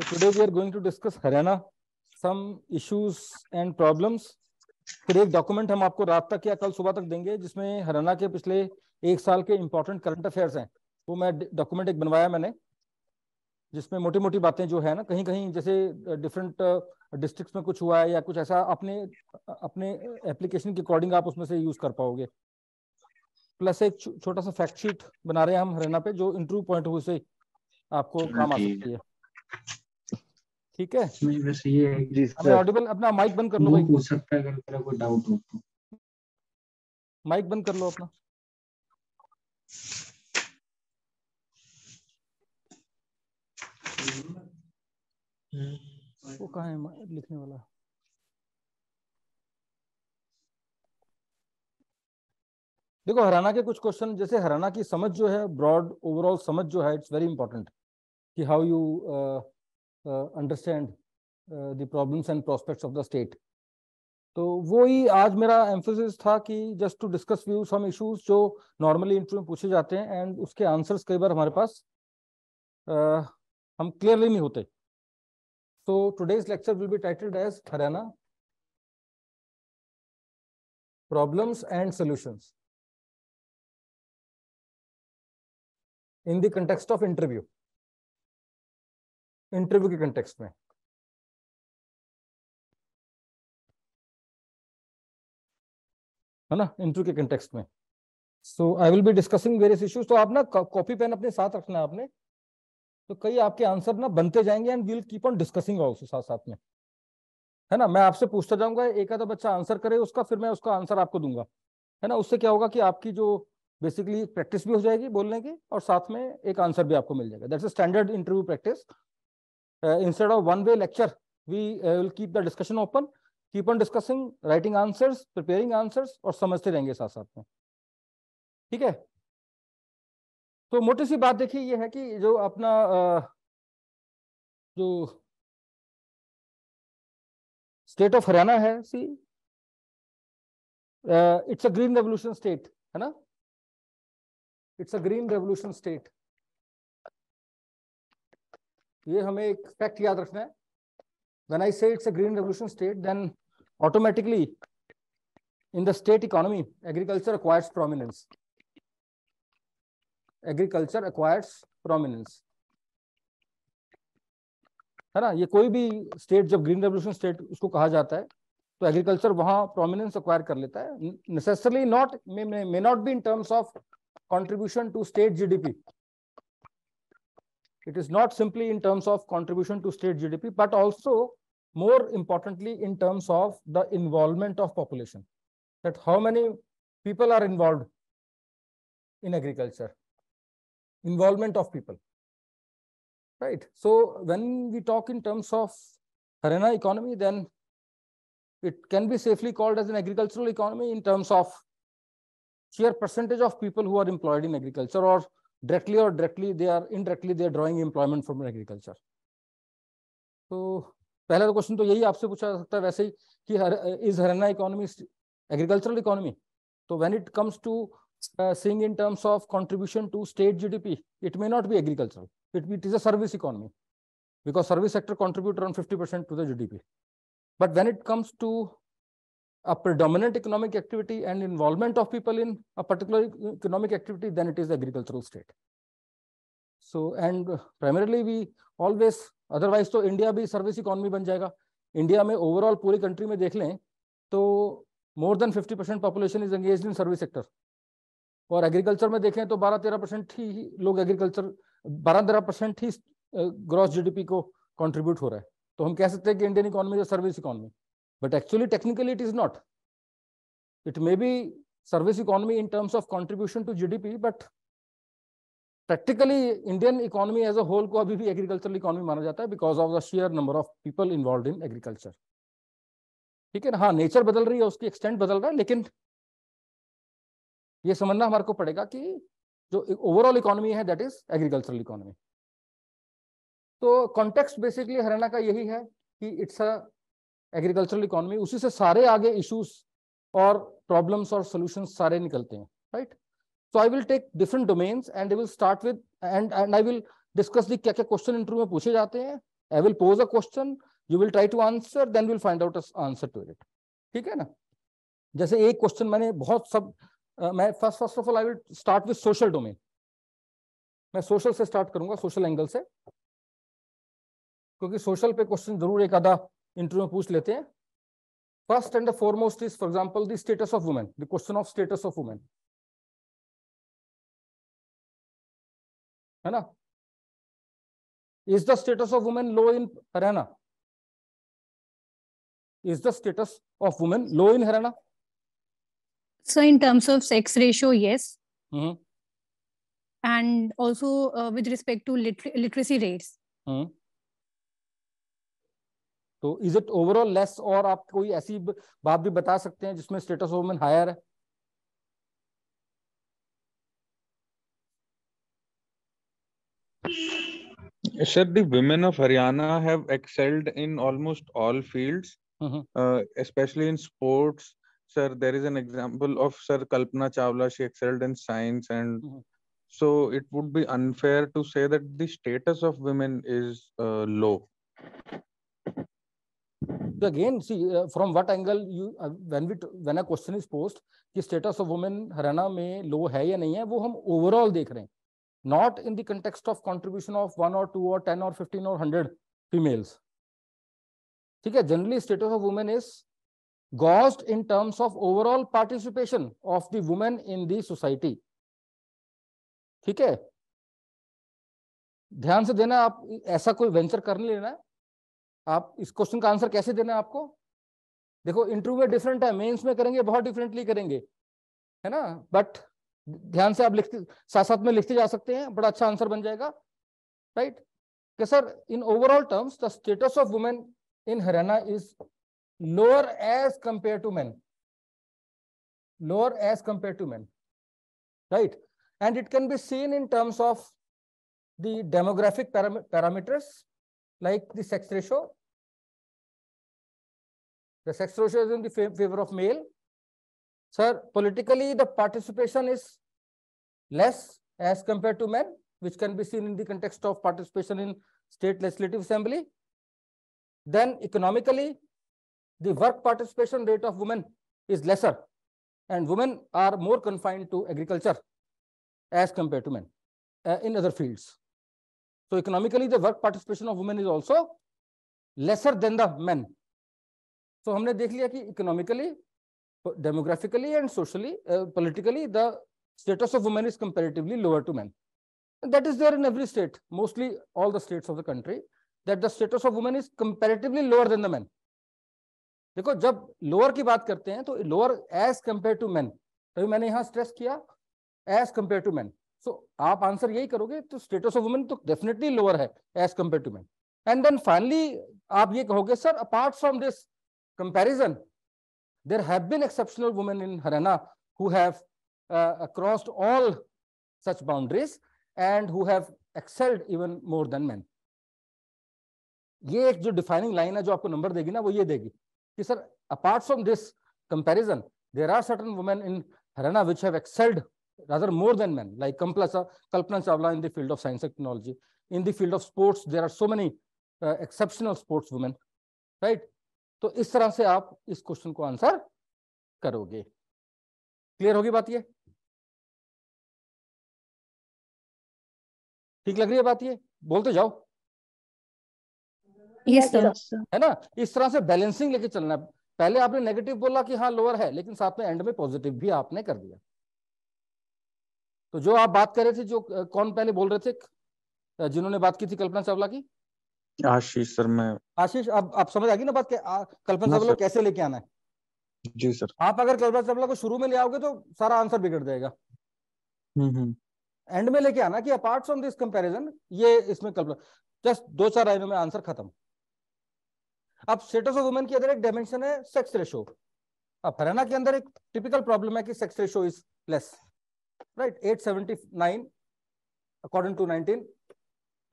So today we are going to discuss Haryana, some issues and problems. फिर एक document हम आपको रात तक या कल सुबह तक देंगे जिसमें हरियाणा के पिछले एक साल के इम्पोर्टेंट करंट अफेयर्स हैं वो मैं डॉक्यूमेंट एक बनवाया मैंने जिसमें मोटी मोटी बातें जो है ना कहीं कहीं जैसे डिफरेंट डिस्ट्रिक्ट्स में कुछ हुआ है या कुछ ऐसा अपने अपने एप्लीकेशन के अकॉर्डिंग आप उसमें से यूज कर पाओगे प्लस एक छोटा सा फैक्ट शीट बना रहे हैं हम हरियाणा पे जो इंटरव्यू पॉइंट से आपको हाँ काम आ सकती है ठीक है नहीं बस ये ऑडिबल अपना माइक बंद कर लो भाई पूछ सकता है अगर तेरा कोई डाउट हो माइक तो। बंद कर लो अपना वो कहा है लिखने वाला देखो हरियाणा के कुछ क्वेश्चन जैसे हरियाणा की समझ जो है ब्रॉड ओवरऑल समझ जो है इट्स वेरी इंपॉर्टेंट कि how you understand the problems and prospects of the state तो वो ही आज मेरा एम्फोसिस था कि just to discuss few some issues जो नॉर्मली इंटरव्यू में पूछे जाते हैं एंड उसके आंसर्स कई बार हमारे पास आ, uh, हम क्लियरली नहीं होते so today's lecture will be titled as Haryana problems and solutions in the context of interview interview के कंटेक्स्ट में है ना इंटरव्यू के कंटेक्स्ट में so I will be discussing various issues तो आप ना कॉपी पेन अपने साथ रखना आपने तो कई आपके आंसर ना बनते जाएंगे and we'll keep on discussing also साथ साथ में है ना मैं आपसे पूछता जाऊंगा एक आधा बच्चा आंसर करे उसका फिर मैं उसका आंसर आपको दूंगा है ना उससे क्या होगा कि आपकी जो बेसिकली प्रैक्टिस भी हो जाएगी बोलने की और साथ में एक आंसर भी आपको मिल जाएगा that's a standard interview practice uh, instead of one way lecture we uh, will keep the discussion open keep on discussing writing answers preparing answers aur और समझते sath साथ साथ में ठीक है तो मोटी सी बात देखिए ये है कि जो अपना जो स्टेट ऑफ हरियाणा है see it's a green revolution state है ना it's a green revolution state ये हमें एक फैक्ट याद रखना है when I say it's a green revolution state then automatically in the state economy agriculture acquires prominence agriculture acquires prominence है ना ये कोई भी स्टेट जब ग्रीन रेवल्यूशन स्टेट उसको कहा जाता है तो एग्रीकल्चर वहां प्रोमिनेंस अक्वायर कर लेता है necessarily not may not be in terms of contribution to state GDP It is not simply in terms of contribution to state GDP, but also more importantly in terms of the involvement of population, that how many people are involved in agriculture, involvement of people, right? So when we talk in terms of Haryana economy, then it can be safely called as an agricultural economy in terms of sheer percentage of people who are employed in agriculture or directly or indirectly, they are indirectly they are drawing employment from agriculture So, पहला question तो यही आपसे पूछा सकता है वैसे ही कि is Haryana economy agricultural economy तो when it comes seeing in terms of contribution to state gdp it may not be agricultural it is a service economy because service sector contribute around 50% to the gdp but when it comes to a predominant economic activity and involvement of people in a particular economic activity, then it is the agricultural state. So, and primarily we always, otherwise तो India भी service economy बन जाएगा India में overall पूरी country में देख लें तो more than 50 percent population is engage in service sector और एग्रीकल्चर में देखें तो 12-13 परसेंट ही लोग एग्रीकल्चर 12-13 परसेंट ही ग्रॉस जीडीपी को कंट्रीब्यूट हो रहा है तो हम कह सकते हैं कि Indian economy is service economy But actually, technically, it is not. It may be service economy in terms of contribution to GDP, but practically Indian economy as a whole ko abhi bhi agricultural economy mana jata hai because of the sheer number of people involved in agriculture. theek hai ना हाँ nature बदल रही है उसकी extent बदल रहा है लेकिन ये समझना हमारे को पड़ेगा कि जो ओवरऑल इकोनॉमी है दैट इज एग्रीकल्चरल इकोनॉमी तो कॉन्टेक्स्ट बेसिकली हरियाणा का यही है कि इट्स अ एग्रीकल्चरल इकोनॉमी उसी से सारे आगे इश्यूज और प्रॉब्लम्स और सोल्यूशन सारे निकलते हैं right so I will take different domains and will start with and and I will discuss the क्या क्या क्वेश्चन इंटरव्यू में पूछे जाते हैं I will pose a question you will try to answer then will find out answer to it ठीक है ना जैसे एक क्वेश्चन मैंने बहुत सब uh, मैं first first of all I will start with social domain मैं सोशल से स्टार्ट करूंगा सोशल एंगल से क्योंकि सोशल पे क्वेश्चन जरूर एक आधा इंटरव्यू में पूछ लेते हैं first and the foremost is for example the status of women the question of status of women है ना is the status of women low in Haryana is the status of women low in Haryana so in terms of sex ratio yes and also with respect to literacy rates तो is it overall less और आप कोई ऐसी बात भी बता सकते हैं जिसमें स्टेटस वुमेन हायर है Sir, the women of Haryana have excelled in almost all fields, mm-hmm. uh, especially in sports. Sir, there is an example of Sir Kalpana Chawla. She excelled in science, and mm-hmm. so it would be unfair to say that the status of women is uh, low. So again see uh, from what angle you uh, when we when a question is posed the status of women Haryana में low hai ya nahi hai, wo hum overall dekh rahe हैं not in the context of contribution of one or two or ten or fifteen or hundred females ठीक है generally status of women is gauged in terms of overall participation of the women in the society ठीक है ध्यान से देना आप ऐसा कोई venture करने लेना है. आप इस क्वेश्चन का आंसर कैसे देना है आपको देखो इंटरव्यू में डिफरेंट है मेंस में करेंगे बहुत डिफरेंटली करेंगे है ना बट ध्यान से आप लिखते साथ साथ में लिखते जा सकते हैं बड़ा अच्छा आंसर बन जाएगा राइट कि sir in overall terms the status of women in Haryana is lower as compare to man lower as compare to man right and it can be seen in terms of the demographic parameters like the sex ratio The sex ratio is in the favor of male. Sir, politically, the participation is less as compared to men, which can be seen in the context of participation in state legislative assembly. Then economically, the work participation rate of women is lesser and women are more confined to agriculture as compared to men uh, in other fields. So economically, the work participation of women is also lesser than the men so हमने देख लिया कि economically demographically and socially politically the status of women is comparatively lower to man that is there in every state mostly all the the of the country that the status of women is comparatively lower than the man देखो जब lower की बात करते हैं तो lower as compare to man तभी मैंने यहाँ स्ट्रेस किया एज कंपेयर टू मैन सो आप आंसर यही करोगे तो स्टेटस ऑफ वुमेन तो डेफिनेटली लोअर है as compare to man and then finally आप ये कहोगे sir apart from this comparison, there have been exceptional women in Haryana who have uh, crossed all such boundaries and who have excelled even more than men. ये एक जो defining line. है जो आपको number देगी ना वो ये देगी कि sir apart from this comparison there are certain women in rather more than men like Kamplasa, Kalpana Chawla in the field of science and technology. In the field of sports, there are so many uh, exceptional sportswomen, right? तो इस तरह से आप इस question को answer करोगे clear होगी बात ये ठीक लग रही है बात ये बोलते जाओ सर है ना इस तरह से बैलेंसिंग लेके चलना है पहले आपने नेगेटिव बोला कि हाँ लोअर है लेकिन साथ में एंड में पॉजिटिव भी आपने कर दिया तो जो आप बात कर रहे थे जो कौन पहले बोल रहे थे जिन्होंने बात की थी कल्पना चावला की आशीष सर मैं आशीष अब आप समझ आ गई ना बात कल्पना चावला कैसे लेके आना है जी सर आप अगर कल्पना चावला को शुरू में ले आओगे तो सारा आंसर बिगड़ जाएगा हम्म, हम्म। एंड में लेके आना कि अपार्ट फ्रॉम दिस कंपैरिजन ये इसमें कल्पना जस्ट दो चार लाइनों में आंसर खत्म अब स्टेटस ऑफ वुमेन की अदर एक डायमेंशन है सेक्स रेशो अब हरियाणा के अंदर एक टिपिकल प्रॉब्लम है कि sex ratio is less right 879 according to 19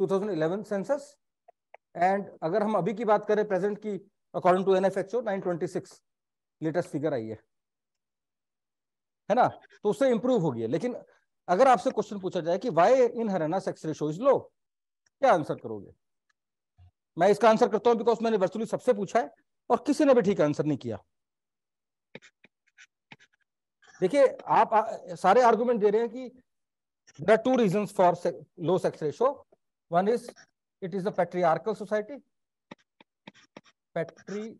2011 census and अगर हम अभी की बात करें प्रेजेंट की according to N F H O nine twenty six latest figure आई है है ना तो उससे इंप्रूव होगी गया लेकिन अगर आपसे क्वेश्चन पूछा जाए कि why in Haryana sex ratio is low क्या आंसर करोगे मैं इसका आंसर करता हूं बिकॉज मैंने वर्चुअली सबसे पूछा है और किसी ने भी ठीक आंसर नहीं किया देखिए आप आ, सारे आर्गुमेंट दे रहे हैं कि there are two reason for low sex ratio one is it is a patriarchal society patri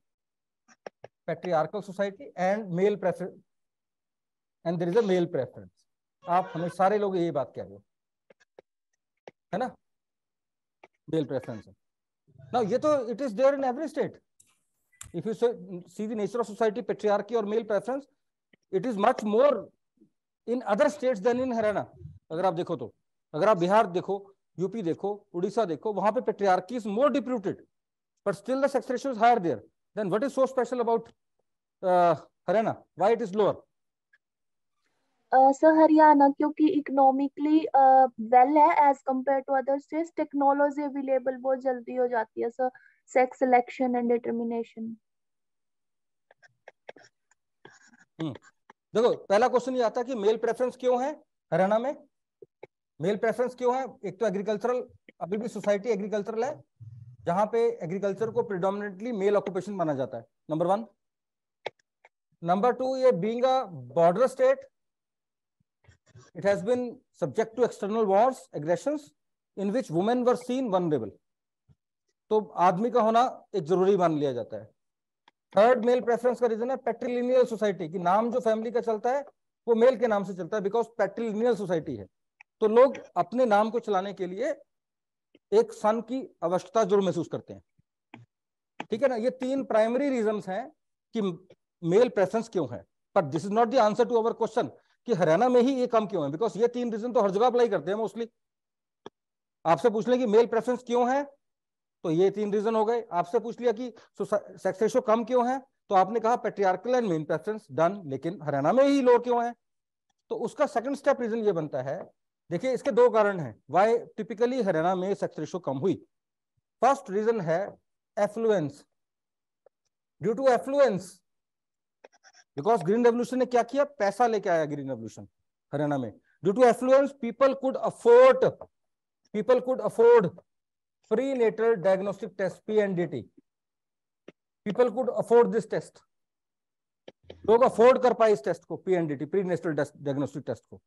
patriarchal society and male preference and there is a male preference आप हमें सारे लोग यही बात कह रहे हो है ना मेल प्रेफरेंस ना ये तो it is there in every state if you see the nature of society patriarchy और male preference it is much more in other states than in Haryana अगर आप देखो तो अगर आप बिहार देखो यूपी देखो उड़ीसा देखो वहां पे patriarchy is more deputed but still the sex ratio is higher there than what is so special about Haryana why it is lower sir Haryana क्योंकि इकोनॉमिकली वेल है as compare to other states technology available बहुत जल्दी हो जाती है sir sex selection and determination देखो पहला question ये आता है कि मेल प्रेफरेंस क्यों है हरियाणा में मेल प्रेफरेंस क्यों है एक तो एग्रीकल्चरल अभी भी सोसाइटी एग्रीकल्चरल है जहां पे एग्रीकल्चर को प्रिडोमिनेटली मेल ऑक्यूपेशन माना जाता है नंबर वन नंबर टू ये being a border state it has been subject to external wars aggression in which women were seen vulnerable तो आदमी का होना एक जरूरी मान लिया जाता है थर्ड मेल प्रेफरेंस का रीजन है पेट्रिलिनियल सोसाइटी की नाम जो फैमिली का चलता है वो मेल के नाम से चलता है बिकॉज पेट्रिलिनियल सोसाइटी है तो लोग अपने नाम को चलाने के लिए एक सन की अवस्था जरूर महसूस करते हैं ठीक है ना ये तीन प्राइमरी रीजन हैं कि मेल प्रेफरेंस क्यों है पर this is not the answer to our question कि हरियाणा में ही ये कम क्यों है बिकॉज ये तीन रीजन तो हर जगह अप्लाई करते हैं मोस्टली आपसे पूछ लें कि मेल प्रेफरेंस क्यों है तो ये तीन रीजन हो गए आपसे पूछ लिया कि सेक्स रेशो कम क्यों है तो आपने कहा patriarchal and men preference done लेकिन हरियाणा में ही लो क्यों है तो उसका सेकंड स्टेप रीजन ये बनता है देखिए इसके दो कारण हैं वाई टिपिकली हरियाणा में सेक्स रेशो कम हुई फर्स्ट रीजन है affluence due to affluence because green revolution ने क्या किया पैसा लेके आया ग्रीन रेवल्यूशन हरियाणा में due to affluence people could afford people could afford prenatal diagnostic test P N D T people could afford this test लोग afford कर पाए इस टेस्ट को P and D T pre national diagnostic test को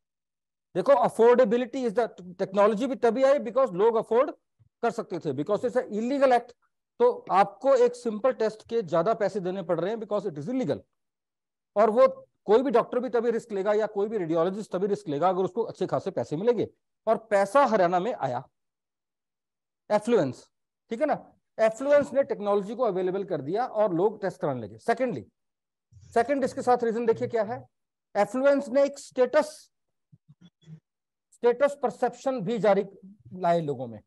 देखो affordability is the technology भी तभी आई because लोग अफोर्ड कर सकते थे बिकॉज इट्स इलीगल एक्ट तो आपको एक सिंपल टेस्ट के ज्यादा पैसे देने पड़ रहे हैं बिकॉज इट इज इलीगल और वो कोई भी डॉक्टर भी तभी रिस्क लेगा या कोई भी रेडियोलॉजिस्ट तभी रिस्क लेगा अगर उसको अच्छे खासे पैसे मिलेंगे और पैसा हरियाणा में आया एफ्लुएंस ठीक है ना एफ्लुएंस ने टेक्नोलॉजी को अवेलेबल कर दिया और लोग टेस्ट कराने लगे सेकेंडली सेकेंड इसके साथ रीजन देखिए क्या है एफ्लुएंस ने एक स्टेटस स्टेटस परसेप्शन भी जारी लाए लोगों में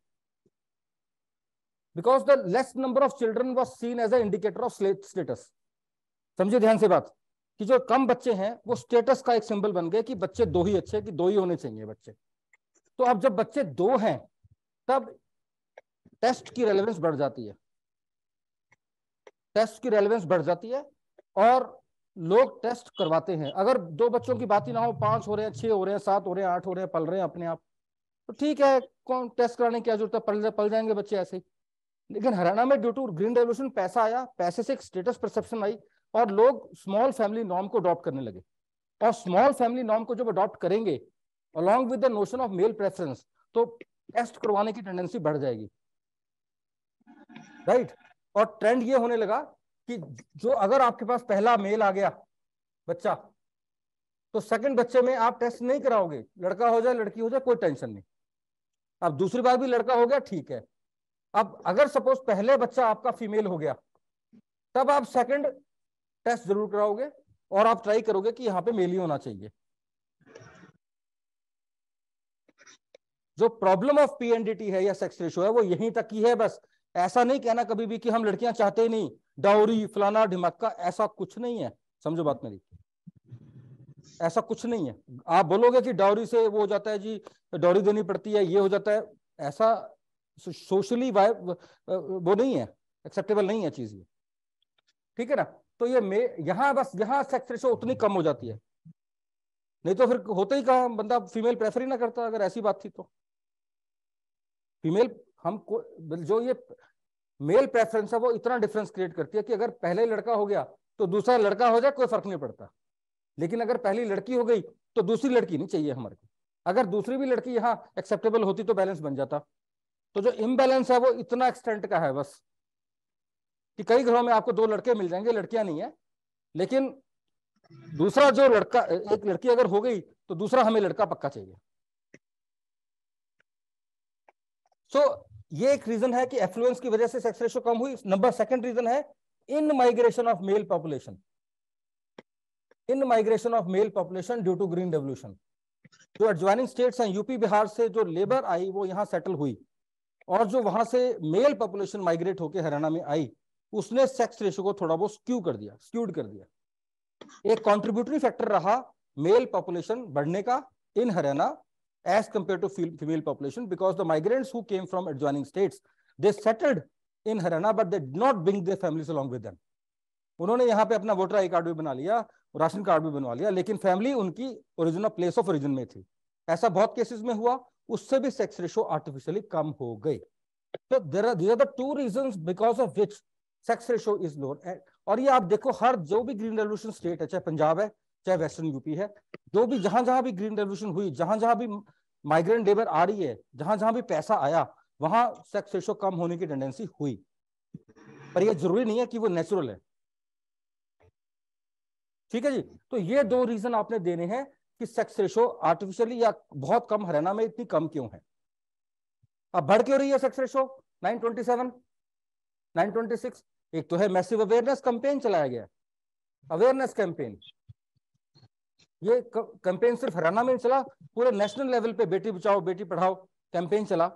because the less number of children was seen as a indicator of status समझो ध्यान से बात कि जो कम बच्चे हैं वो स्टेटस का एक सिंबल बन गए कि बच्चे दो ही अच्छे कि दो ही होने चाहिए बच्चे तो अब जब बच्चे दो हैं तब टेस्ट की रेलेवेंस बढ़ जाती है टेस्ट की रेलेवेंस बढ़ जाती है और लोग टेस्ट करवाते हैं अगर दो बच्चों की बात ही ना हो पांच हो रहे हैं छह हो रहे हैं सात हो रहे हैं आठ हो रहे हैं पल रहे हैं अपने आप तो ठीक है कौन टेस्ट कराने की क्या जरूरत है पल पल जाएंगे बच्चे ऐसे ही लेकिन हरियाणा में ड्यू टू ग्रीन रेवल्यूशन पैसा आया पैसे से एक स्टेटस परसेप्शन आई और लोग स्मॉल फैमिली नॉर्म को अडॉप्ट करने लगे और स्मॉल फैमिली नॉर्म को जब अडॉप्ट करेंगे along with the notion of male preference तो टेस्ट करवाने की टेंडेंसी बढ़ जाएगी राइट right? और ट्रेंड ये होने लगा कि जो अगर आपके पास पहला मेल आ गया बच्चा तो सेकंड बच्चे में आप टेस्ट नहीं कराओगे लड़का हो जाए लड़की हो जाए कोई टेंशन नहीं अब दूसरी बार भी लड़का हो गया ठीक है अब अगर सपोज पहले बच्चा आपका फीमेल हो गया तब आप सेकंड टेस्ट जरूर कराओगे और आप ट्राई करोगे कि यहाँ पे मेल ही होना चाहिए जो प्रॉब्लम ऑफ पी एनडीटी है या सेक्स रेशो है वो यहीं तक की है बस ऐसा नहीं कहना कभी भी कि हम लड़कियां चाहते ही नहीं डाउरी फलाना ढिमक्का ऐसा कुछ नहीं है समझो बात मेरी ऐसा कुछ नहीं है आप बोलोगे कि डाउरी से वो हो जाता है जी डाउरी देनी पड़ती है ये हो जाता है ऐसा सोशली वो नहीं है एक्सेप्टेबल नहीं है चीज ये ठीक है ना तो ये मे यहाँ बस यहाँ सेक्स रेशो उतनी कम हो जाती है नहीं तो फिर होता ही कहा बंदा फीमेल प्रेफर ही ना करता अगर ऐसी बात थी तो फीमेल हम को जो ये मेल प्रेफरेंस है वो इतना डिफरेंस क्रिएट करती है कि अगर पहले लड़का हो गया तो दूसरा लड़का हो जाए कोई फर्क नहीं पड़ता लेकिन अगर पहली लड़की हो गई तो दूसरी लड़की नहीं चाहिए हमारे को अगर दूसरी भी लड़की यहाँ एक्सेप्टेबल होती तो बैलेंस बन जाता तो जो इम्बैलेंस है वो इतना एक्सटेंट का है बस कि कई घरों में आपको दो लड़के मिल जाएंगे लड़कियां नहीं है लेकिन दूसरा जो लड़का एक लड़की अगर हो गई तो दूसरा हमें लड़का पक्का चाहिए सो so, ये एक रीजन है कि एफ्लुएंस की वजह से सेक्स रेशो तो कम हुई नंबर सेकंड रीजन है in migration of male population in migration of male population due to green revolution जो एडजॉइनिंग स्टेट्स हैं यूपी बिहार से जो लेबर आई वो यहाँ सेटल हुई और जो वहां से मेल पॉपुलेशन माइग्रेट होकर हरियाणा में आई उसने सेक्स रेशो को थोड़ा बहुत स्क्यू कर दिया स्क्यूड कर दिया एक कॉन्ट्रीब्यूटरी फैक्टर रहा मेल पॉपुलेशन बढ़ने का इन Haryana as compared to female population because the migrants who came from adjoining states, they settled in Haryana, but they did not bring their families along with them. उन्होंने यहाँ पे अपना voter I card भी बना लिया ration card भी बनवा लिया लेकिन फैमिली उनकी ओरिजिनल प्लेस ऑफ ओरिजिन में थी ऐसा बहुत केसेस में हुआ उससे भी सेक्स रेशो आर्टिफिशियली कम हो गई तो there are there are the two reason because of which sex ratio is lower और ये आप देखो हर जो भी ग्रीन रेवोल्यूशन स्टेट है चाहे पंजाब है चाहे वेस्टर्न यूपी है जो भी जहां जहां भी ग्रीन रेवल्यूशन हुई जहां जहां भी माइग्रेंट लेबर आ रही है जहां जहां भी पैसा आया वहां सेक्स रेशो कम होने की टेंडेंसी हुई पर यह जरूरी नहीं है कि वो नेचुरल है ठीक है जी तो ये दो रीजन आपने देने हैं कि सेक्स रेशो आर्टिफिशियली या बहुत कम हरियाणा में इतनी कम क्यों है अब बढ़ क्यों रही है सेक्स रेशो 927, 926 एक तो है मैसिव अवेयरनेस कैंपेन चलाया गया अवेयरनेस कैंपेन ये कैंपेन सिर्फ हरियाणा में चला पूरे नेशनल लेवल पे बेटी बचाओ बेटी पढ़ाओ कैंपेन चला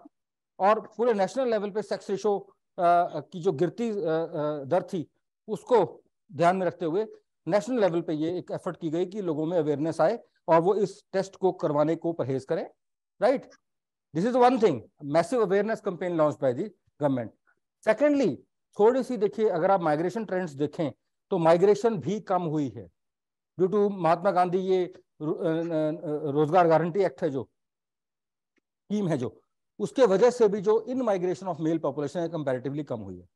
और पूरे नेशनल लेवल पे सेक्स रेशो की जो गिरती दर थी उसको ध्यान में रखते हुए नेशनल लेवल पे ये एक एफर्ट की गई कि लोगों में अवेयरनेस आए और वो इस टेस्ट को करवाने को परहेज करें right this is one thing massive awareness campaign launch by the government secondly थोड़ी सी देखिए अगर आप माइग्रेशन ट्रेंड्स देखें तो माइग्रेशन भी कम हुई है ड्यू टू महात्मा गांधी ये रोजगार गारंटी एक्ट है जो स्कीम है जो उसके वजह से भी जो in migration of male population है कंपेरेटिवली कम हुई है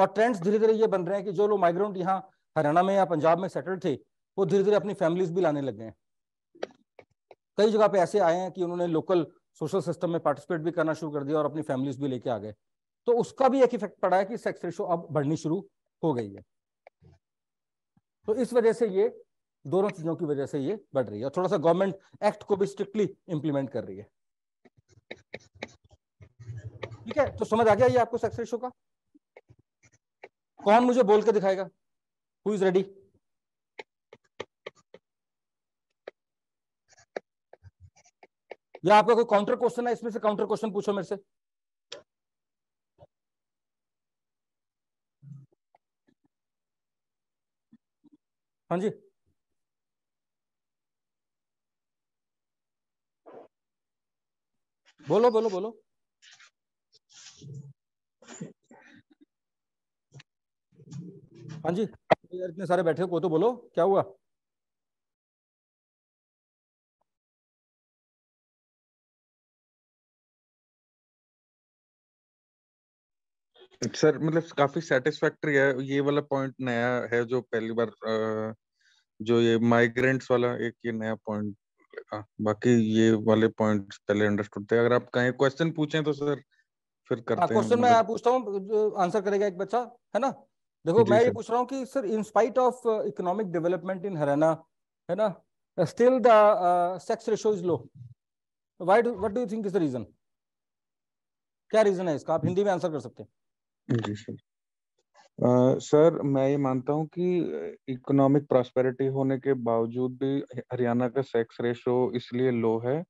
और ट्रेंड्स धीरे धीरे ये बन रहे हैं कि जो लोग माइग्रेंट यहाँ हरियाणा में या पंजाब में सेटल थे वो धीरे धीरे अपनी फैमिलीज भी लाने लग गए हैं कई जगह पे ऐसे आए हैं कि उन्होंने लोकल सोशल सिस्टम में पार्टिसिपेट भी करना शुरू कर दिया और अपनी फैमिलीज भी लेके आ गए तो उसका भी एक इफेक्ट पड़ा है कि सेक्स रेशो अब बढ़नी शुरू हो गई है तो इस वजह से ये दोनों चीजों की वजह से ये बढ़ रही है और थोड़ा सा गवर्नमेंट एक्ट को भी स्ट्रिक्टली इंप्लीमेंट कर रही है ठीक है तो समझ आ गया ये आपको सक्सेस रेशो का कौन मुझे बोल के दिखाएगा हु इज रेडी या आपका कोई काउंटर क्वेश्चन है इसमें से काउंटर क्वेश्चन पूछो मेरे से हाँ जी बोलो बोलो बोलो हाँ जी इतने सारे बैठे को तो बोलो क्या हुआ सर मतलब काफी सेटिस्फैक्टरी है ये वाला पॉइंट नया है जो पहली बार जो ये माइग्रेंट्स वाला एक ये नया पॉइंट बाकी ये वाले पॉइंट पहले अंडरस्टूड थे अगर आप कहीं क्वेश्चन पूछें तो सर फिर हाँ, करते हैं क्वेश्चन मैं आप पूछता हूँ आंसर करेगा एक बच्चा है ना देखो मैं ये पूछ रहा हूँ कि sir in spite of economic development in Haryana है ना still the sex ratio is low why do what do you think is the reason क्या रीजन है इसका आप हिंदी में आंसर कर सकते हैं जी सर सर मैं ये मानता हूँ कि इकोनॉमिक प्रॉस्पेरिटी होने के बावजूद भी हरियाणा का सेक्स रेशो इसलिए लो है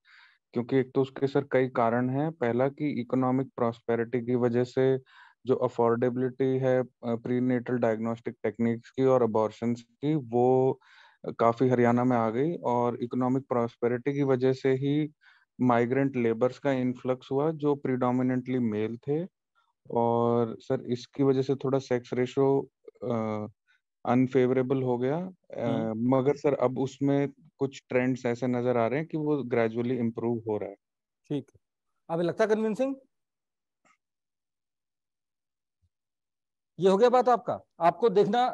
क्योंकि एक तो उसके सर कई कारण हैं पहला कि इकोनॉमिक प्रॉस्पेरिटी की वजह से जो अफोर्डेबिलिटी है प्रीनेटल डायग्नोस्टिक टेक्निक्स की और अबॉर्शन की वो काफ़ी हरियाणा में आ गई और इकोनॉमिक प्रॉस्पेरिटी की वजह से ही माइग्रेंट लेबर्स का इन्फ्लक्स हुआ जो प्रीडोमिनेंटली मेल थे और सर इसकी वजह से थोड़ा सेक्स रेशो अनफेवरेबल हो गया आ, हम्म। मगर सर अब उसमें कुछ ट्रेंड्स ऐसे नजर आ रहे हैं कि वो ग्रेजुअली इम्प्रूव हो रहा है ठीक अब लगता है कन्विंसिंग ये हो गया बात आपका आपको देखना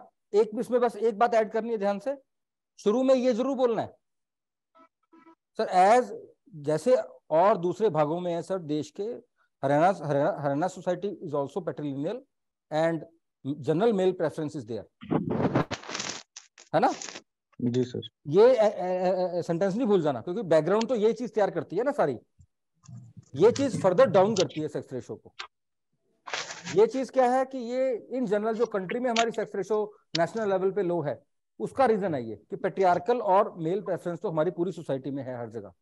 एक इसमें बस एक बात ऐड करनी है ध्यान से शुरू में ये जरूर बोलना है सर एज जैसे और दूसरे भागों में है सर देश के Haryana's, Haryana, Haryana society is also patrilineal and general male preference is there. है ना जी सर ये सेंटेंस नहीं भूल जाना क्योंकि बैकग्राउंड तो ये चीज तैयार करती है ना सारी ये चीज फर्दर डाउन करती है सेक्स रेशो को ये चीज क्या है कि ये इन जनरल जो कंट्री में हमारी सेक्स रेशो नेशनल लेवल पे लो है उसका रीजन है ये कि पेट्रियार्कल और मेल प्रेफरेंस तो हमारी पूरी सोसाइटी में है हर जगह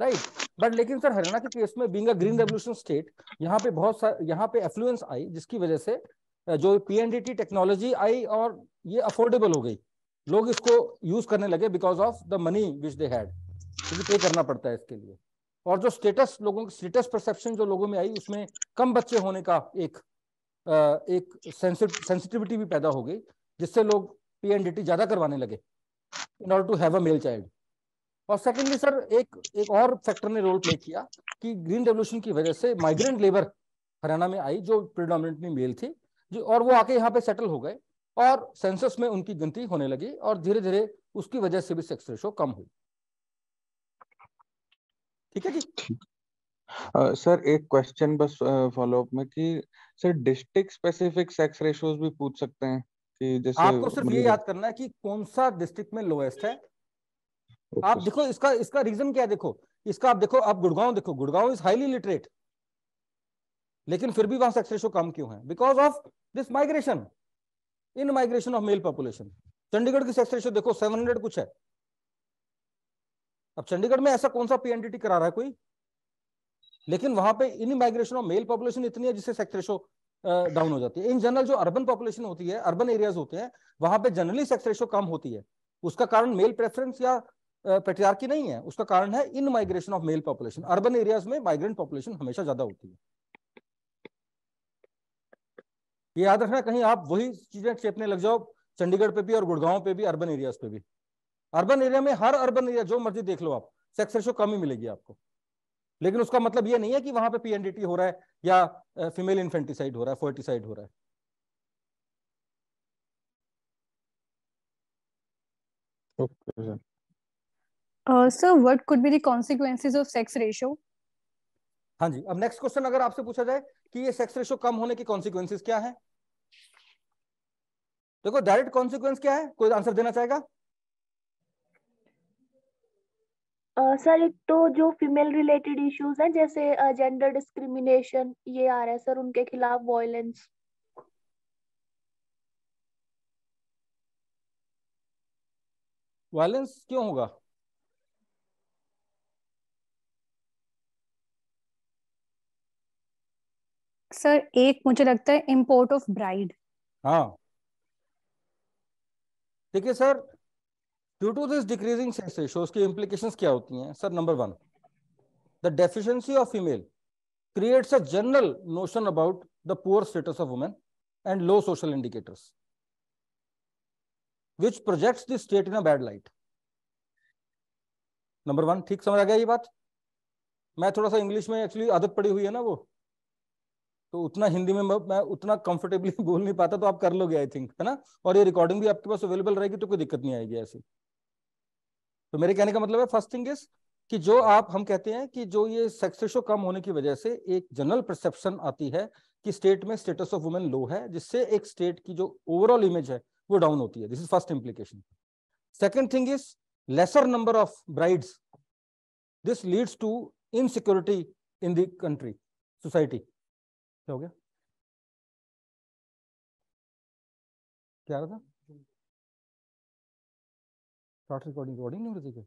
राइट बट लेकिन सर हरियाणा के केस में बींग ग्रीन रेवल्यूशन स्टेट यहाँ पे बहुत सारे यहाँ पे एफ्लुएंस आई जिसकी वजह से जो पीएनडीटी टेक्नोलॉजी आई और ये अफोर्डेबल हो गई लोग इसको यूज करने लगे because of the money which they had क्योंकि पे करना पड़ता है इसके लिए और जो स्टेटस लोगों स्टेटस परसेप्शन जो लोगों में आई उसमें कम बच्चे होने का एक एक सेंसिटिविटी भी पैदा हो गई जिससे लोग पीएनडीटी ज्यादा करवाने लगे in order to have a male child और सेकेंडली सर एक एक और फैक्टर ने रोल प्ले किया कि ग्रीन रेवोल्यूशन की वजह से माइग्रेंट लेबर हरियाणा में आई जो प्रिडोमिनेटली मेल थी जो और वो आके यहाँ पे सेटल हो गए और सेंसस में उनकी गिनती होने लगी और धीरे धीरे उसकी वजह से भी सेक्स रेशो कम हुई ठीक है जी सर uh, एक क्वेश्चन बस फॉलोअप uh, में कि sir district specific sex ratios भी पूछ सकते हैं कि जैसे आपको सिर्फ ये याद करना है कि कौन सा डिस्ट्रिक्ट में लोएस्ट है okay. आप देखो इसका इसका रीजन क्या देखो इसका आप देखो आप गुड़गांव देखो गुड़गांव इज हाईली लिटरेट लेकिन फिर भी वहां सक्सेस कम क्यों है because of this migration in migration of male population Chandigarh की सक्सेस देखो 700 कुछ है अब चंडीगढ़ में ऐसा कौन सा पीएनटीटी करा रहा है कोई लेकिन वहां पे in migration of male population इतनी है जिससे सेक्सरेश डाउन हो जाती है इन जनरल जो अर्बन पॉपुलेशन होती है अर्बन एरियाज होते हैं वहां पे जनरली सेक्स कम होती है उसका कारण मेल प्रेफरेंस या पेट्रियार्की नहीं है उसका कारण है in migration of male population urban areas में माइग्रेंट पॉपुलेशन हमेशा ज्यादा होती है ये याद रखना कहीं आप वही चीजें चेपने लग जाओ चंडीगढ़ पे भी और गुड़गांव पे भी अर्बन एरियाज पे भी अर्बन एरिया में हर अर्बन एरिया जो मर्जी देख लो आप सेक्स रेशो कम ही मिलेगी आपको लेकिन उसका मतलब ये नहीं है कि वहां पे पीएनडीटी हो रहा है या फीमेल इन्फेंटिसाइड हो रहा है फोर्टिसाइड हो रहा है okay okay. Uh, sir, what could be the consequences of हाँ जी अब नेक्स्ट क्वेश्चन अगर आपसे पूछा जाए कि ये सेक्स रेशो कम होने की कॉन्सिक्वेंसेस क्या है देखो डायरेक्ट कॉन्सिक्वेंस क्या है कोई आंसर देना चाहेगा सर uh, एक तो जो फीमेल रिलेटेड इश्यूज हैं जैसे जेंडर uh, डिस्क्रिमिनेशन ये आ रहा है सर उनके खिलाफ वॉयलेंस वायलेंस क्यों होगा सर एक मुझे लगता है इम्पोर्ट ऑफ ब्राइड हाँ देखिए sir due to this decreasing sex ratios की इम्प्लीकेशन क्या होती हैं sir number one the deficiency of female creates a general notion about the poor status of women and low social indicators which projects the state in a bad light number one ठीक समझ आ गया ये बात मैं थोड़ा सा English में actually आदत पड़ी हुई है ना वो तो उतना हिंदी में मैं उतना कंफर्टेबली बोल नहीं पाता तो आप कर लोगे आई थिंक है ना और ये रिकॉर्डिंग भी आपके पास अवेलेबल रहेगी तो कोई दिक्कत नहीं आएगी ऐसी तो मेरे कहने का मतलब है फर्स्ट थिंग इज कि जो आप हम कहते हैं कि जो ये सेक्स रेशो कम होने की वजह से एक जनरल परसेप्शन आती है कि स्टेट में स्टेटस ऑफ वुमेन लो है जिससे एक स्टेट की जो ओवरऑल इमेज है वो डाउन होती है this is first implication second thing is lesser number of brides this leads to insecurity in the country society क्या हो गया क्या रहा था शॉर्ट रिकॉर्डिंग रिकॉर्डिंग नहीं हो रही क्या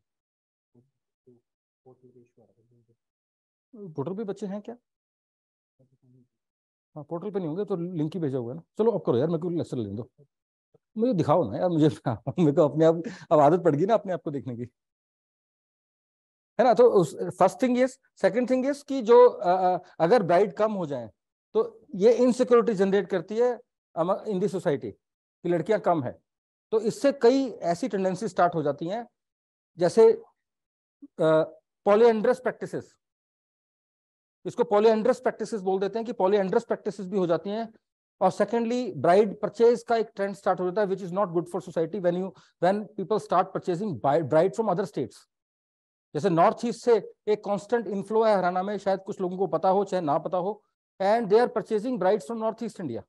पोर्टल पे बच्चे हैं क्या हाँ पोर्टल पे नहीं होंगे तो लिंक ही भेजा हुआ ना चलो अब करो यार मेरे को लेक्चर ले दो मुझे दिखाओ ना यार मुझे मेरे को अपने आप अब आदत पड़ गई ना अपने आप को देखने की है ना तो first thing is second thing is कि जो आ, अगर ब्राइड कम हो जाए तो ये इनसिक्योरिटी जनरेट करती है इन दी सोसाइटी कि लड़कियां कम है तो इससे कई ऐसी टेंडेंसी स्टार्ट हो जाती हैं जैसे पॉलीएंड्रस प्रैक्टिसेस इसको पॉलीएंड्रस प्रैक्टिसेस बोल देते हैं कि पॉलीएंड्रस प्रैक्टिसेस भी हो जाती हैं और सेकेंडली ब्राइड परचेज का एक ट्रेंड स्टार्ट हो जाता है which is not good for society when you when people start purchasing bride from other states जैसे नॉर्थ ईस्ट से एक कांस्टेंट इन्फ्लो है हरियाणा में शायद कुछ लोगों को पता हो चाहे ना पता हो and they are purchasing brides from northeast india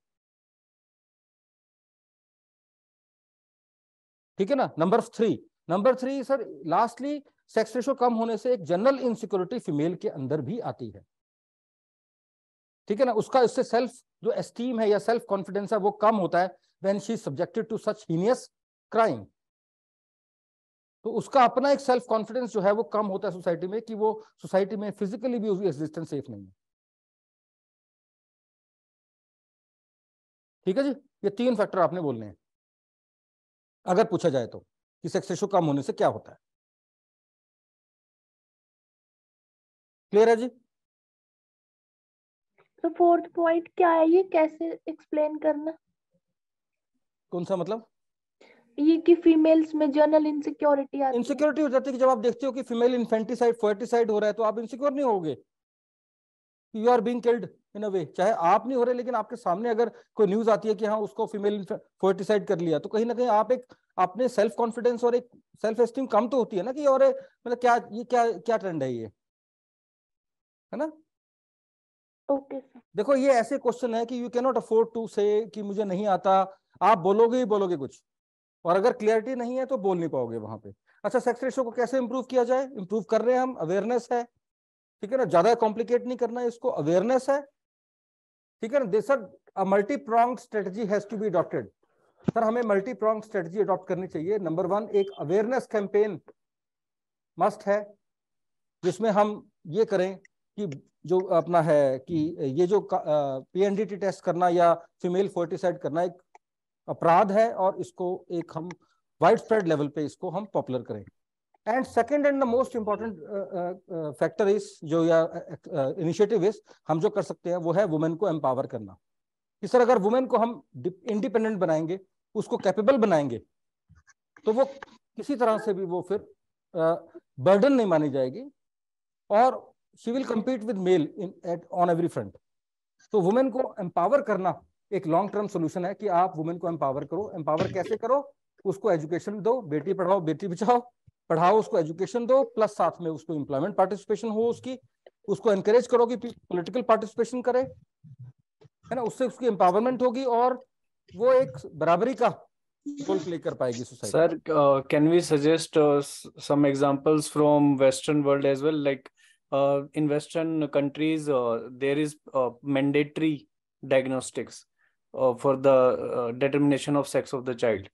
ठीक है ना number three number three sir lastly sex ratio कम होने से एक जनरल इनसिक्योरिटी फीमेल के अंदर भी आती है ठीक है ना उसका उससे सेल्फ जो एस्टीम है या सेल्फ कॉन्फिडेंस है वो कम होता है when she subjected to such heinous crime तो उसका अपना एक सेल्फ कॉन्फिडेंस जो है वो कम होता है सोसाइटी में कि वो सोसाइटी में फिजिकली भी उसकी एक्सिस्टेंस सेफ नहीं है ठीक है जी ये तीन फैक्टर आपने बोलने हैं अगर पूछा जाए तो कि सेक्स रेशो कम होने से क्या होता है क्लियर है जी तो फोर्थ पॉइंट क्या है ये कैसे एक्सप्लेन करना कौन सा मतलब ये कि फीमेल्स में जनरल इनसिक्योरिटी आती इनसिक्योरिटी हो जाती है कि जब आप देखते हो कि फीमेल इन्फेंटिसाइड फर्टिसाइड हो रहा है तो आप इनसिक्योर नहीं होगे you are being killed in a way चाहे आप नहीं हो रहे लेकिन आपके सामने अगर कोई न्यूज आती है कि हाँ उसको फीमेल फोर्टिसाइड कर लिया तो कहीं ना कहीं आप एक अपने सेल्फ कॉन्फिडेंस और एक सेल्फ एस्टीम कम तो होती है ना कि और मतलब क्या ये क्या क्या ट्रेंड है ये है ना ओके देखो ये ऐसे क्वेश्चन है कि you can not afford to say कि मुझे नहीं आता आप बोलोगे ही बोलोगे कुछ और अगर क्लियरिटी नहीं है तो बोल नहीं पाओगे वहां पे अच्छा सेक्स रेशो को कैसे इंप्रूव किया जाए इंप्रूव कर रहे हैं हम अवेयरनेस है ठीक है ना ज्यादा कॉम्प्लिकेट नहीं करना है इसको अवेयरनेस है ठीक है ना दे sir multi prong strategy has to be adopted sir हमें मल्टी प्रॉन्ग स्ट्रेटजी अडॉप्ट करनी चाहिए नंबर वन एक अवेयरनेस कैंपेन मस्ट है जिसमें हम ये करें कि जो अपना है कि ये जो पीएनडीटी टेस्ट करना या फीमेल फोर्टिसाइड करना एक अपराध है और इसको एक हम वाइड स्प्रेड लेवल पे इसको हम पॉपुलर करें And second and the most important uh, uh, uh factor is जो या uh, uh, initiative is हम जो कर सकते हैं वो है वुमेन को एम्पावर करना कि सर अगर वुमेन को हम इंडिपेंडेंट बनाएंगे उसको कैपेबल बनाएंगे तो वो किसी तरह से भी वो फिर बर्डन uh, नहीं मानी जाएगी और she will compete with male in at on every front तो वुमेन को एम्पावर करना एक लॉन्ग टर्म सोल्यूशन है कि आप वुमेन को एम्पावर करो एम्पावर कैसे करो उसको एजुकेशन दो बेटी पढ़ाओ बेटी बचाओ पढ़ाओ उसको एजुकेशन दो प्लस साथ में उसको एम्प्लॉयमेंट पार्टिसिपेशन हो उसकी उसको एनकरेज करो कि पॉलिटिकल पार्टिसिपेशन करे है ना उससे उसकी एम्पावरमेंट होगी और वो एक बराबरी का रोल प्ले कर पाएगी society sir can we suggest some examples from western world as well like in western countries there is mandatory diagnostics for the determination of sex of the child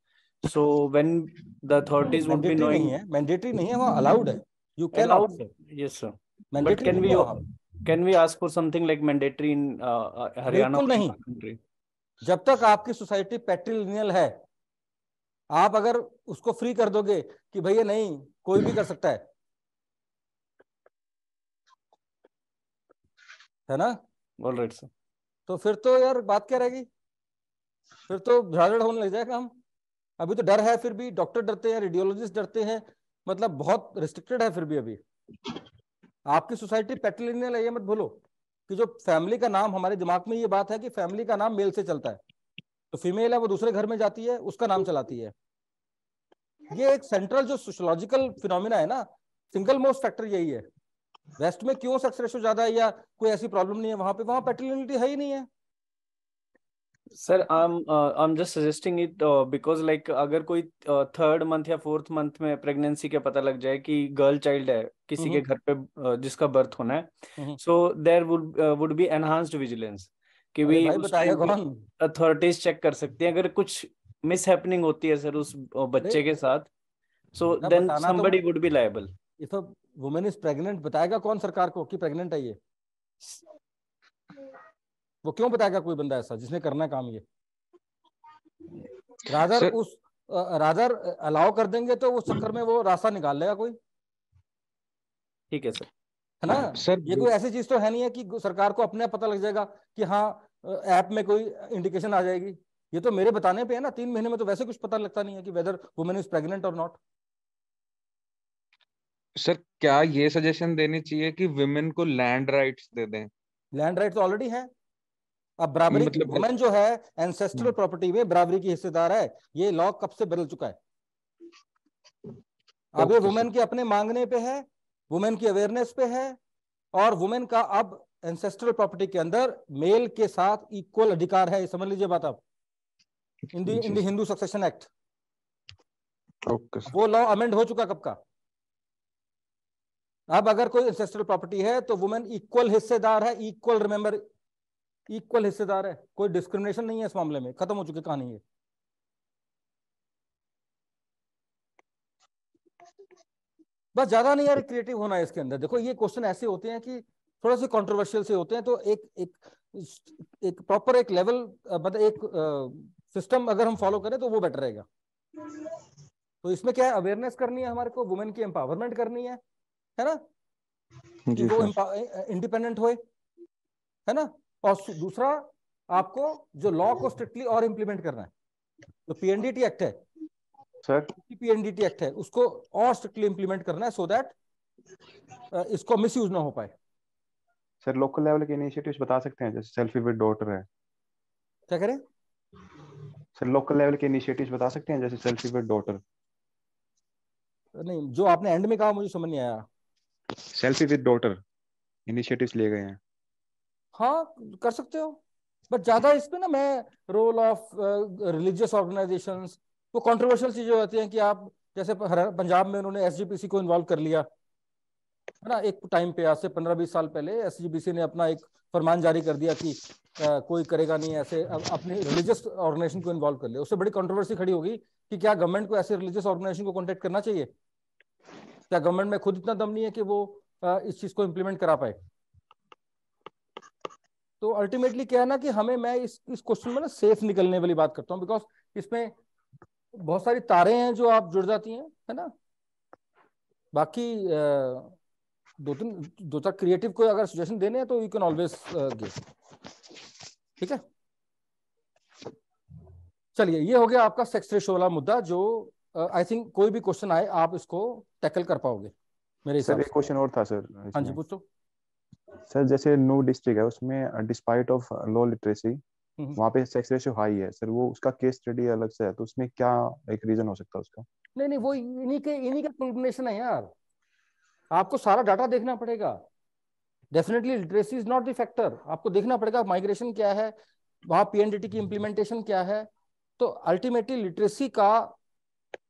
so when the authorities would be knowing hai mandatory nahi hai wo allowed hai you can allowed yes sir mandatory but can we can we ask for something like mandatory in uh, haryana bilkul nahi country? जब तक आपकी society पेट्रिलिनियल है आप अगर उसको free कर दोगे कि भैया नहीं कोई भी कर सकता है है ना ऑलराइट रहे सर तो फिर तो यार बात क्या रहेगी फिर तो झाड़ होने लग जाएगा हम अभी तो डर है फिर भी डॉक्टर डरते हैं रेडियोलॉजिस्ट डरते हैं मतलब बहुत रिस्ट्रिक्टेड है फिर भी अभी आपकी सोसाइटी पेट्रोलिनियल है ये मत भूलो कि जो फैमिली का नाम हमारे दिमाग में ये बात है कि फैमिली का नाम मेल से चलता है तो फीमेल है वो दूसरे घर में जाती है उसका नाम चलाती है ये एक सेंट्रल जो सोशोलॉजिकल फिनोमिना है ना सिंगल मोस्ट फैक्टर यही है वेस्ट में क्यों सक्सेस ज्यादा है या कोई ऐसी प्रॉब्लम नहीं है वहां पे वहां पेट्रोलिनिटी है ही नहीं है sir I am I am just suggesting it because like अगर कोई थर्ड uh, मंथ या फोर्थ मंथ में प्रेगनेंसी का पता लग जाए कि गर्ल चाइल्ड है किसी के घर पे uh, जिसका बर्थ होना है so there would would be enhanced vigilance कि भी अथॉरिटीज चेक कर सकती हैं अगर कुछ मिस हैपनिंग होती है सर उस uh, बच्चे के साथ so then somebody would be liable if a woman is pregnant बताएगा कौन सरकार को कि प्रेग्नेंट है ये वो क्यों बताएगा कोई बंदा ऐसा जिसने करना काम ये से... उस राजर अलाउ कर देंगे तो उस चक्कर में वो रास्ता निकाल लेगा कोई ठीक है सर है ना सर ये कोई ऐसी चीज तो है नहीं है कि सरकार को अपने पता लग जाएगा कि हाँ ऐप में कोई इंडिकेशन आ जाएगी ये तो मेरे बताने पे है ना तीन महीने में तो वैसे कुछ पता लगता नहीं है कि वेदर वुमेन इज प्रेग्नेंट और नॉट सर क्या ये सजेशन देनी चाहिए कि वुमेन को लैंड राइट्स दे दें लैंड राइट्स ऑलरेडी है अब बराबरी हम्म, मतलब वुमेन जो है एंसेस्ट्रल हम्म। प्रॉपर्टी में बराबरी की हिस्सेदार है ये लॉ कब से बदल चुका है अब ये वुमेन के अपने मांगने पे है वुमेन की अवेयरनेस पे है और वुमेन का अब एंसेस्ट्रल प्रॉपर्टी के अंदर मेल के साथ इक्वल अधिकार है समझ लीजिए बात आप in the Hindu succession act वो लॉ अमेंड हो चुका कब का अब अगर कोई एंसेस्ट्रल प्रॉपर्टी है तो वुमेन इक्वल हिस्सेदार है इक्वल रिमेंबर इक्वल हिस्सेदार है कोई डिस्क्रिमिनेशन नहीं है इस मामले में खत्म हो चुकी कहानी है बस ज्यादा नहीं यार क्रिएटिव होना है इसके अंदर देखो ये क्वेश्चन ऐसे होते हैं कि थोड़ा से कंट्रोवर्शियल से होते हैं तो एक एक एक प्रॉपर एक लेवल मतलब एक सिस्टम अगर हम फॉलो करें तो वो बेटर रहेगा तो इसमें क्या है अवेयरनेस करनी है हमारे को वुमेन की एम्पावरमेंट करनी है है ना वो इंडिपेंडेंट होए है ना और दूसरा आपको जो लॉ को स्ट्रिक्टली और इम्प्लीमेंट करना है जो पीएनडीटी एक्ट है पीएनडीटी एक्ट है उसको और स्ट्रिक्टली इम्प्लीमेंट करना है सो so दैट इसको मिस यूज ना हो पाए सर लोकल लेवल के इनिशिएटिव्स बता सकते हैं जैसे सेल्फी विद डॉटर है क्या करें सर लोकल लेवल के इनिशिएटिव्स बता सकते हैं जैसे सेल्फी विद डॉटर नहीं जो आपने एंड में कहा मुझे समझ नहीं आया सेल्फी विद डॉटर इनिशिएटिव्स लिए गए हैं हाँ कर सकते हो बट ज्यादा इसमें ना मैं रोल ऑफ रिलीजियस ऑर्गेनाइजेशन वो कॉन्ट्रोवर्शियल चीजें होती हैं कि आप जैसे पंजाब में उन्होंने एस को इन्वॉल्व कर लिया है ना एक टाइम पे आज से पंद्रह बीस साल पहले एस ने अपना एक फरमान जारी कर दिया कि आ, uh, कोई करेगा नहीं ऐसे अपने रिलीजियस ऑर्गेनाइजेशन को इन्वॉल्व कर ले उससे बड़ी कंट्रोवर्सी खड़ी होगी कि क्या गवर्नमेंट को ऐसे रिलीजियस ऑर्गेनाइजेशन को कॉन्टेक्ट करना चाहिए क्या गवर्नमेंट में खुद इतना दम नहीं है कि वो आ, uh, इस चीज को इम्प्लीमेंट करा पाए तो अल्टीमेटली क्या है ना कि हमें मैं इस इस क्वेश्चन में ना सेफ निकलने वाली बात करता हूँ बिकॉज इसमें बहुत सारी तारे हैं जो आप जुड़ जाती हैं है ना बाकी दो तीन दो चार क्रिएटिव को अगर सजेशन देने हैं तो यू कैन ऑलवेज गिव ठीक है चलिए ये हो गया आपका सेक्स रेशो वाला मुद्दा जो आई थिंक कोई भी क्वेश्चन आए आप इसको टैकल कर पाओगे मेरे हिसाब से क्वेश्चन और था सर हाँ जी पूछो सर जैसे नो डिस्ट्रिक्ट है उसमें डिस्पाइट ऑफ लो लिटरेसी वहाँ पे सेक्स रेशियो हाई है सर वो उसका केस स्टडी अलग से है तो उसमें क्या एक रीजन हो सकता है उसका नहीं नहीं वो इन्हीं के इन्हीं का कॉम्बिनेशन है यार आपको सारा डाटा देखना पड़ेगा definitely literacy is not the factor आपको देखना पड़ेगा माइग्रेशन क्या है वहाँ पीएनडीटी की इम्प्लीमेंटेशन क्या है तो अल्टीमेटली लिटरेसी का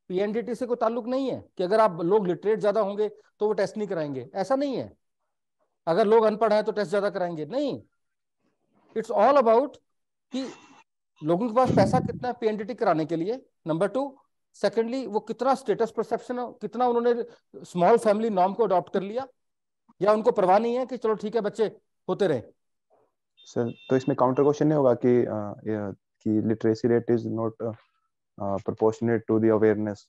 पीएनडीटी से कोई ताल्लुक नहीं है कि अगर आप लोग लिटरेट ज्यादा होंगे तो वो टेस्ट नहीं कराएंगे ऐसा नहीं है अगर लोग अनपढ़ हैं तो टेस्ट ज्यादा कराएंगे नहीं इट्स ऑल अबाउट कि लोगों के पास पैसा कितना है पीएनडीटी कराने के लिए नंबर टू सेकेंडली वो कितना स्टेटस परसेप्शन कितना उन्होंने स्मॉल फैमिली नॉर्म को अडॉप्ट कर लिया या उनको परवाह नहीं है कि चलो ठीक है बच्चे होते रहे सर तो इसमें काउंटर क्वेश्चन नहीं होगा कि आ, कि literacy rate is not proportionate to the awareness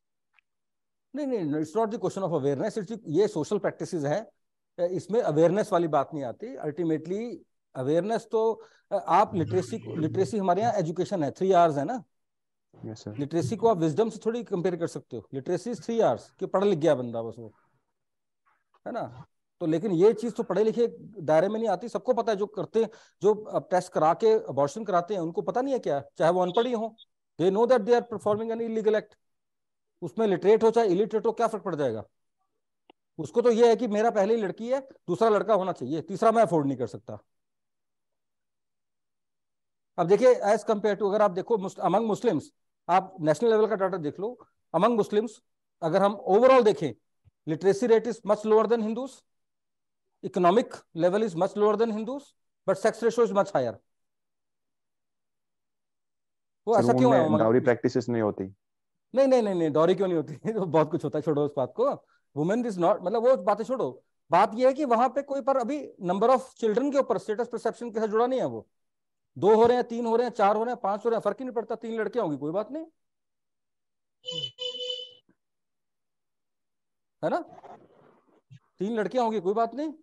नहीं नहीं it's not the question of awareness it's ये सोशल प्रैक्टिसेस हैं इसमें अवेयरनेस वाली बात नहीं आती अल्टीमेटली अवेयरनेस तो आप लिटरेसी लिटरेसी हमारे यहाँ एजुकेशन है थ्री आवर्स है ना लिटरेसी yes, को आप विजडम से थोड़ी कंपेयर कर सकते हो लिटरेसी थ्री आवर्स कि पढ़ लिख गया बंदा बस वो है ना तो लेकिन ये चीज तो पढ़े लिखे दायरे में नहीं आती सबको पता है जो करते हैं जो टेस्ट करा के अबॉर्शन कराते हैं उनको पता नहीं है क्या चाहे वो अनपढ़ ही हो they know that they are performing an illegal act उसमें लिटरेट हो चाहे इलिटरेट हो क्या फर्क पड़ जाएगा उसको तो ये है कि मेरा पहले लड़की है दूसरा लड़का होना चाहिए तीसरा मैं अफोर्ड नहीं कर सकता अब देखिए एज कम्पेयर टू अगर आप देखो अमंग मुस्लिम्स आप नेशनल लेवल का डाटा देख लो अमंग मुस्लिम्स अगर हम ओवरऑल देखें literacy rate is much lower than Hindus economic level is much lower than Hindus but sex ratio is much higher वो ऐसा क्यों है डाउरी प्रैक्टिसेस नहीं होती नहीं नहीं नहीं नहीं डॉरी क्यों नहीं होती तो बहुत कुछ होता है छोड़ो उस बात को वुमेन इज नॉट मतलब वो बातें छोड़ो बात ये है कि वहां पे कोई पर अभी नंबर ऑफ चिल्ड्रन के ऊपर स्टेटस परसेप्शन के साथ जुड़ा नहीं है वो दो हो रहे हैं तीन हो रहे हैं चार हो रहे हैं पांच हो रहे हैं फर्क ही नहीं पड़ता तीन लड़कियां होंगी कोई बात नहीं है ना तीन लड़कियां होंगी कोई बात नहीं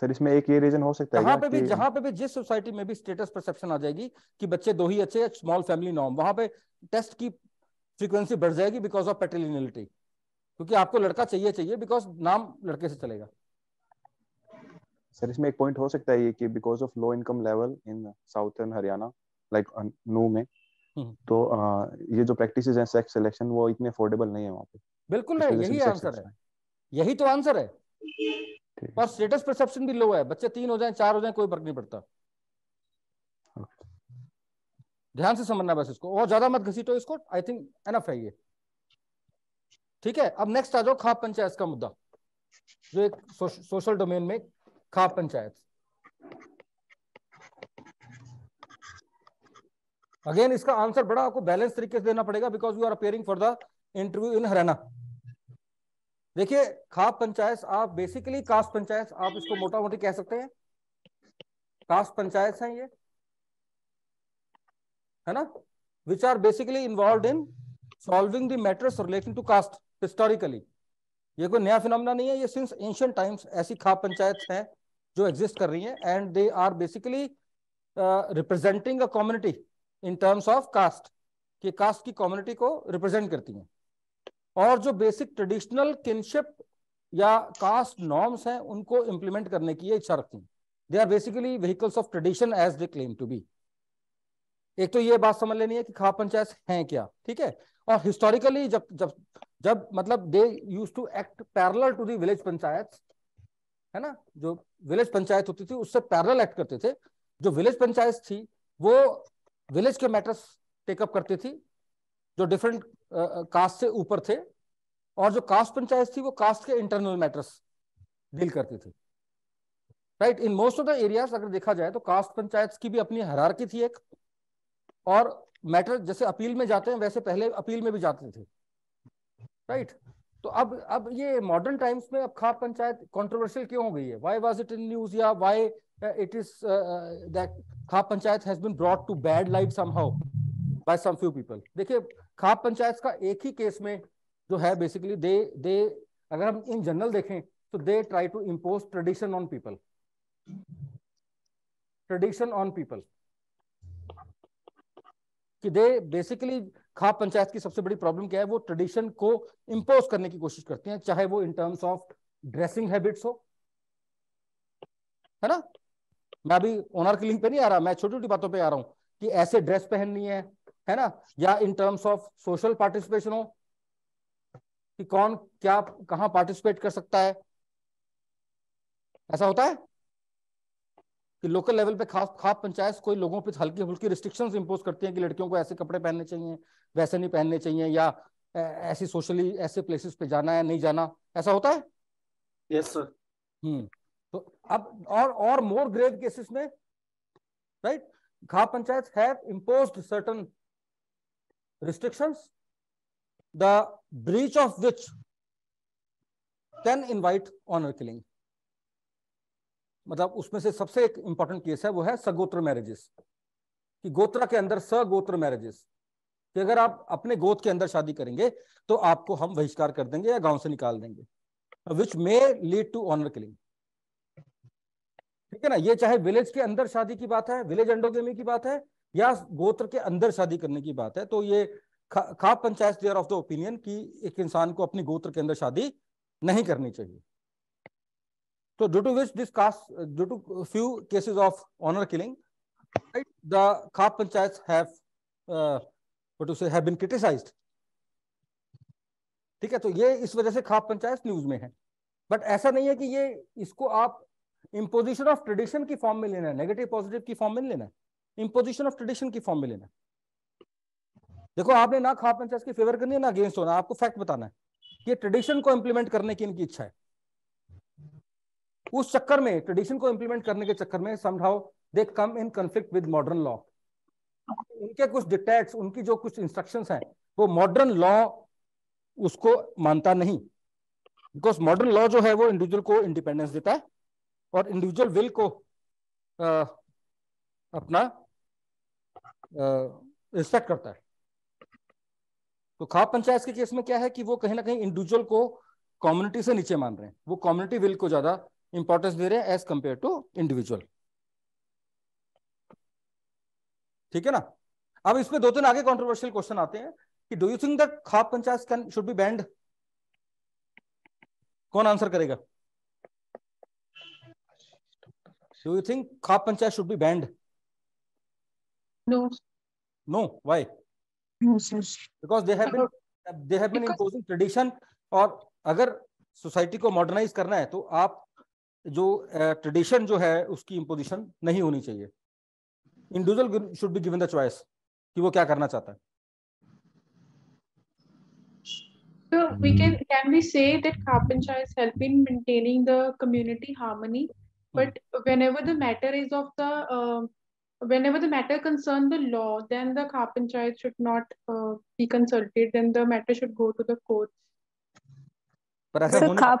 सर इसमें एक ये रीजन हो सकता है जहां पे भी जहां पे भी जिस सोसाइटी में भी स्टेटस परसेप्शन आ जाएगी कि बच्चे दो ही अच्छे स्मॉल फैमिली नॉर्म वहां पे टेस्ट की फ्रीक्वेंसी बढ़ जाएगी बिकॉज ऑफ पेट्रिलिटी क्योंकि आपको लड़का चाहिए चाहिए बिकॉज नाम लड़के से चलेगा सर इसमें एक पॉइंट हो सकता है ये कि because of low income level in southern Haryana like Nuh में हम्म। तो आ, uh, ये जो प्रैक्टिस हैं सेक्स सिलेक्शन वो इतने अफोर्डेबल नहीं है वहाँ पे बिल्कुल नहीं यही आंसर है यही तो आंसर है और स्टेटस परसेप्शन भी लो है बच्चे तीन हो जाए चार हो जाए कोई फर्क नहीं पड़ता ध्यान से समझना बस इसको और ज्यादा मत घसीटो इसको आई थिंक एनफ है ये ठीक है अब नेक्स्ट आ जाओ खाप पंचायत का मुद्दा जो एक सो, सोशल डोमेन में खाप पंचायत अगेन इसका आंसर बड़ा आपको बैलेंस तरीके से देना पड़ेगा because you are appearing for the interview in Haryana देखिए खाप पंचायत आप बेसिकली कास्ट पंचायत आप इसको मोटा मोटी कह सकते हैं कास्ट पंचायत है ये है ना which are basically involve in solving the matters relating to caste historically ये कोई नया फिनमना नहीं है ये सिंस एंशियंट टाइम्स ऐसी खाप पंचायत हैं जो एग्जिस्ट कर रही हैं and they are basically representing a community in terms of caste कि कास्ट की कम्युनिटी को रिप्रेजेंट करती हैं और जो बेसिक ट्रेडिशनल किनशिप या कास्ट नॉर्म्स हैं उनको इम्प्लीमेंट करने की इच्छा रखती हैं they are basically vehicles of tradition as they claim to be एक तो ये बात समझ लेनी है कि खाप पंचायत हैं क्या ठीक है और हिस्टोरिकली जब जब जब मतलब they use to act parallel to the village panchayat है ना जो विलेज पंचायत होती थी उससे पैरल एक्ट करते थे जो विलेज पंचायत थी वो विलेज के मैटर्स टेकअप करती थी जो डिफरेंट कास्ट से ऊपर थे और जो कास्ट पंचायत थी वो कास्ट के इंटरनल मैटर्स डील करती थी right in most of the areas अगर देखा जाए तो कास्ट पंचायत की भी अपनी हरारकी थी एक और मैटर जैसे अपील में जाते हैं वैसे पहले अपील में भी जाते थे राइट तो अब अब ये मॉडर्न टाइम्स में अब खाप पंचायत कंट्रोवर्शियल क्यों हो गई है why was it in news या why it is that khap panchayat has been brought to bad life somehow by some few people देखिए खाप पंचायत का एक ही केस में जो है बेसिकली दे दे अगर हम इन जनरल देखें तो they try to impose tradition on people tradition on people कि दे बेसिकली खाप पंचायत की सबसे बड़ी प्रॉब्लम क्या है वो ट्रेडिशन को इम्पोज करने की कोशिश करते हैं चाहे वो in terms of dressing habits हो है ना मैं अभी ओनर के लिंक पे नहीं आ रहा मैं छोटी छोटी बातों पे आ रहा हूँ कि ऐसे ड्रेस पहननी है है ना या in terms of social participation हो कि कौन क्या कहाँ पार्टिसिपेट कर सकता है ऐसा होता है कि लोकल लेवल पे खास खाप पंचायत कोई लोगों पे हल्की फुल्की रिस्ट्रिक्शन इम्पोज करती हैं कि लड़कियों को ऐसे कपड़े पहनने चाहिए वैसे नहीं पहनने चाहिए या ऐसी सोशली ऐसे प्लेसेस पे जाना है नहीं जाना ऐसा होता है यस सर हम्म तो अब और और मोर ग्रेव केसेस में right khap panchayat have imposed certain restrictions the breach of which can invite honour killing मतलब उसमें से सबसे एक इंपॉर्टेंट केस है वो है सगोत्र मैरिजेस कि गोत्रा के अंदर सगोत्र मैरिजेस कि अगर आप अपने गोत के अंदर शादी करेंगे तो आपको हम बहिष्कार कर देंगे या गांव से निकाल देंगे which may lead to honour killing ठीक है ना ये चाहे विलेज के अंदर शादी की बात है विलेज एंडोगेमी की बात है या गोत्र के अंदर शादी करने की बात है तो ये khap panchayat of the opinion की एक इंसान को अपने गोत्र के अंदर शादी नहीं करनी चाहिए So due to which this cast, uh, due to few cases of honor killing, right, the Khap panchayats have, uh, what to say, have been criticized. ठीक है तो ये इस वजह से खाप पंचायत न्यूज में है बट ऐसा नहीं है कि ये इसको आप इम्पोजिशन ऑफ ट्रेडिशन की फॉर्म में लेना है नेगेटिव पॉजिटिव की फॉर्म में लेना है इम्पोजिशन ऑफ ट्रेडिशन की फॉर्म में लेना है देखो आपने ना खाप पंचायत की फेवर करनी है ना अगेंस्ट होना आपको फैक्ट बताना है कि ट्रेडिशन को इम्प्लीमेंट करने की इनकी इच्छा है उस चक्कर में ट्रेडिशन को इम्प्लीमेंट करने के चक्कर में समझाओ they come in conflict with modern law उनके कुछ डिटेक्ट उनकी जो कुछ इंस्ट्रक्शन है वो मॉडर्न लॉ उसको मानता नहीं बिकॉज मॉडर्न लॉ जो है वो इंडिविजुअल को इंडिपेंडेंस देता है और इंडिविजुअल विल को आ, अपना रिस्पेक्ट करता है तो खाप पंचायत के केस में क्या है कि वो कहीं ना कहीं इंडिविजुअल को कम्युनिटी से नीचे मान रहे हैं वो कम्युनिटी विल को ज्यादा importance दे रहे हैं एज कंपेयर टू इंडिविजुअल ठीक है ना अब इसमें दो तीन आगे कॉन्ट्रोवर्शियल क्वेश्चन आते हैं कि do you think that khap panchayat can should be banned कौन आंसर करेगा do you think khap panchayat should be banned no no why because they have been they have been imposing tradition और अगर सोसाइटी को मॉडर्नाइज करना है तो आप जो ट्रेडिशन जो है उसकी इम्पोजिशन नहीं होनी चाहिए individual should be given the choice कि वो क्या करना चाहता है So we can can we say that Khapancha is helping maintaining the community harmony, but whenever the matter is of the uh, whenever the matter concern the law, then the Khapanchayat should not uh, be consulted. Then the matter should go to the court. पर ऐसा होना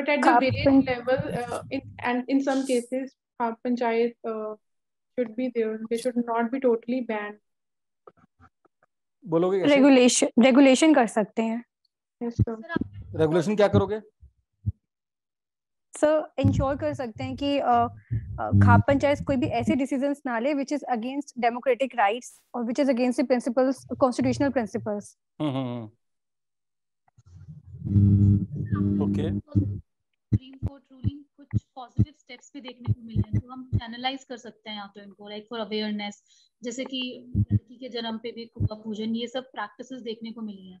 But at the village level, uh, in, and in some cases, panchayat uh, should be there. They should not be totally banned. बोलोगे regulation regulation कर सकते हैं regulation क्या करोगे sir ensure कर सकते हैं कि खाप uh, पंचायत uh, कोई भी ऐसे डिसीजन ना ले which is against democratic rights और which is against principles constitutional principles okay supreme court ruling कुछ पॉजिटिव स्टेप्स भी देखने को मिले हैं तो हम चैनलाइज कर सकते हैं यहाँ पे उनको लाइक फॉर अवेयरनेस जैसे कि लड़की के जन्म पे भी कुआ पूजन ये सब प्रैक्टिसेस देखने को मिली हैं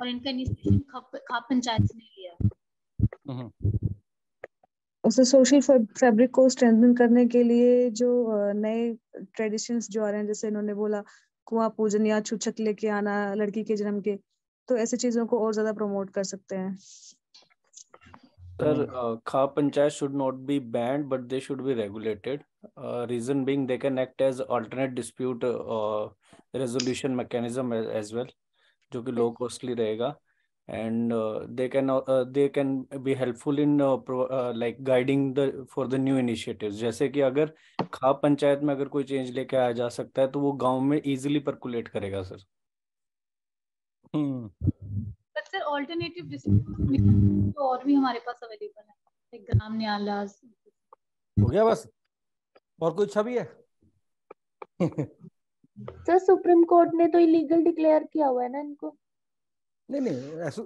और इनका इनिशिएशन खाप पंचायत ने लिया उसे सोशल फैब्रिक को स्ट्रेंथन करने के लिए जो नए ट्रेडिशंस जो आ रहे हैं जैसे इन्होंने बोला कुआं पूजन या छुछक लेके आना लड़की के जन्म के तो ऐसी चीजों को और ज्यादा प्रमोट कर सकते हैं Sir, uh, Kha Panchayat should not be banned, but they should be regulated. Uh, reason being, they can act as alternate dispute uh, resolution mechanism as, as well, जो कि low costly रहेगा. And uh, they can uh, they can be helpful in uh, pro, uh, like guiding the for the new initiatives. जैसे कि अगर खा पंचायत में अगर कोई चेंज लेके आया जा सकता है तो वो गांव में easily percolate करेगा सर. हम्म ऑल्टरनेटिव तो और भी हमारे पास अवेलेबल है एक ग्राम न्यालाज हो गया बस और कोई छवि है सर सुप्रीम कोर्ट ने तो इलीगल डिक्लेयर किया हुआ है ना इनको नहीं नहीं एसो,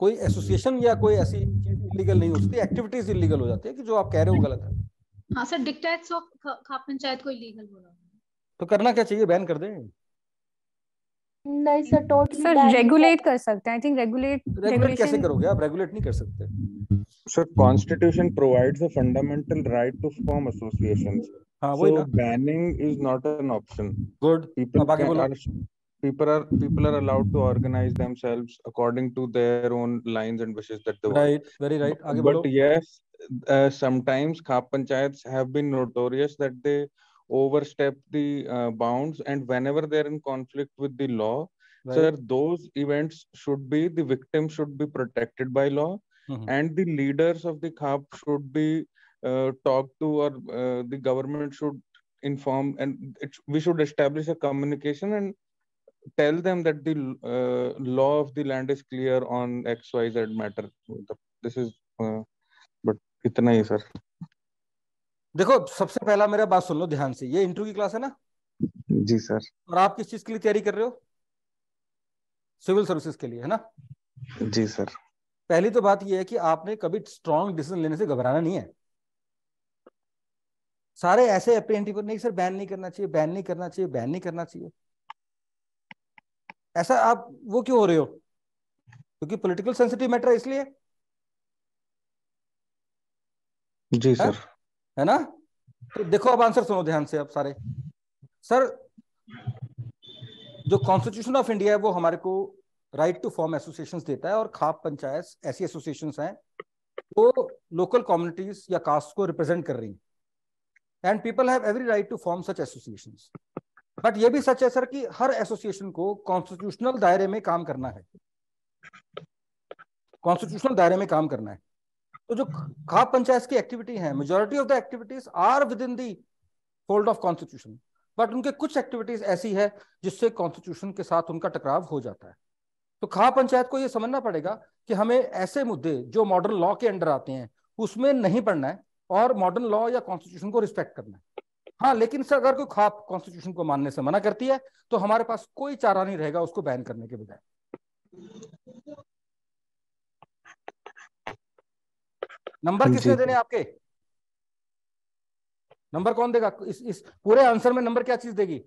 कोई एसोसिएशन या कोई ऐसी चीज इलीगल नहीं हो सकती एक्टिविटीज इलीगल हो जाती है कि जो आप कह रहे हो गलत है हाँ सर डिक्टेट्स ऑफ खा पंचायत को इलीगल बोला तो करना क्या चाहिए बैन कर दें नहीं सर टोटली सर रेगुलेट कर सकते हैं आई थिंक रेगुलेट रेगुलेट कैसे करोगे आप रेगुलेट नहीं कर सकते sir constitution provides a fundamental right to form associations हां वही ना banning is not an option good अब आगे बोलो people are people are allowed to organize themselves according to their own lines and wishes that they want. Right, very right. Aage but bolo. yes, uh, sometimes khap panchayats have been notorious that they overstep the uh, bounds and whenever they're in conflict with the law right. sir those events should be the victim should be protected by law mm-hmm. and the leaders of the khap should be uh, talked to or uh, the government should inform and it, we should establish a communication and tell them that the uh, law of the land is clear on xyz matter this is uh, but itna sir देखो सबसे पहला मेरा बात सुन लो ध्यान से ये interview की class है ना जी सर और आप किस चीज के लिए तैयारी कर रहे हो सिविल सर्विसेज के लिए है ना जी सर पहली तो बात यह है कि आपने कभी स्ट्रॉन्ग डिसीजन लेने से घबराना नहीं है सारे ऐसे अप्रेंटिव नहीं सर बैन नहीं करना चाहिए बैन नहीं करना चाहिए बैन नहीं करना चाहिए ऐसा आप वो क्यों हो रहे हो क्योंकि पॉलिटिकल सेंसिटिव मैटर है इसलिए जी है? हाँ? सर है ना तो देखो अब आंसर सुनो ध्यान से अब सारे सर जो कॉन्स्टिट्यूशन ऑफ इंडिया है वो हमारे को राइट टू फॉर्म एसोसिएशन देता है और खाप पंचायत ऐसी एसोसिएशन हैं वो लोकल कम्युनिटीज या कास्ट को रिप्रेजेंट कर रही हैं and people have every right to form such association but ये भी सच है सर कि हर एसोसिएशन को कॉन्स्टिट्यूशनल दायरे में काम करना है कॉन्स्टिट्यूशनल दायरे में काम करना है तो जो खाप पंचायत की एक्टिविटी है majority of the activities are within the fold of constitution but उनके कुछ एक्टिविटीज ऐसी है जिससे कॉन्स्टिट्यूशन के साथ उनका टकराव हो जाता है तो खा पंचायत को यह समझना पड़ेगा कि हमें ऐसे मुद्दे जो मॉडर्न लॉ के अंडर आते हैं उसमें नहीं पढ़ना है और मॉडर्न लॉ या कॉन्स्टिट्यूशन को रिस्पेक्ट करना है हाँ लेकिन सर अगर कोई खाप कॉन्स्टिट्यूशन को मानने से मना करती है तो हमारे पास कोई चारा नहीं रहेगा उसको बैन करने के बजाय नंबर हाँ किसने देने आपके नंबर कौन देगा इस इस पूरे आंसर में नंबर क्या चीज देगी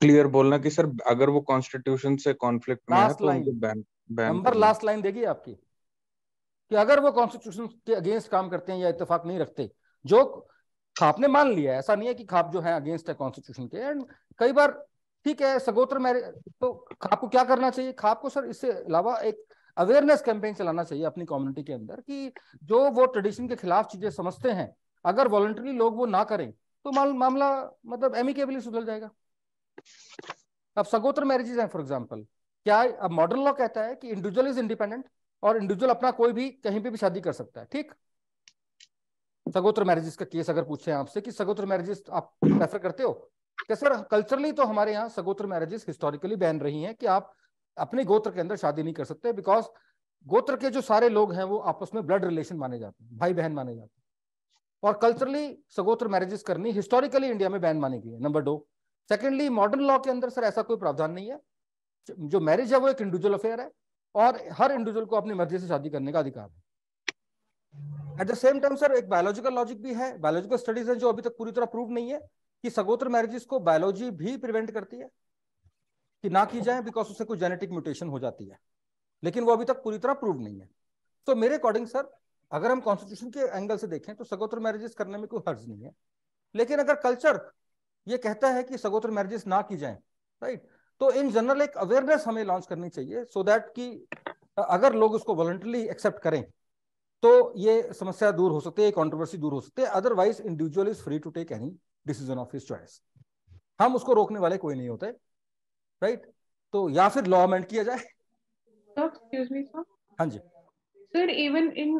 क्लियर बोलना कि सर अगर वो कॉन्स्टिट्यूशन से कॉन्फ्लिक्ट में है तो उनको ban ban number last line देगी आपकी कि अगर वो कॉन्स्टिट्यूशन के अगेंस्ट काम करते हैं या इत्तेफाक नहीं रखते जो खाप ने मान लिया ऐसा नहीं है कि खाप जो है अगेंस्ट है कॉन्स्टिट्यूशन के एंड कई बार ठीक है सगोत्र मैरिज तो खाप को क्या करना चाहिए खाप को सर इससे अलावा एक अवेयरनेस कैंपेन चलाना चाहिए अपनी कम्युनिटी के अंदर कि जो वो ट्रेडिशन के खिलाफ चीजें समझते हैं अगर वॉलंटरी लोग वो ना करें तो माल, मामला मतलब एमिकेबली सुधर जाएगा अब सगोत्र मैरिजेज हैं फॉर एग्जाम्पल क्या अब मॉडर्न लॉ कहता है कि इंडिविजुअल इज इंडिपेंडेंट और इंडिविजुअल अपना कोई भी कहीं पे भी शादी कर सकता है ठीक सगोत्र मैरिजेस का केस अगर पूछे आपसे कि सगोत्र मैरिजेस आप प्रेफर करते हो क्या सर कल्चरली तो हमारे यहाँ सगोत्र मैरिजेस हिस्टोरिकली बैन रही हैं कि आप अपने गोत्र के अंदर शादी नहीं कर सकते बिकॉज गोत्र के जो सारे लोग हैं वो आपस में ब्लड रिलेशन माने जाते हैं भाई बहन माने जाते हैं और कल्चरली सगोत्र मैरिजेस करनी हिस्टोरिकली इंडिया में बैन मानी गई है नंबर दो सेकेंडली मॉडर्न लॉ के अंदर सर ऐसा कोई प्रावधान नहीं है जो मैरिज है वो एक इंडिविजुअल अफेयर है और हर इंडिविजुअल को अपनी मर्जी से शादी करने का अधिकार है at the same time sir एक बायोलॉजिकल लॉजिक भी है बायोलॉजिकल स्टडीज है जो अभी तक पूरी तरह प्रूव नहीं है कि सगोत्र मैरिजेस को बायोलॉजी भी प्रिवेंट करती है कि ना की जाए बिकॉज उससे कोई जेनेटिक म्यूटेशन हो जाती है लेकिन वो अभी तक पूरी तरह प्रूव नहीं है तो मेरे अकॉर्डिंग सर अगर हम कॉन्स्टिट्यूशन के एंगल से देखें तो सगोत्र मैरिजेस करने में कोई हर्ज नहीं है लेकिन अगर कल्चर ये कहता है कि सगोत्र मैरिजेस ना की जाए राइट तो इन जनरल एक अवेयरनेस हमें लॉन्च करनी चाहिए सो so दैट कि अगर लोग उसको वॉलंटली एक्सेप्ट करें तो ये समस्या दूर हो सकती है कॉन्ट्रोवर्सी दूर हो सकती है otherwise individual is free to take any decision of his choice हम उसको रोकने वाले कोई नहीं होते राइट तो या फिर लॉ अमेंड किया जाए हाँ जी sir even in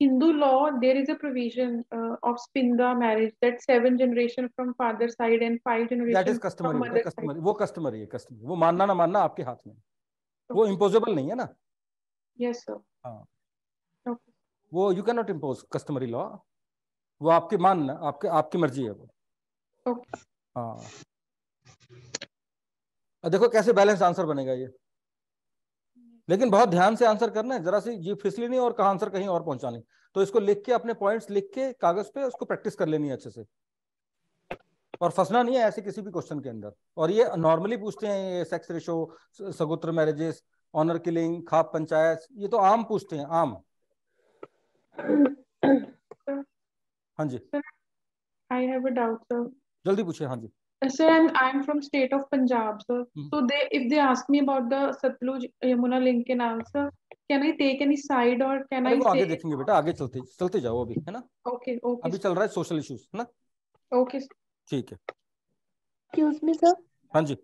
Hindu law there is a provision of sapinda marriage that seven generation from father side and five generation customer customer वो कस्टमर है कस्टमर वो मानना ना मानना आपके हाथ में वो इम्पोजेबल नहीं है ना यस सर हाँ। वो you can not impose customary law वो आपके मानना आपके आपकी मर्जी है वो हाँ और देखो कैसे बैलेंस आंसर बनेगा ये लेकिन बहुत ध्यान से आंसर करना है जरा सी ये फिसली नहीं और कहा आंसर कहीं और पहुंचानी तो इसको लिख के अपने पॉइंट्स लिख के कागज पे उसको प्रैक्टिस कर लेनी है अच्छे से और फंसना नहीं है ऐसे किसी भी क्वेश्चन के अंदर और ये नॉर्मली पूछते हैं ये सेक्स रेशो सगुत्र marriages honour killing khap panchayat ये तो आम पूछते हैं आम हाँ जी I have a doubt sir जल्दी पूछिए हाँ जी Sir, I'm, I'm from state of Punjab, sir. Mm. hmm So they, if they ask me about the Satluj Yamuna link in answer, can I take any side or can I? वो आगे देखेंगे बेटा आगे चलते चलते जाओ अभी है ना? Okay, okay. अभी चल रहा है social issues है ना? Okay. ठीक है. Excuse me, sir. हाँ जी.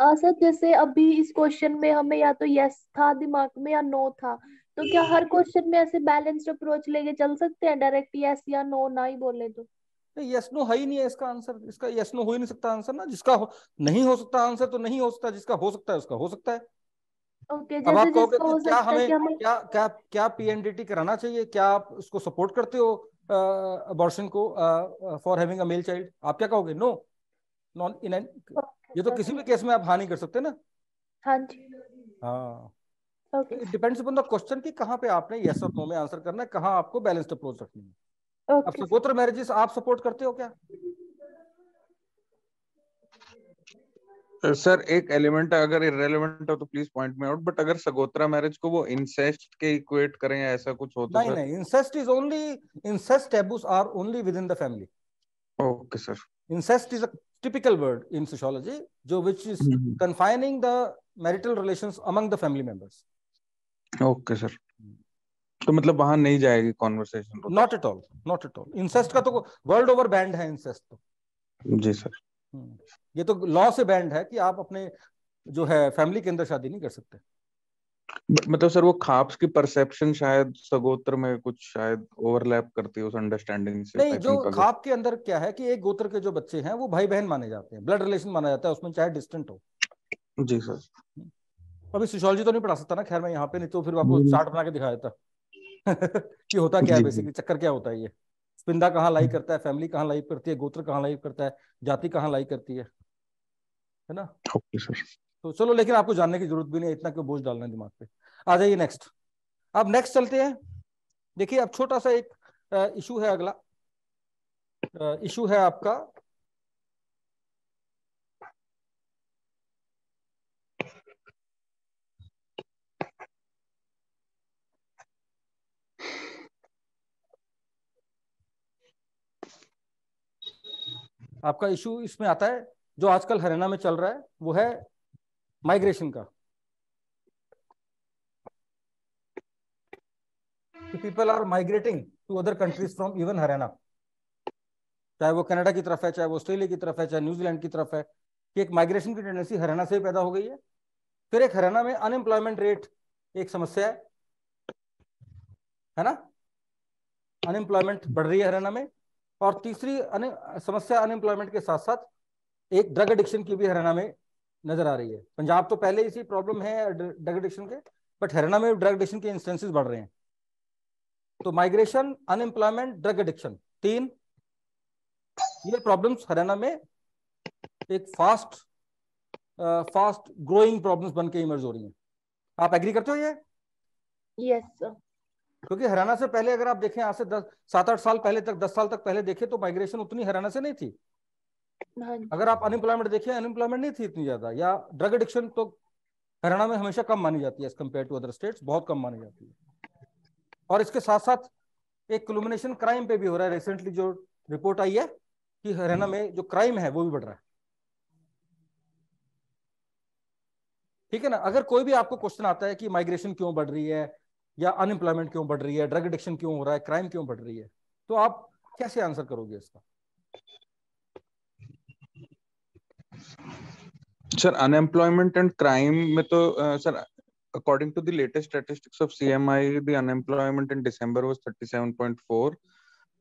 आ, सर जैसे अभी इस क्वेश्चन में हमें या तो यस था दिमाग में या नो था तो क्या हर क्वेश्चन में ऐसे बैलेंस्ड अप्रोच लेके चल सकते हैं डायरेक्ट यस या नो ना ही बोले तो यस नो है ही नहीं है इसका आंसर इसका यस नो हो ही नहीं सकता आंसर ना जिसका हो, नहीं हो सकता आंसर तो नहीं हो सकता जिसका हो सकता है उसका हो सकता है okay, अब आप कहोगे क्या हमें क्या, हमें... क्या क्या क्या पीएनडीटी कराना चाहिए क्या आप उसको सपोर्ट करते हो अबॉर्शन को for having a male child आप क्या कहोगे नो नॉन इन ये तो किसी भी केस में आप हाँ नहीं कर सकते ना हाँ जी हाँ डिपेंड्स अपॉन द क्वेश्चन कि कहाँ पे आपने यस और नो में आंसर करना है कहाँ आपको बैलेंस्ड अप्रोच रखनी है okay. अब गोत्र मैरिजेस आप सपोर्ट करते हो क्या सर uh, एक एलिमेंट अगर इरेलीवेंट हो तो प्लीज पॉइंट में आउट बट अगर सगोत्रा मैरिज को वो इंसेस्ट के इक्वेट करें या ऐसा कुछ होता तो नहीं सर? नहीं incest is only incest taboos are only within the family okay sir incest is a typical word in sociology जो which is confining the marital relations among the family members okay sir तो मतलब वहां नहीं जाएगी conversation not at all not at all incest का तो world over banned है incest तो जी सर हम्म। ये तो लॉ से बैंड है कि आप अपने जो है फैमिली के अंदर शादी नहीं कर सकते मतलब सर वो खाप्स की परसेप्शन शायद सगोत्र में कुछ शायद ओवरलैप करती है उस अंडरस्टैंडिंग से नहीं जो खाप के अंदर क्या है कि एक गोत्र के जो बच्चे हैं वो भाई बहन माने जाते हैं ब्लड रिलेशन माना जाता है उसमें चाहे डिस्टेंट हो जी सर हम्म। अभी सोशोलॉजी तो नहीं पढ़ा सकता ना खैर मैं यहाँ पे नहीं तो फिर आपको हम्म। चार्ट बना के दिखा देता कि होता क्या है बेसिकली चक्कर क्या होता है ये स्पिंदा कहाँ लाइव हम्म। करता है फैमिली कहाँ लाइव करती है गोत्र कहाँ लाइव करता है जाति कहाँ लाइव करती है है ना ओके सर तो चलो लेकिन आपको जानने की जरूरत भी नहीं है इतना क्यों बोझ डालना है दिमाग पे आ जाइए नेक्स्ट अब नेक्स्ट चलते हैं देखिए अब छोटा सा एक इशू है अगला इशू है आपका आपका इशू इसमें आता है जो आजकल हरियाणा में चल रहा है वो है माइग्रेशन का people are migrating to other countries from even Haryana चाहे वो कनाडा की तरफ है चाहे वो ऑस्ट्रेलिया की तरफ है चाहे न्यूजीलैंड की तरफ है कि एक माइग्रेशन की टेंडेंसी हरियाणा से पैदा हो गई है फिर एक हरियाणा में अनएम्प्लॉयमेंट रेट एक समस्या है है ना अनएम्प्लॉयमेंट बढ़ रही है हरियाणा में और तीसरी समस्या अनएम्प्लॉयमेंट के साथ साथ एक ड्रग एडिक्शन की भी हरियाणा में नजर आ रही है पंजाब तो पहले इसी प्रॉब्लम है ड्रग एडिक्शन के बट हरियाणा में ड्रग एडिक्शन के इंस्टेंसेस बढ़ रहे हैं तो माइग्रेशन अनएम्प्लॉयमेंट ड्रग एडिक्शन तीन ये प्रॉब्लम्स हरियाणा में एक फास्ट फास्ट ग्रोइंग प्रॉब्लम्स बन के इमर्ज हो रही हैं आप एग्री करते हो ये यस yes, सर क्योंकि हरियाणा से पहले अगर आप देखें आज से दस सात आठ साल पहले तक दस साल तक पहले देखें तो माइग्रेशन उतनी हरियाणा से नहीं थी हाँ अगर आप अनएम्प्लॉयमेंट देखिए अनएम्प्लॉयमेंट नहीं थी इतनी ज्यादा या ड्रग एडिक्शन तो हरियाणा में हमेशा कम मानी जाती है as compare to other states बहुत कम मानी जाती है और इसके साथ साथ एक क्लूमिनेशन क्राइम पे भी हो रहा है रिसेंटली जो रिपोर्ट आई है कि हरियाणा में जो क्राइम है वो भी बढ़ रहा है ठीक है ना अगर कोई भी आपको क्वेश्चन आता है कि माइग्रेशन क्यों बढ़ रही है या अनएम्प्लॉयमेंट क्यों बढ़ रही है ड्रग एडिक्शन क्यों हो रहा है क्राइम क्यों बढ़ रही है तो आप कैसे आंसर करोगे इसका सर अनएम्प्लॉयमेंट एंड क्राइम में तो sir according to the latest statistics of CMI the unemployment in December was 37.4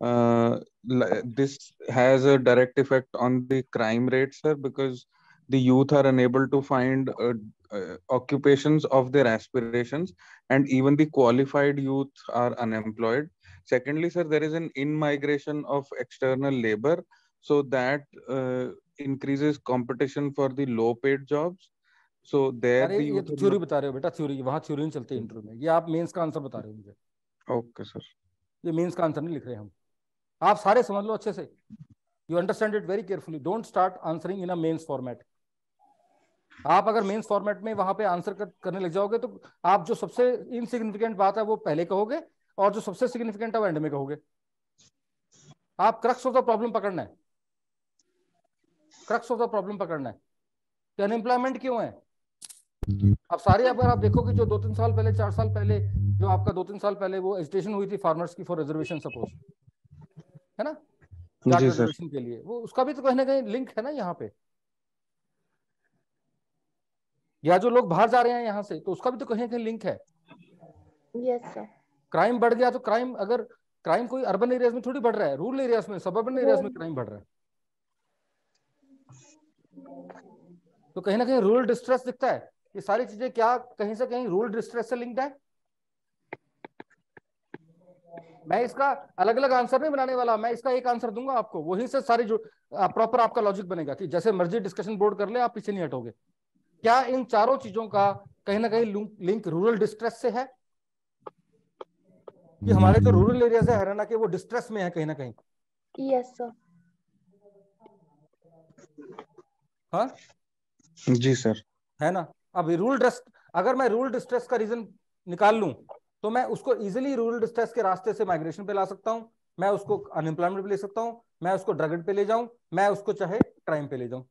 uh, this has a direct effect on the crime rate sir because the youth are unable to find a uh, occupations of their aspirations and even the qualified youth are unemployed secondly sir there is an in migration of external labor so that uh, increases competition for the low paid jobs so there the ये तो theory बता रहे हो बेटा theory वहां theory नहीं चलती interview में ये आप मेंस का आंसर बता रहे हो मुझे ओके सर ये मेंस का आंसर नहीं लिख रहे हम आप सारे समझ लो अच्छे से you understand it very carefully don't start answering in a mains format आप अगर मेन्स फॉर्मेट में वहां पे आंसर कर, करने लग जाओगे तो आप जो सबसे इनसिग्निफिकेंट बात है वो पहले कहोगे और जो सबसे सिग्निफिकेंट है वो एंड में कहोगे आप क्रक्स ऑफ द प्रॉब्लम पकड़ना है क्रक्स ऑफ द प्रॉब्लम पकड़ना है कि अनएम्प्लॉयमेंट क्यों है अब सारे अगर आप देखोगे जो दो तीन साल पहले चार साल पहले जो आपका दो तीन साल पहले वो एजुटेशन हुई थी फार्मर्स की फॉर रिजर्वेशन सपोज है ना रिजर्वेशन के लिए वो उसका भी तो कहीं ना कहीं लिंक है ना यहाँ पे या जो लोग बाहर जा रहे हैं यहाँ से तो उसका भी तो कहीं कहीं लिंक है yes, क्राइम बढ़ गया तो क्राइम अगर क्राइम कोई अर्बन एरियाज में थोड़ी बढ़ रहा है रूरल एरियाज में सब अर्बन एरियाज में क्राइम बढ़ रहा है तो कहीं ना कहीं रूरल डिस्ट्रेस दिखता है ये सारी चीजें क्या कहीं से कहीं रूरल डिस्ट्रेस से लिंक्ड है मैं इसका अलग अलग आंसर नहीं बनाने वाला मैं इसका एक आंसर दूंगा आपको वहीं से सारी जो प्रॉपर आपका लॉजिक बनेगा कि जैसे मर्जी डिस्कशन बोर्ड कर ले आप पीछे नहीं हटोगे क्या इन चारों चीजों का कहीं ना कहीं लिंक रूरल डिस्ट्रेस से है कि हमारे जो तो रूरल एरियाज है हरियाणा के वो डिस्ट्रेस में है कहीं ना कहीं यस सर हाँ जी सर है ना अब रूरल डिस्ट अगर मैं रूरल डिस्ट्रेस का रीजन निकाल लूं तो मैं उसको इजिली रूरल डिस्ट्रेस के रास्ते से माइग्रेशन पे ला सकता हूँ मैं उसको अनएम्प्लॉयमेंट पे ले सकता हूँ मैं उसको ड्रग पे ले जाऊं मैं उसको चाहे क्राइम पे ले जाऊं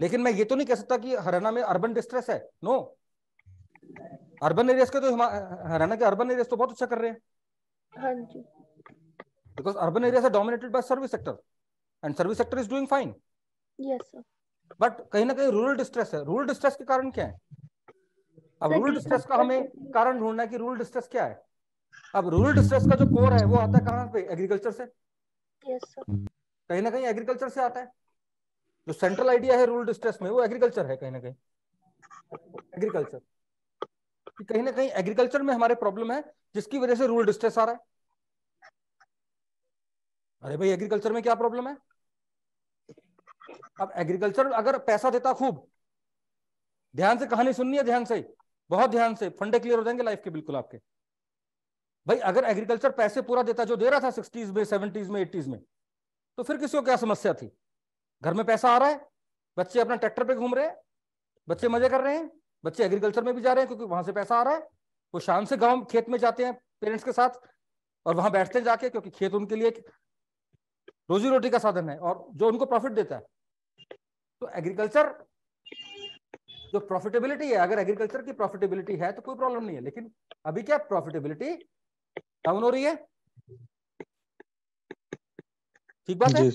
लेकिन मैं ये तो नहीं कह सकता कि हरियाणा में अर्बन डिस्ट्रेस है नो अर्बन एरियाज के तो हरियाणा के अर्बन एरियाज तो बहुत अच्छा कर रहे हैं हाँ जी because urban areas are dominated by service sector and service sector is doing fine yes sir but कहीं ना कहीं रूरल डिस्ट्रेस है रूरल डिस्ट्रेस के कारण क्या है अब रूरल डिस्ट्रेस का हमें कारण ढूंढना है कि रूरल डिस्ट्रेस क्या है अब रूरल डिस्ट्रेस का जो कोर है वो आता है कहां पे एग्रीकल्चर से यस सर कहीं ना कहीं एग्रीकल्चर से आता है जो सेंट्रल आइडिया है रूरल डिस्ट्रेस में वो एग्रीकल्चर है कहीं ना कहीं एग्रीकल्चर कहीं ना कहीं एग्रीकल्चर में हमारे प्रॉब्लम है जिसकी वजह से रूरल डिस्ट्रेस आ रहा है अरे भाई एग्रीकल्चर में क्या प्रॉब्लम है अब एग्रीकल्चर अगर पैसा देता खूब ध्यान से कहानी सुननी है ध्यान से बहुत ध्यान से फंडे क्लियर हो जाएंगे लाइफ के बिल्कुल आपके भाई अगर एग्रीकल्चर पैसे पूरा देता जो दे रहा था सिक्सटीज में सेवेंटीज में एट्टीज में तो फिर किसी को क्या समस्या थी घर में पैसा आ रहा है बच्चे अपना ट्रैक्टर पे घूम रहे हैं बच्चे मजे कर रहे हैं बच्चे एग्रीकल्चर में भी जा रहे हैं क्योंकि वहां से पैसा आ रहा है वो शाम से गांव खेत में जाते हैं पेरेंट्स के साथ और वहां बैठते हैं जाके क्योंकि खेत उनके लिए रोजी रोटी का साधन है और जो उनको प्रॉफिट देता है तो एग्रीकल्चर जो प्रॉफिटेबिलिटी है अगर एग्रीकल्चर की प्रॉफिटेबिलिटी है तो कोई प्रॉब्लम नहीं है लेकिन अभी क्या प्रॉफिटेबिलिटी डाउन हो रही है ठीक बात है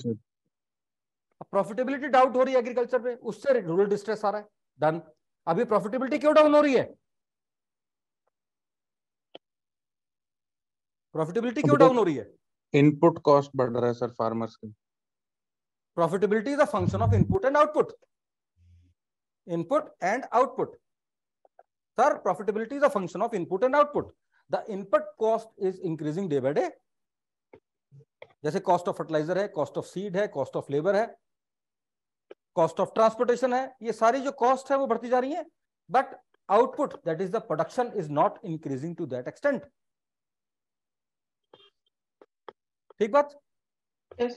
प्रॉफिटेबिलिटी डाउट हो रही है एग्रीकल्चर में उससे रूरल डिस्ट्रेस आ रहा है डन अभी प्रॉफिटेबिलिटी क्यों डाउन हो रही है प्रॉफिटेबिलिटी क्यों डाउन हो रही है इनपुट कॉस्ट बढ़ रहा है सर फार्मर्स की profitability is a function of input and output input and output sir profitability is a function of input and output the input cost is increasing day by day जैसे cost of fertiliser है cost of seed है cost of labour है cost of transportation है ये सारी जो cost है वो बढ़ती जा रही है but output that is the production is not increasing to that extent ठीक बात yes.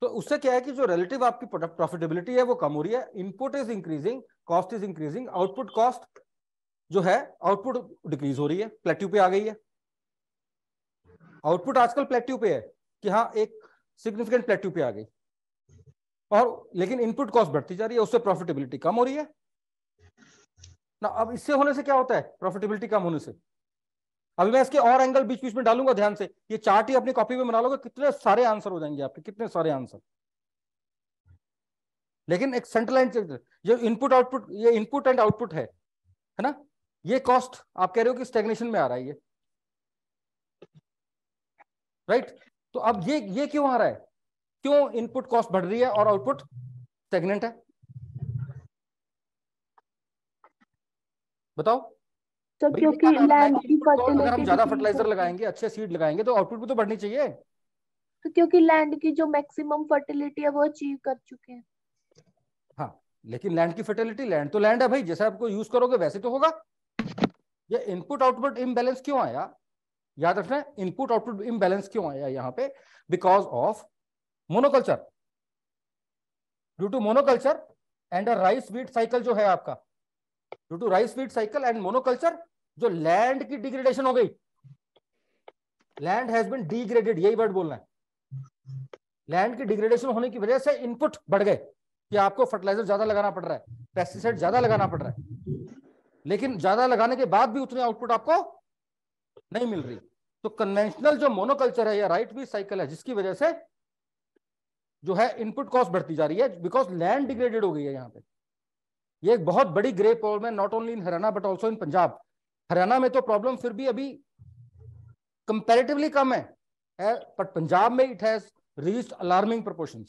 तो उससे क्या है कि जो रिलेटिव आपकी प्रॉफिटेबिलिटी है वो कम हो रही है input is increasing cost is increasing output cost जो है आउटपुट डिक्रीज हो रही है प्लेट्यू पे आ गई है आउटपुट आजकल प्लेट्यू पे है कि हाँ एक सिग्निफिकेंट प्लेट्यू पे आ गई और लेकिन इनपुट कॉस्ट बढ़ती जा रही है उससे प्रॉफिटेबिलिटी कम हो रही है ना अब इससे होने से क्या होता है प्रॉफिटेबिलिटी कम होने से अभी मैं इसके और एंगल बीच बीच में डालूंगा ध्यान से ये चार्ट ही अपनी कॉपी में बना लोगे कितने सारे आंसर हो जाएंगे आपके कितने सारे आंसर लेकिन एक सेंट्रल लाइन जो इनपुट आउटपुट ये इनपुट एंड आउटपुट है है ना ये कॉस्ट आप कह रहे हो कि स्टेग्नेशन में आ रहा है ये राइट right? तो अब ये ये क्यों आ रहा है क्यों इनपुट कॉस्ट बढ़ रही है और आउटपुट स्टेगनेंट है बताओ तो क्योंकि ज्यादा फर्टिलाइजर लगाएंगे अच्छे सीड लगाएंगे तो आउटपुट भी तो बढ़नी चाहिए तो क्योंकि लैंड की जो मैक्सिमम फर्टिलिटी है वो अचीव कर चुके हैं हाँ लेकिन लैंड की फर्टिलिटी लैंड तो लैंड है भाई जैसा आपको यूज करोगे वैसे तो होगा ये इनपुट आउटपुट इम्बेलेंस क्यों आया याद रखना इनपुट आउटपुट इम्बेलेंस क्यों आया यहाँ पे because of monoculture due to monoculture and a rice wheat cycle जो है आपका due to rice wheat cycle and monoculture जो लैंड की डिग्रेडेशन हो गई लैंड हैज बिन डिग्रेडेड यही वर्ड बोलना है लैंड की डिग्रेडेशन होने की वजह से इनपुट बढ़ गए कि आपको फर्टिलाइजर ज्यादा लगाना पड़ रहा है पेस्टिसाइड ज्यादा लगाना पड़ रहा है लेकिन ज्यादा लगाने के बाद भी उतनी आउटपुट आपको नहीं मिल रही तो कन्वेंशनल जो मोनोकल्चर है या राइट भी साइकिल है जिसकी वजह से जो है इनपुट कॉस्ट बढ़ती जा रही है बिकॉज लैंड डिग्रेडेड हो गई है यहाँ पे ये एक बहुत बड़ी ग्रे प्रॉब्लम है not only in Haryana but also in Punjab Haryana में तो प्रॉब्लम फिर भी अभी कंपेरेटिवली कम है बट पंजाब में it has reach alarming proportion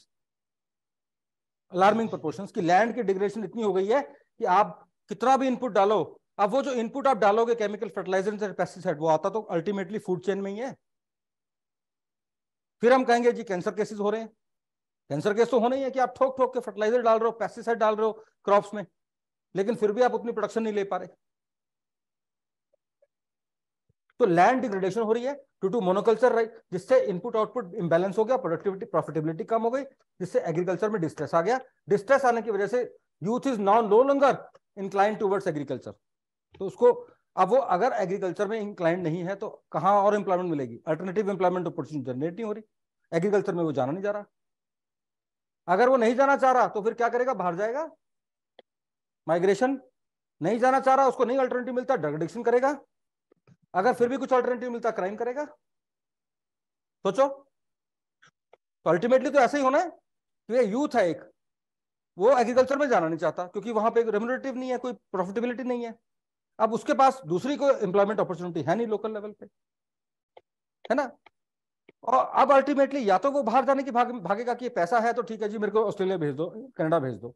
alarming proportion की लैंड की डिग्रेशन इतनी हो गई है कि आप कितना भी इनपुट डालो अब वो जो इनपुट आप डालोगे केमिकल फर्टिलाइजर पेस्टिसाइड वो आता तो अल्टीमेटली फूड चेन में ही है फिर हम कहेंगे जी कैंसर केसेस हो रहे हैं कैंसर केस तो होना ही है कि आप ठोक ठोक के फर्टिलाइजर डाल रहे हो पेस्टिसाइड डाल रहे हो क्रॉप्स में लेकिन फिर भी आप उतनी प्रोडक्शन नहीं ले पा रहे तो लैंड डिग्रेडेशन हो रही है टू टू मोनोकल्चर राइट जिससे इनपुट आउटपुट इंबैलेंस हो गया प्रोडक्टिविटी प्रॉफिटेबिलिटी कम हो गई जिससे एग्रीकल्चर में डिस्ट्रेस आ गया डिस्ट्रेस आने की वजह से youth is non no longer incline towards agriculture तो उसको अब वो अगर एग्रीकल्चर में इंक्लाइन नहीं है तो कहाँ और इंप्लॉयमेंट मिलेगी अल्टरनेटिव इंप्लॉयमेंट अपॉर्चुनिटी जनरेट नहीं हो रही एग्रीकल्चर में वो जाना नहीं जा रहा अगर वो नहीं जाना चाह रहा तो फिर क्या करेगा बाहर जाएगा माइग्रेशन नहीं जाना चाह रहा उसको नहीं अल्टरनेटिव मिलता ड्रग एडिक्शन करेगा अगर फिर भी कुछ अल्टरनेटिव मिलता क्राइम करेगा सोचो तो अल्टीमेटली तो ऐसा ही होना है कि ये यूथ है एक वो एग्रीकल्चर में जाना नहीं चाहता क्योंकि वहां पे रेमोनेटिव नहीं है कोई प्रॉफिटेबिलिटी नहीं है अब उसके पास दूसरी कोई एम्प्लॉयमेंट अपॉर्चुनिटी है नहीं लोकल लेवल पे है ना और अब अल्टीमेटली या तो वो बाहर जाने की भाग, भागेगा कि पैसा है तो ठीक है जी मेरे को ऑस्ट्रेलिया भेज दो कनाडा भेज दो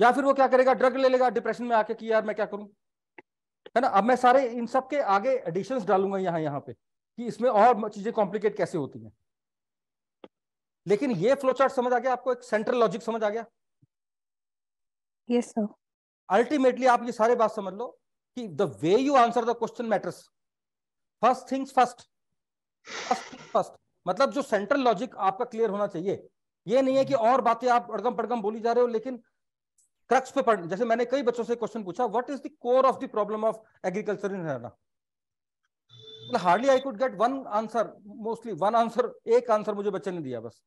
या फिर वो क्या करेगा ड्रग ले लेगा डिप्रेशन में आके कि यार मैं क्या करूं है ना अब मैं सारे इन सब के आगे एडिशन डालूंगा यहाँ यहाँ पे कि इसमें और चीजें कॉम्प्लिकेट कैसे होती हैं लेकिन ये फ्लो चार्ट समझ आ गया आपको एक सेंट्रल लॉजिक समझ आ गया यस सर अल्टीमेटली आप ये सारे बात समझ लो कि the way you answer the question matters first things first first first मतलब जो सेंट्रल लॉजिक आपका क्लियर होना चाहिए ये नहीं है कि हम्म। और बातें आप अड़गम पड़गम बोली जा रहे हो लेकिन क्रक्स पे पढ़ जैसे मैंने कई बच्चों से क्वेश्चन पूछा what is the core of the problem of agriculture in Haryana hardly I could get one answer mostly one answer एक आंसर मुझे बच्चे ने दिया बस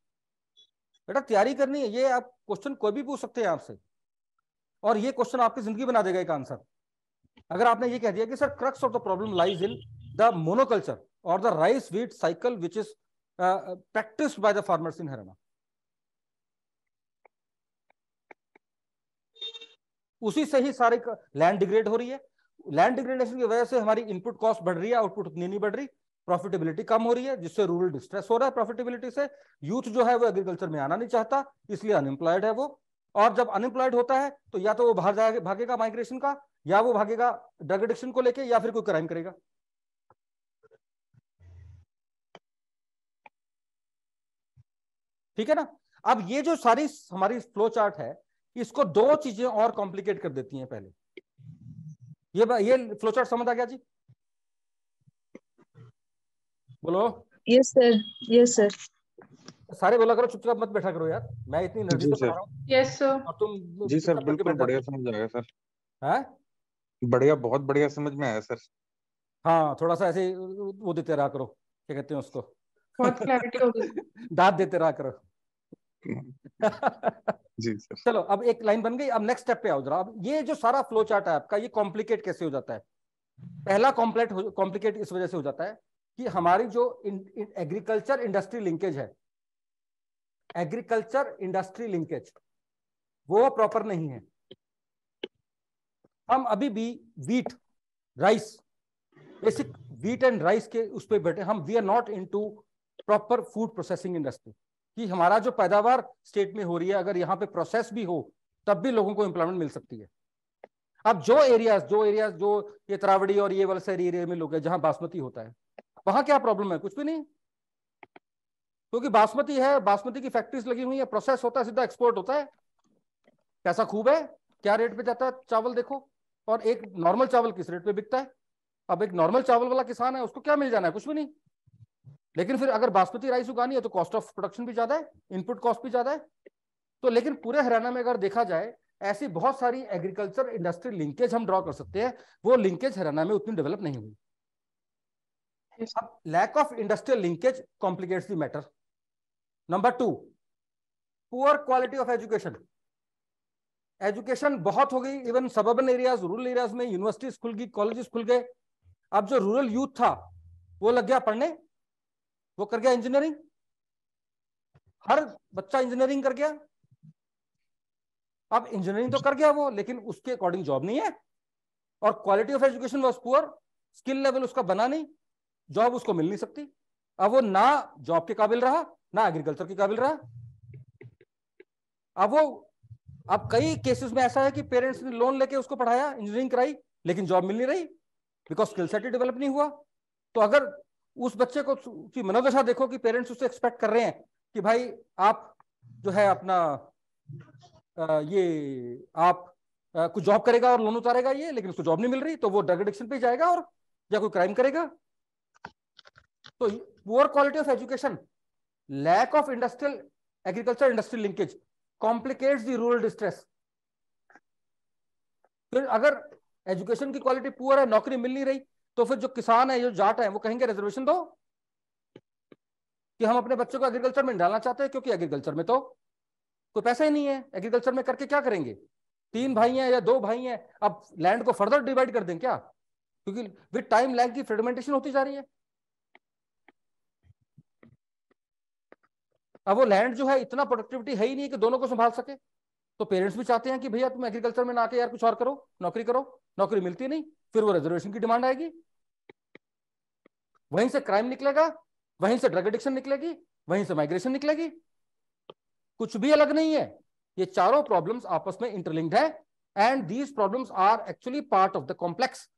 बेटा तैयारी करनी है ये आप क्वेश्चन कोई भी पूछ सकते हैं आपसे और ये क्वेश्चन आपकी जिंदगी बना देगा एक आंसर अगर आपने ये कह दिया कि sir crux of the problem lies in the monoculture और the rice wheat cycle which is Uh, uh, practiced by the farmers in Haryana. उसी से ही सारे लैंड डिग्रेड हो रही है लैंड डिग्रेडेशन की वजह से हमारी इनपुट कॉस्ट बढ़ रही है आउटपुट उतनी नहीं बढ़ रही प्रॉफिटेबिलिटी कम हो रही है जिससे रूरल डिस्ट्रेस हो रहा है प्रॉफिटेबिलिटी से यूथ जो है वो एग्रीकल्चर में आना नहीं चाहता इसलिए अनएम्प्लॉयड है वो और जब अनएम्प्लॉयड होता है तो या तो वो बाहर जाएगा भागेगा माइग्रेशन का या वो भागेगा ड्रग एडिक्शन को लेकर या फिर कोई क्राइम करेगा ठीक है ना अब ये जो सारी हमारी फ्लो चार्ट है इसको दो चीजें और कॉम्प्लिकेट कर देती हैं पहले ये ये फ्लो चार्ट समझ आ गया जी बोलो यस सर यस सर सारे बोला करो चुपचाप मत बैठा करो यार मैं इतनी एनर्जी से तो रहा हूं यस सर और तुम जी सर बिल्कुल बढ़िया समझ आएगा सर हैं बढ़िया बहुत बढ़िया समझ में आया सर हाँ थोड़ा सा ऐसे वो देते रहा करो क्या कहते हैं उसको बहुत क्लैरिटी गई दांत देते रहा करो जी सर चलो अब एक लाइन बन गई अब नेक्स्ट स्टेप पे आओ जरा अब ये जो सारा फ्लो चार्ट है आपका ये कॉम्प्लिकेट कैसे हो जाता है पहला कॉम्प्लेट कॉम्प्लिकेट इस वजह से हो जाता है कि हमारी जो एग्रीकल्चर इंडस्ट्री लिंकेज है एग्रीकल्चर इंडस्ट्री लिंकेज वो प्रॉपर नहीं है हम अभी भी wheat rice basic wheat and rice के उस पर बैठे हम we are not into proper food processing industry कि हमारा जो पैदावार स्टेट में हो रही है अगर यहाँ पे प्रोसेस भी हो तब भी लोगों को एम्प्लॉयमेंट मिल सकती है अब जो एरियाज जो एरियाज जो ये त्रावड़ी और ये वलसर एरिया में लोग हैं जहां बासमती होता है वहां क्या प्रॉब्लम है कुछ भी नहीं क्योंकि तो बासमती है बासमती की फैक्ट्रीज लगी हुई है प्रोसेस होता है सीधा एक्सपोर्ट होता है कैसा खूब है क्या रेट पे जाता है चावल देखो और एक नॉर्मल चावल किस रेट पे बिकता है अब एक नॉर्मल चावल वाला किसान है उसको क्या मिल जाना है कुछ भी नहीं लेकिन फिर अगर बासमती राइस उगानी है तो कॉस्ट ऑफ प्रोडक्शन भी ज्यादा है इनपुट कॉस्ट भी ज्यादा है तो लेकिन पूरे हरियाणा में अगर देखा जाए ऐसी बहुत सारी एग्रीकल्चर इंडस्ट्री लिंकेज हम ड्रॉ कर सकते हैं वो लिंकेज हरियाणा में उतनी डेवलप नहीं हुई अब lack of industrial linkage complicates the matter number two poor quality of education education बहुत हो गई इवन सब एरियाज रूरल एरियाज में यूनिवर्सिटीज खुल गई कॉलेजेस खुल गए अब जो रूरल यूथ था वो लग गया पढ़ने वो कर गया इंजीनियरिंग हर बच्चा इंजीनियरिंग कर गया अब इंजीनियरिंग तो कर गया वो लेकिन उसके अकॉर्डिंग जॉब नहीं है और quality of education was poor skill level उसका बना नहीं जॉब उसको मिल नहीं सकती अब वो ना जॉब के काबिल रहा ना एग्रीकल्चर के काबिल रहा अब वो अब कई केसेस में ऐसा है कि पेरेंट्स ने लोन लेके उसको पढ़ाया इंजीनियरिंग कराई लेकिन जॉब मिल नहीं रही बिकॉज स्किल सेट डेवलप नहीं हुआ तो अगर उस बच्चे को उसकी मनोदशा देखो कि पेरेंट्स उससे एक्सपेक्ट कर रहे हैं कि भाई आप जो है अपना ये आप कुछ जॉब करेगा और लोन उतारेगा ये लेकिन उसको जॉब नहीं मिल रही तो वो ड्रग एडिक्शन पे जाएगा और या कोई क्राइम करेगा तो poor quality of education lack of industrial agriculture industrial linkage complicate the rural distress फिर अगर एजुकेशन की क्वालिटी पुअर है नौकरी मिल नहीं रही तो फिर जो किसान है जो जाट है वो कहेंगे रिजर्वेशन दो कि हम अपने बच्चों को एग्रीकल्चर में डालना चाहते हैं क्योंकि एग्रीकल्चर में तो कोई पैसा ही नहीं है एग्रीकल्चर में करके क्या करेंगे तीन भाई हैं या दो भाई हैं अब लैंड को फर्दर डिवाइड कर दें क्या क्योंकि विद टाइम लैंड की फ्रेगमेंटेशन होती जा रही है अब वो लैंड जो है इतना प्रोडक्टिविटी है ही नहीं कि दोनों को संभाल सके तो पेरेंट्स भी चाहते हैं कि भैया तुम एग्रीकल्चर में ना के यार कुछ और करो नौकरी करो नौकरी मिलती नहीं फिर वो रिजर्वेशन की डिमांड आएगी वहीं से क्राइम निकलेगा वहीं से ड्रग एडिक्शन निकलेगी वहीं से माइग्रेशन निकलेगी कुछ भी अलग नहीं है ये चारों प्रॉब्लम्स आपस में इंटरलिंक्ड है and these problems are actually part of the complex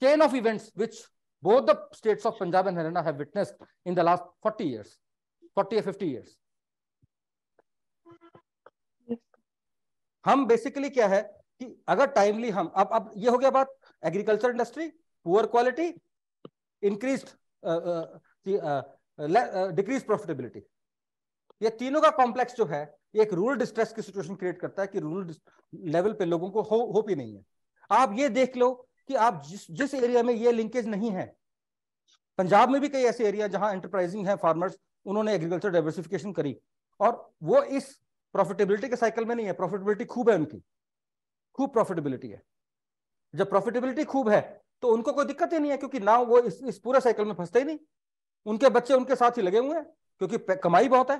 chain of events which both the states of Punjab and Haryana have witnessed in the last 40 years, 40 50 हम बेसिकली क्या है कि अगर टाइमली हम अब अब ये हो गया बात agriculture industry poor quality increase decrease profitability ये तीनों का कॉम्प्लेक्स जो है एक रूरल डिस्ट्रेस की सिचुएशन क्रिएट करता है कि रूरल लेवल पे लोगों को हो होप ही नहीं है आप ये देख लो कि आप जिस जिस एरिया में ये लिंकेज नहीं है पंजाब में भी कई ऐसे एरिया जहां एंटरप्राइजिंग है फार्मर्स उन्होंने एग्रीकल्चर डाइवर्सिफिकेशन करी और वो इस प्रॉफिटेबिलिटी के साइकिल में नहीं है प्रॉफिटेबिलिटी खूब है उनकी खूब प्रॉफिटेबिलिटी है जब प्रॉफिटेबिलिटी खूब है तो उनको कोई दिक्कत ही नहीं है क्योंकि ना वो इस, इस पूरे साइकिल में फंसते ही नहीं उनके बच्चे उनके साथ ही लगे हुए हैं क्योंकि कमाई बहुत है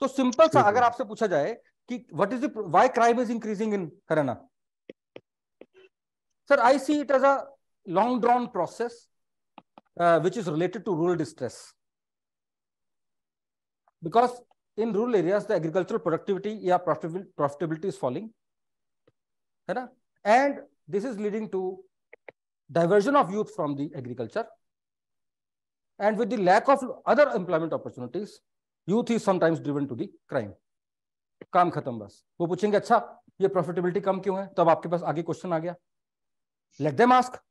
तो सिंपल सा अगर आपसे पूछा जाए कि what is why crime is increasing in Haryana sir I see it as a long drawn process which is related to rural distress because in rural areas the agricultural productivity yeah profitability profitability is falling है na and this is leading to diversion of youth from the agriculture and with the lack of other employment opportunities youth is sometimes driven to the crime kaam khatam bas wo puchhenge acha ye profitability kam क्यों hai tab aapke paas aage question aa gaya let them ask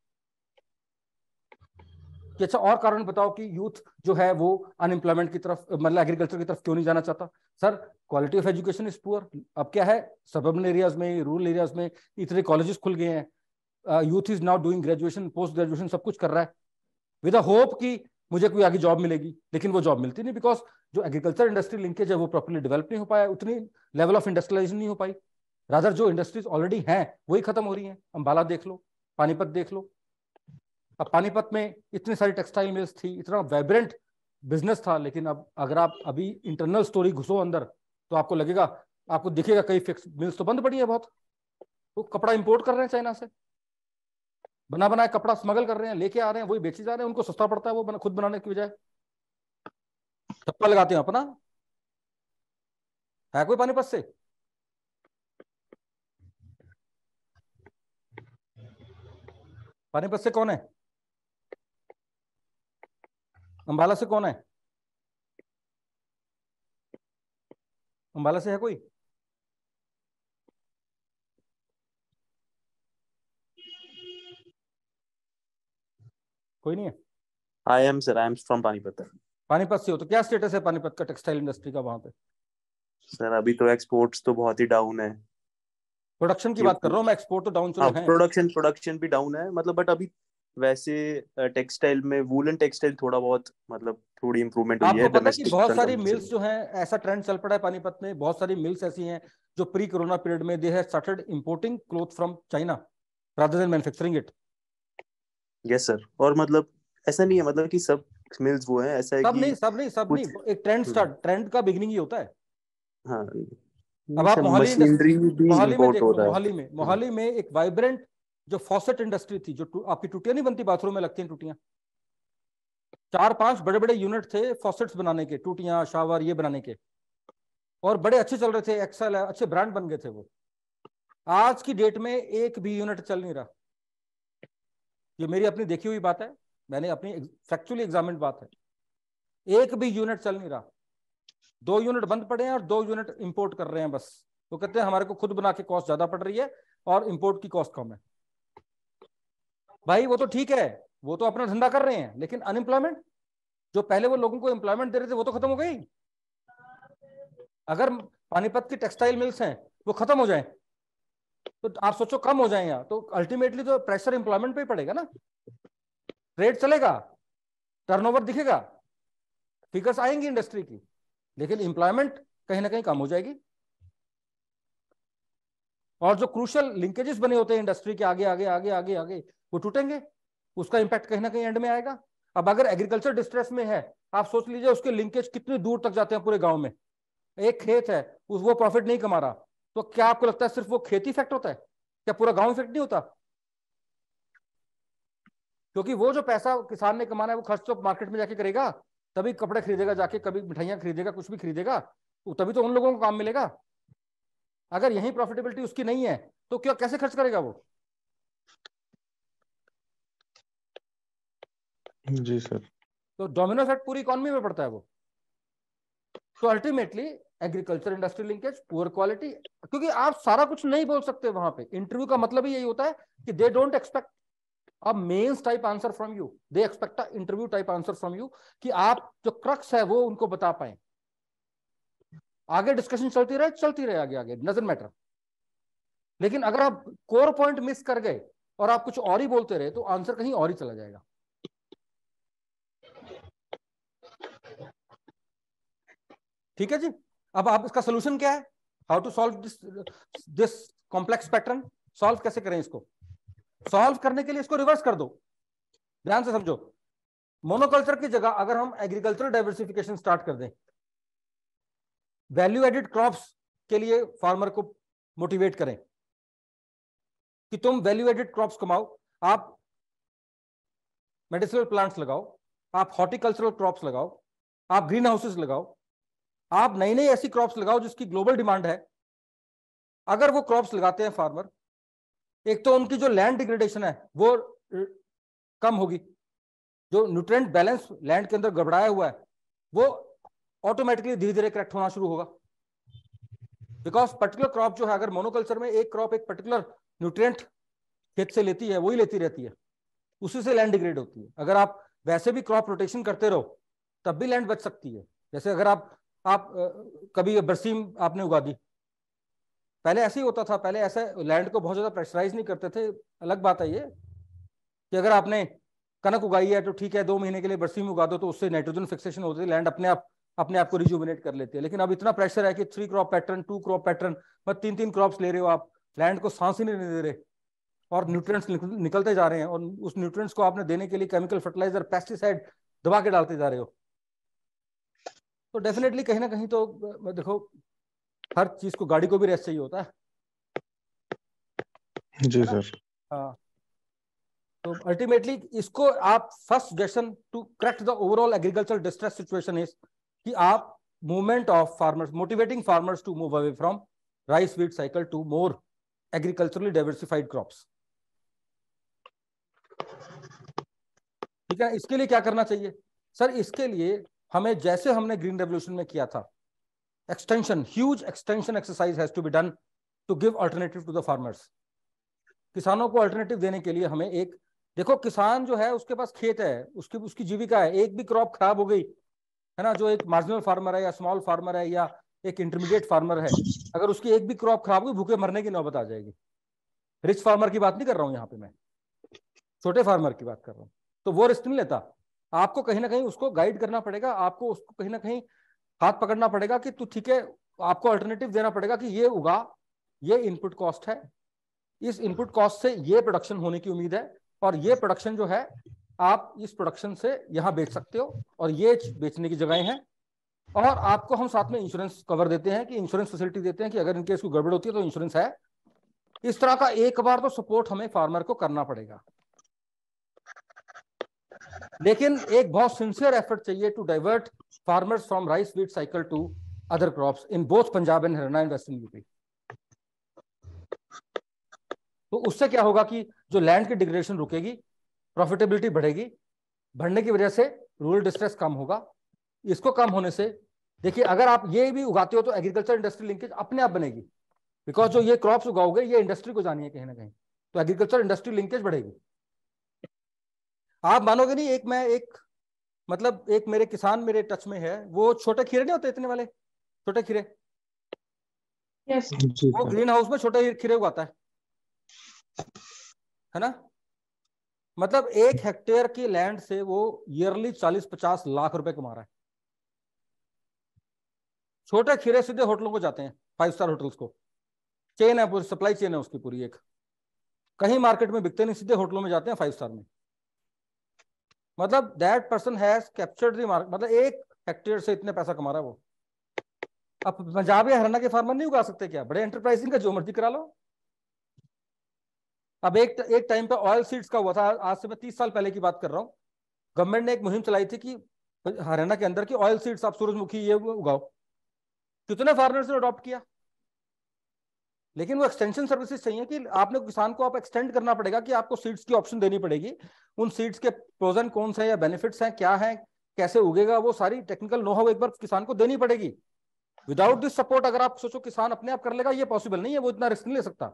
कि अच्छा और कारण बताओ कि youth जो है वो अनएम्प्लॉयमेंट की तरफ मतलब एग्रीकल्चर की तरफ क्यों नहीं जाना चाहता sir quality of education is poor अब क्या है सब एरियाज में रूरल एरियाज में इतने कॉलेजेस खुल गए हैं youth is now doing graduation post graduation सब कुछ कर रहा है विद अ होप कि मुझे कोई आगे जॉब मिलेगी लेकिन वो जॉब मिलती नहीं बिकॉज जो एग्रीकल्चर इंडस्ट्री लिंकेज है वो प्रॉपरली डेवलप नहीं हो पाया उतनी लेवल ऑफ इंडस्ट्रियलाइजेशन नहीं हो पाई राधर जो इंडस्ट्रीज ऑलरेडी हैं वही खत्म हो रही हैं अंबाला देख लो पानीपत देख लो अब पानीपत में इतनी सारी टेक्सटाइल मिल्स थी इतना वाइब्रेंट बिजनेस था लेकिन अब अगर आप अभी इंटरनल स्टोरी घुसो अंदर तो आपको लगेगा आपको दिखेगा कई फिक्स मिल्स तो बंद पड़ी है बहुत तो कपड़ा इंपोर्ट कर रहे हैं चाइना से बना बनाए कपड़ा स्मगल कर रहे हैं लेके आ रहे हैं वही बेचे जा रहे हैं उनको सस्ता पड़ता है वो बना, खुद बनाने की बजाय ठप्पा लगाते हैं अपना है कोई पानीपत से पानीपत से कौन है अंबाला से कौन है अंबाला से है कोई कोई नहीं है I am sir I am from Panipat Panipat से हो तो क्या स्टेटस है पानीपत का टेक्सटाइल इंडस्ट्री का वहां पे सर अभी तो एक्सपोर्ट्स तो बहुत ही डाउन है प्रोडक्शन की बात कर रहा हूँ मैं एक्सपोर्ट तो डाउन चल रहा है प्रोडक्शन प्रोडक्शन भी डाउन है मतलब बट अभी वैसे टेक्सटाइल में वूलन टेक्सटाइल थोड़ा बहुत मतलब थोड़ी इम्प्रूवमेंट हुई है पता कि बहुत सारी मिल्स जो हैं ऐसा ट्रेंड चल पड़ा है पानीपत में बहुत सारी मिल्स ऐसी हैं जो प्री कोरोना पीरियड में they have started importing cloth from China rather than manufacturing it yes sir और मतलब ऐसा नहीं है मतलब कि सब मिल्स वो हैं ऐसा है सब नहीं सब नहीं सब नहीं एक ट्रेंड स्टार्ट ट्रेंड का बिगनिंग ही होता है हाँ अब आप मोहाली अच्छा, मोहाली में मोहाली में मोहाली में एक वाइब्रेंट जो फॉसेट इंडस्ट्री थी जो टू, आपकी टूटियां नहीं बनती बाथरूम में लगती हैं टूटियां चार पांच बड़े बड़े यूनिट थे फॉसेट्स बनाने के टूटियां शावर ये बनाने के और बड़े अच्छे चल रहे थे एक्सेल अच्छे ब्रांड बन गए थे वो आज की डेट में एक भी यूनिट चल नहीं रहा ये मेरी अपनी देखी हुई बात है मैंने अपनी फैक्चुअली एग्जामिन बात है एक भी यूनिट चल नहीं रहा दो यूनिट बंद पड़े हैं और दो यूनिट इंपोर्ट कर रहे हैं बस वो तो कहते हैं हमारे को खुद बना के कॉस्ट ज्यादा पड़ रही है और इंपोर्ट की कॉस्ट कम है भाई वो तो ठीक है वो तो अपना धंधा कर रहे हैं लेकिन अनएम्प्लॉयमेंट जो पहले वो लोगों को एम्प्लॉयमेंट दे रहे थे वो तो खत्म हो गई अगर पानीपत की टेक्सटाइल मिल्स हैं वो खत्म हो जाए तो आप सोचो कम हो जाए तो अल्टीमेटली तो प्रेशर एम्प्लॉयमेंट पे ही पड़ेगा ना ट्रेड चलेगा टर्नओवर दिखेगा फिगर्स आएंगी इंडस्ट्री की लेकिन एम्प्लॉयमेंट कहीं ना कहीं कम हो जाएगी और जो क्रूशल लिंकेजेस बने होते हैं इंडस्ट्री के आगे आगे आगे आगे आगे वो टूटेंगे उसका इंपैक्ट कहीं ना कहीं एंड में आएगा अब अगर एग्रीकल्चर डिस्ट्रेस में है आप सोच लीजिए उसके लिंकेज कितने दूर तक जाते हैं पूरे गांव में एक खेत है उस वो प्रॉफिट नहीं कमा रहा तो क्या आपको लगता है सिर्फ वो खेती इफेक्ट होता है क्या पूरा गांव इफेक्ट नहीं होता क्योंकि वो जो पैसा किसान ने कमाना है वो खर्च तो मार्केट में जाके करेगा तभी कपड़े खरीदेगा जाके कभी मिठाइयां खरीदेगा कुछ भी खरीदेगा तो तभी तो उन लोगों को काम मिलेगा अगर यही प्रॉफिटेबिलिटी उसकी नहीं है तो क्या कैसे खर्च करेगा वो जी सर तो डोमिनो इफेक्ट पूरी इकोनॉमी में पड़ता है वो तो ultimately agriculture industry linkage poor quality क्योंकि आप सारा कुछ नहीं बोल सकते वहां पे इंटरव्यू का मतलब ही यही होता है कि दे डोंट एक्सपेक्ट अब mains type answer from you they expect interview type answer from you कि आप जो क्रक्स है वो उनको बता पाए आगे डिस्कशन चलती रहे चलती रहे आगे आगे डजेंट मैटर लेकिन अगर आप कोर पॉइंट मिस कर गए और आप कुछ और ही बोलते रहे तो आंसर कहीं और ही चला जाएगा ठीक है जी अब आप इसका सोल्यूशन क्या है how to solve this this complex pattern solve कैसे करें इसको सॉल्व करने के लिए इसको रिवर्स कर दो ध्यान से समझो मोनोकल्चर की जगह अगर हम एग्रीकल्चरल डाइवर्सिफिकेशन स्टार्ट कर दें वैल्यू एडेड क्रॉप्स के लिए फार्मर को मोटिवेट करें कि तुम वैल्यू एडेड क्रॉप्स कमाओ आप मेडिसिनल प्लांट्स लगाओ आप हॉर्टिकल्चरल क्रॉप्स लगाओ आप ग्रीन हाउसेस लगाओ आप नई नई ऐसी क्रॉप्स लगाओ जिसकी ग्लोबल डिमांड है अगर वो क्रॉप्स लगाते हैं फार्मर एक तो उनकी जो लैंड डिग्रेडेशन है वो कम होगी जो न्यूट्रेंट बैलेंस लैंड के अंदर गड़बड़ाया हुआ है वो ऑटोमेटिकली धीरे धीरे करेक्ट होना शुरू होगा बिकॉज पर्टिकुलर क्रॉप जो है अगर मोनोकल्चर में एक क्रॉप एक पर्टिकुलर न्यूट्रेंट खेत से लेती है वही लेती रहती है उसी से लैंड डिग्रेड होती है अगर आप वैसे भी क्रॉप रोटेशन करते रहो तब भी लैंड बच सकती है जैसे अगर आप आप कभी बरसीम आपने उगा दी पहले ऐसे ही होता था पहले ऐसे लैंड को बहुत ज़्यादा प्रेशराइज नहीं करते थे अलग बात है ये कि अगर आपने कनक उगाई है तो ठीक है दो महीने के लिए बरसीम उगा दो तो उससे नाइट्रोजन फिक्सेशन होती है लैंड अपने आप अपने आप को रिज्यूमिनेट कर लेते हैं लेकिन अब इतना प्रेशर है कि three crop pattern two crop pattern मतलब तीन तीन क्रॉप्स ले रहे हो आप लैंड को सांस ही नहीं दे रहे और न्यूट्रिएंट्स निकलते जा रहे हैं और उस न्यूट्रिएंट्स को आपने देने के लिए केमिकल फर्टिलाइजर पेस्टिसाइड दबा के डालते जा रहे हो तो डेफिनेटली कहीं ना कहीं तो देखो हर चीज को गाड़ी को भी रेस्ट चाहिए होता है जी सर हाँ तो अल्टीमेटली इसको आप first suggestion to correct the overall agriculture distress situation is कि आप movement of farmers motivating farmers to move away from rice wheat cycle to more agriculturally diversified crops ठीक है इसके लिए क्या करना चाहिए सर इसके लिए हमें जैसे हमने ग्रीन रेवल्यूशन में किया था extension huge extension exercise has be done to give alternative to the farmers किसानों को अल्टरनेटिव देने के लिए हमें एक देखो किसान जो है उसके पास खेत है उसकी उसकी जीविका है एक भी क्रॉप खराब हो गई है ना जो एक मार्जिनल फार्मर है या स्मॉल फार्मर है या एक इंटरमीडिएट फार्मर है अगर उसकी एक भी क्रॉप खराब हुई भूखे मरने की नौबत आ जाएगी रिच फार्मर की बात नहीं कर रहा हूँ यहाँ पे मैं छोटे फार्मर की बात कर रहा हूँ तो वो रिस्क नहीं लेता आपको कहीं ना कहीं उसको गाइड करना पड़ेगा आपको उसको कहीं ना कहीं हाथ पकड़ना पड़ेगा कि तू ठीक है आपको अल्टरनेटिव देना पड़ेगा कि ये उगा ये इनपुट कॉस्ट है इस इनपुट कॉस्ट से ये प्रोडक्शन होने की उम्मीद है और ये प्रोडक्शन जो है आप इस प्रोडक्शन से यहाँ बेच सकते हो और ये बेचने की जगह है और आपको हम साथ में इंश्योरेंस कवर देते हैं कि इंश्योरेंस फैसिलिटी देते हैं कि अगर इनकेस को गड़बड़ होती है तो इंश्योरेंस है इस तरह का एक बार तो सपोर्ट हमें फार्मर को करना पड़ेगा लेकिन एक बहुत सिंसियर एफर्ट चाहिए to divert farmers from rice wheat cycle to other crop in both Punjab and Haryana and western UP तो उससे क्या होगा कि जो लैंड की डिग्रेडेशन रुकेगी प्रॉफिटेबिलिटी बढ़ेगी बढ़ने की वजह से रूरल डिस्ट्रेस कम होगा इसको कम होने से देखिए अगर आप ये भी उगाते हो तो एग्रीकल्चर इंडस्ट्री लिंकेज अपने आप बनेगी बिकॉज जो ये क्रॉप्स उगाओगे ये इंडस्ट्री को जानी है कहीं ना कहीं तो एग्रीकल्चर इंडस्ट्री लिंकेज बढ़ेगी आप मानोगे नहीं एक मैं एक मतलब एक मेरे किसान मेरे टच में है वो छोटे खीरे नहीं होते इतने वाले छोटे खीरे yes. वो हाँ। ग्रीन हाउस में छोटे खीरे उगाता है है ना मतलब एक हेक्टेयर की लैंड से वो ईयरली चालीस पचास लाख रुपए कमा रहा है छोटे खीरे सीधे होटलों को जाते हैं फाइव स्टार होटल्स को चेन है पूरी सप्लाई चेन है उसकी पूरी एक कहीं मार्केट में बिकते नहीं सीधे होटलों में जाते हैं फाइव स्टार में मतलब that person has captured the market मतलब एक हेक्टेयर से इतने पैसा कमा रहा है वो अब पंजाब या हरियाणा के फार्मर नहीं उगा सकते क्या बड़े एंटरप्राइजिंग का जो मर्जी करा लो अब एक एक टाइम पे ऑयल सीड्स का हुआ था आज से मैं तीस साल पहले की बात कर रहा हूँ गवर्नमेंट ने एक मुहिम चलाई थी कि हरियाणा के अंदर की ऑयल सीड्स आप सूरजमुखी ये उगाओ कितने फार्मर्स ने अडॉप्ट किया लेकिन वो एक्सटेंशन सर्विसेज चाहिए कि आपने किसान को आप एक्सटेंड करना पड़ेगा कि आपको सीड्स की ऑप्शन देनी पड़ेगी उन सीड्स के प्रोजन कौन से या बेनिफिट्स हैं क्या है कैसे उगेगा वो सारी टेक्निकल नोहा एक बार किसान को देनी पड़ेगी विदाउट दिस सपोर्ट अगर आप सोचो किसान अपने आप कर लेगा ये पॉसिबल नहीं है वो इतना रिस्क नहीं ले सकता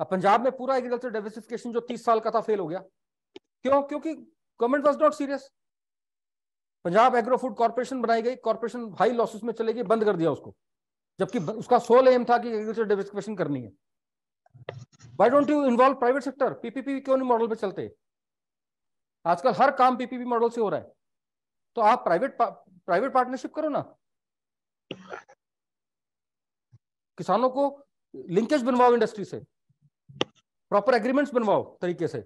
अब पंजाब में पूरा एग्रीकल्चर डाइवर्सिफिकेशन जो तीस साल का था फेल हो गया क्यों क्योंकि government was not serious Punjab agro food corporation बनाई गई कॉर्पोरेशन हाई लॉसेस में चलेगी बंद कर दिया उसको जबकि उसका सोल एम था कि एग्रीकल्चर डिवर्सिफिकेशन करनी है why don't you involve private sector PPP क्यों नहीं मॉडल पर चलते आजकल हर काम पीपीपी मॉडल से हो रहा है तो आप प्राइवेट प्राइवेट पार्टनरशिप करो ना किसानों को लिंकेज बनवाओ इंडस्ट्री से प्रॉपर एग्रीमेंट्स बनवाओ तरीके से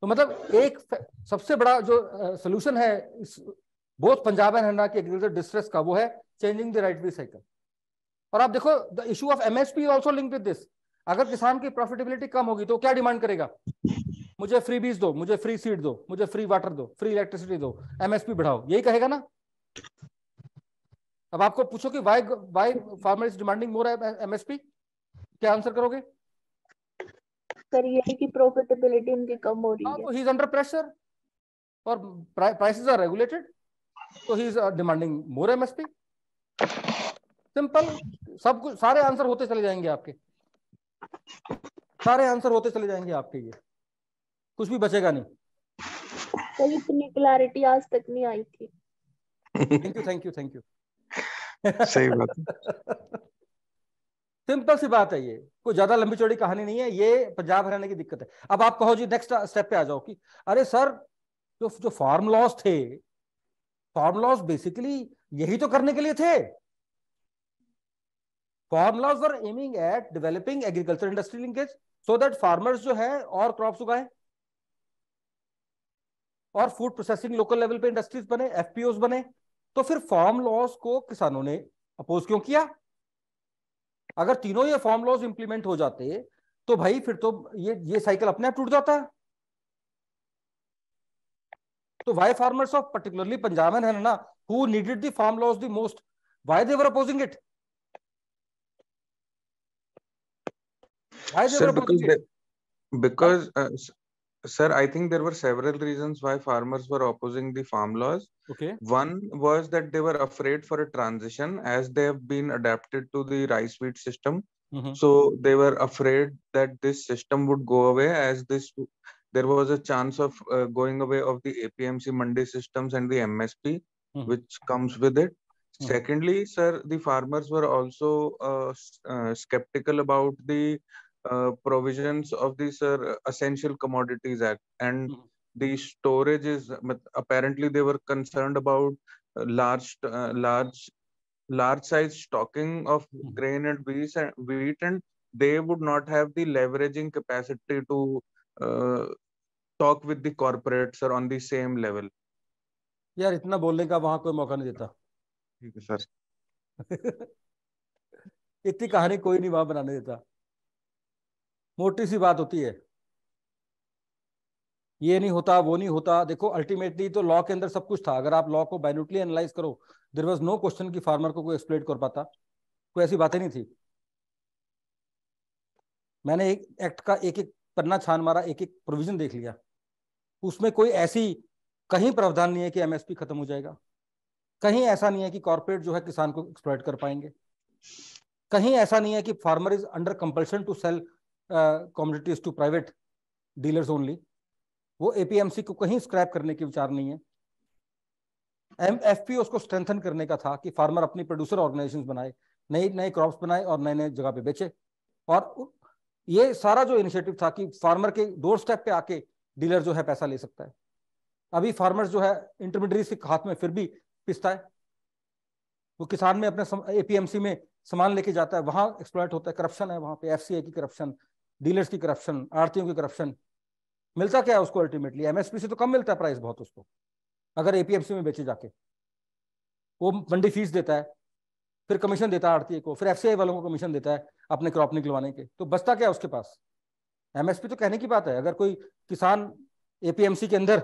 तो मतलब एक सबसे बड़ा जो सोल्यूशन है इस बोथ पंजाब एंड हरियाणा के एग्रीकल्चर डिस्ट्रेस का वो है changing the right way cycle और आप देखो the issue of MSP also link with this अगर किसान की प्रॉफिटेबिलिटी कम होगी तो क्या डिमांड करेगा मुझे फ्री बीज दो मुझे फ्री सीड दो मुझे फ्री वाटर दो फ्री इलेक्ट्रिसिटी दो एमएसपी बढ़ाओ यही कहेगा ना अब आपको पूछो कि why why farmer is demanding more MSP क्या आंसर करोगे सर ये कि प्रॉफिटेबिलिटी उनकी कम हो रही हाँ, है ही इज अंडर प्रेशर और प्राइसेस आर रेगुलेटेड तो he is demanding more MSP simple सब कुछ सारे आंसर होते चले जाएंगे आपके सारे आंसर होते चले जाएंगे आपके ये कुछ भी बचेगा नहीं तो इतनी क्लैरिटी आज तक नहीं आई थी thank you thank you thank you सही बात सिंपल सी बात है ये कोई ज्यादा लंबी चौड़ी कहानी नहीं है ये पंजाब हरियाणा की दिक्कत है अब आप कहो जी नेक्स्ट स्टेप पे आ जाओ कि अरे सर जो जो फार्म लॉस थे कॉर्न फॉर्मूलाज बेसिकली यही तो करने के लिए थे corn formulas are aiming at developing agriculture industry linkage so that farmers जो है और क्रॉप उगाए और फूड प्रोसेसिंग लोकल लेवल पे इंडस्ट्रीज बने एफपीओ बने तो फिर फार्म लॉज को किसानों ने अपोज क्यों किया अगर तीनों ये फार्म लॉज इंप्लीमेंट हो जाते तो भाई फिर तो ये ये साइकिल अपने आप टूट जाता है So why farmers of particularly Punjab and Haryana who needed the farm laws the most, why they were opposing it? Why they sir, were opposing because it? They, because uh, sir, I think there were several reasons why farmers were opposing the farm laws. Okay. One was that they were afraid for a transition as they have been adapted to the rice wheat system. Mm -hmm. So they were afraid that this system would go away as this there was a chance of uh, going away of the APMC Monday systems and the MSP, mm. which comes with it. Mm. Secondly, sir, the farmers were also uh, uh, skeptical about the uh, provisions of the sir Essential Commodities Act, and mm. the storage is apparently they were concerned about uh, large, uh, large, large size stocking of hmm. grain and wheat, and wheat, and they would not have the leveraging capacity to talk with the corporate sir on the same level यार इतना बोलने का वहां कोई मौका नहीं देता ठीक है सर इतनी कहानी कोई नहीं वहां बनाने देता मोटी सी बात होती है ये नहीं होता वो नहीं होता देखो अल्टीमेटली तो लॉ के अंदर सब कुछ था अगर आप लॉ को माइन्यूटली एनालाइज करो देर वॉज नो क्वेश्चन की फार्मर को कोई एक्सप्लेट कर पाता कोई ऐसी बातें नहीं थी मैंने एक एक्ट का एक एक पन्ना छान मारा एक एक प्रोविजन देख लिया उसमें कोई ऐसी कहीं प्रावधान नहीं है कि एमएसपी खत्म हो जाएगा कहीं ऐसा नहीं है कि कॉर्पोरेट जो है किसान को एक्सप्लॉयट कर पाएंगे कहीं ऐसा नहीं है कि farmer is under compulsion to sell commodities to private dealers only वो एपीएमसी को कहीं स्क्रैप करने के विचार नहीं है एम एफ पी उसको स्ट्रेंथन करने का था कि फार्मर अपनी प्रोड्यूसर ऑर्गेनाइजेशन बनाए नई नए क्रॉप्स बनाए और नए नए जगह पे बेचे और ये सारा जो इनिशिएटिव था कि फार्मर के डोर स्टेप पे आके डीलर जो है पैसा ले सकता है अभी फार्मर्स जो है इंटरमीडिएट के हाथ में फिर भी पिसता है वो किसान में अपने एपीएमसी में सामान लेके जाता है वहां एक्सप्लॉयट होता है करप्शन है वहां पे एफ की करप्शन डीलर्स की करप्शन आड़तियों की करप्शन मिलता क्या है उसको अल्टीमेटली एमएसपी से तो कम मिलता है प्राइस बहुत उसको अगर एपीएमसी में बेचे जाके वो मंडी फीस देता है फिर कमीशन देता है आड़ती को फिर एफ वालों को कमीशन देता है अपने क्रॉप निकलवाने के तो बचता क्या उसके पास एमएसपी तो कहने की बात है अगर कोई किसान एपीएमसी के अंदर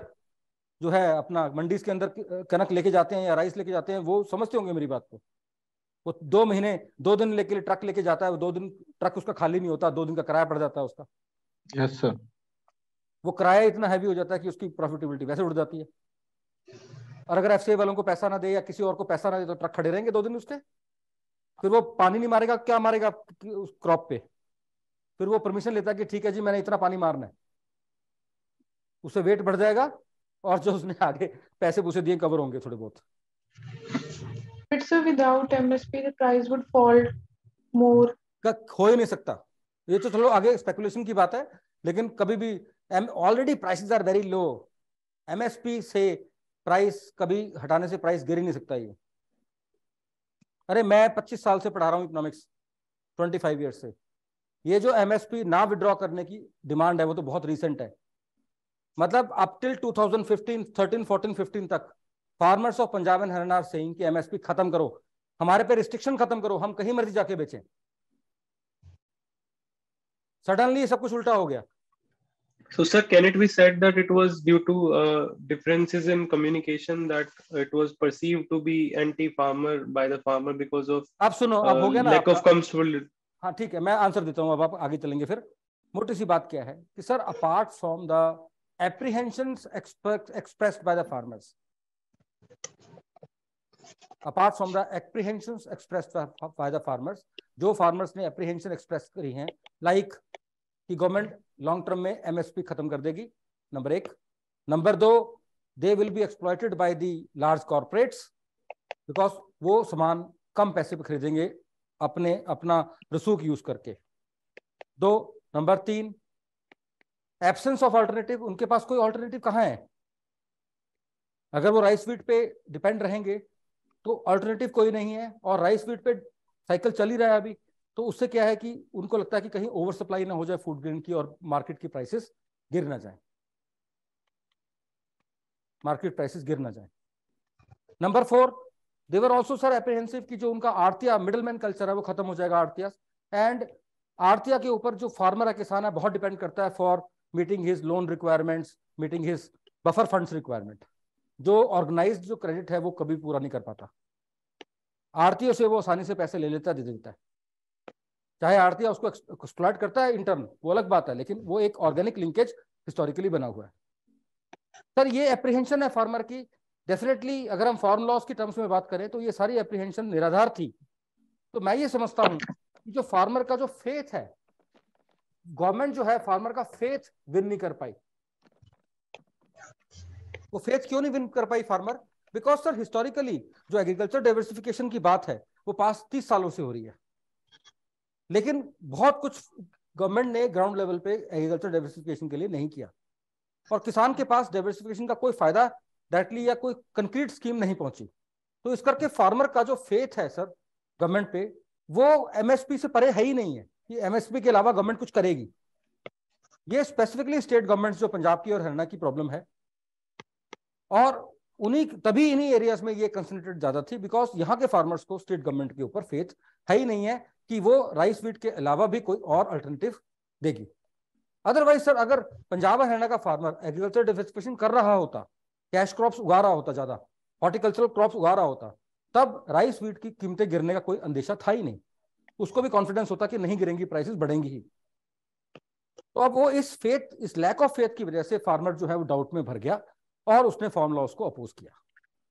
जो है अपना मंडीज के अंदर कनक लेके जाते हैं या राइस लेके जाते हैं वो समझते होंगे मेरी बात को वो दो महीने दो दिन लेके लिए ट्रक लेके जाता है वो दो दिन ट्रक उसका खाली नहीं होता दो दिन का किराया पड़ जाता है उसका यस yes, सर वो किराया इतना हैवी हो जाता है कि उसकी प्रॉफिटेबिलिटी वैसे उड़ जाती है और अगर एफ वालों को पैसा ना दे या किसी और को पैसा ना दे तो ट्रक खड़े रहेंगे दो दिन उसके फिर वो पानी नहीं मारेगा क्या मारेगा उस क्रॉप पे फिर वो परमिशन लेता है कि ठीक है जी मैंने इतना पानी मारना है उससे वेट बढ़ जाएगा और जो उसने आगे पैसे पूसे दिए कवर होंगे थोड़े बहुत it's without MSP the price would fall more का हो ही नहीं सकता ये तो चलो आगे स्पेकुलेशन की बात है लेकिन कभी भी already prices are very low MSP से प्राइस कभी हटाने से प्राइस गिर ही नहीं सकता ये अरे मैं पच्चीस साल से पढ़ा रहा हूँ इकोनॉमिक्स ट्वेंटी फाइव ईयर से ये जो एम ना विड्रॉ करने की डिमांड है वो तो बहुत रिसेंट है मतलब अप टिल 2015 13 14 15 तक farmers of Punjab and Haryana saying कि एमएसपी खत्म करो हमारे पे रिस्ट्रिक्शन खत्म करो हम कहीं मर्जी जाके बेचें सडनली सब कुछ उल्टा हो गया So, sir, can it be said that it was due to uh, differences in communication that it was perceived to be anti-farmer by the farmer because of aap suno ab ho gaya na lack of comfortability. ha theek hai main answer deta hu ab aap aage chalenge fir moti si baat kya hai ki sir apart from the apprehensions expressed by the farmers apart from the apprehensions expressed by the farmers jo farmers ne apprehension express kari hain like कि government long term में MSP खत्म कर देगी number एक number दो they will be exploited by the large corporates because वो सामान कम पैसे पर खरीदेंगे अपने अपना रसूख यूज करके दो नंबर तीन एबसेंस ऑफ ऑल्टरनेटिव उनके पास कोई ऑल्टरनेटिव कहाँ है अगर वो राइस वीट पे डिपेंड रहेंगे तो ऑल्टरनेटिव कोई नहीं है और राइस वीट पे साइकिल चल ही रहा है अभी तो उससे क्या है कि उनको लगता है कि कहीं ओवर सप्लाई ना हो जाए फूड ग्रेन की और मार्केट की प्राइसेस गिर ना जाए मार्केट प्राइसेस गिर ना जाए number four they are also sir apprehensive कि जो उनका आड़तिया मिडलमैन कल्चर है वो खत्म हो जाएगा आरतिया एंड आरतिया के ऊपर जो फार्मर है किसान है बहुत डिपेंड करता है for meeting his loan requirements meeting his buffer funds requirement जो ऑर्गेनाइज जो क्रेडिट है वो कभी पूरा नहीं कर पाता आरतीय से वो आसानी से पैसे ले लेता दे देता है चाहे आरती उसको एक्सप्लॉइट करता है इंटरनल वो अलग बात है लेकिन वो एक ऑर्गेनिक लिंकेज हिस्टोरिकली बना हुआ है सर ये एप्रीहेंशन है फार्मर की डेफिनेटली अगर हम फार्म लॉस की टर्म्स में बात करें तो ये सारी एप्रीहेंशन निराधार थी तो मैं ये समझता हूँ कि जो फार्मर का जो फेथ है गवर्नमेंट जो है फार्मर का फेथ विन नहीं कर पाई वो फेथ क्यों नहीं विन कर पाई फार्मर बिकॉज सर हिस्टोरिकली जो एग्रीकल्चर डाइवर्सिफिकेशन की बात है वो पास तीस सालों से हो रही है लेकिन बहुत कुछ गवर्नमेंट ने ग्राउंड लेवल पे एग्रीकल्चर डाइवर्सिफिकेशन के लिए नहीं किया और किसान के पास डाइवर्सिफिकेशन का कोई फायदा डायरेक्टली या कोई कंक्रीट स्कीम नहीं पहुंची तो इस करके फार्मर का जो फेथ है सर गवर्नमेंट पे वो एमएसपी से परे है ही नहीं है कि एमएसपी के अलावा गवर्नमेंट कुछ करेगी ये स्पेसिफिकली स्टेट गवर्नमेंट जो पंजाब की और हरियाणा की प्रॉब्लम है और उन्हीं तभी इन्हीं एरियाज में ये कंसनट्रेट ज्यादा थी बिकॉज यहाँ के फार्मर्स को स्टेट गवर्नमेंट के ऊपर फेथ है ही नहीं है कि वो राइस वीट के अलावा भी कोई और अल्टरनेटिव देगी अदरवाइज सर अगर पंजाब हरियाणा का फार्मर एग्रीकल्चर डिफेस्टिफिकेशन कर रहा होता कैश क्रॉप्स उगा रहा होता ज्यादा हॉर्टिकल्चरल क्रॉप्स उगा रहा होता तब राइस वीट की कीमतें गिरने का कोई अंदेशा था ही नहीं उसको भी कॉन्फिडेंस होता कि नहीं गिरेंगी प्राइसेस बढ़ेंगी ही तो अब वो इस फेथ इस लैक ऑफ फेथ की वजह से फार्मर जो है वो डाउट में भर गया और उसने फॉर्म लॉस को अपोज किया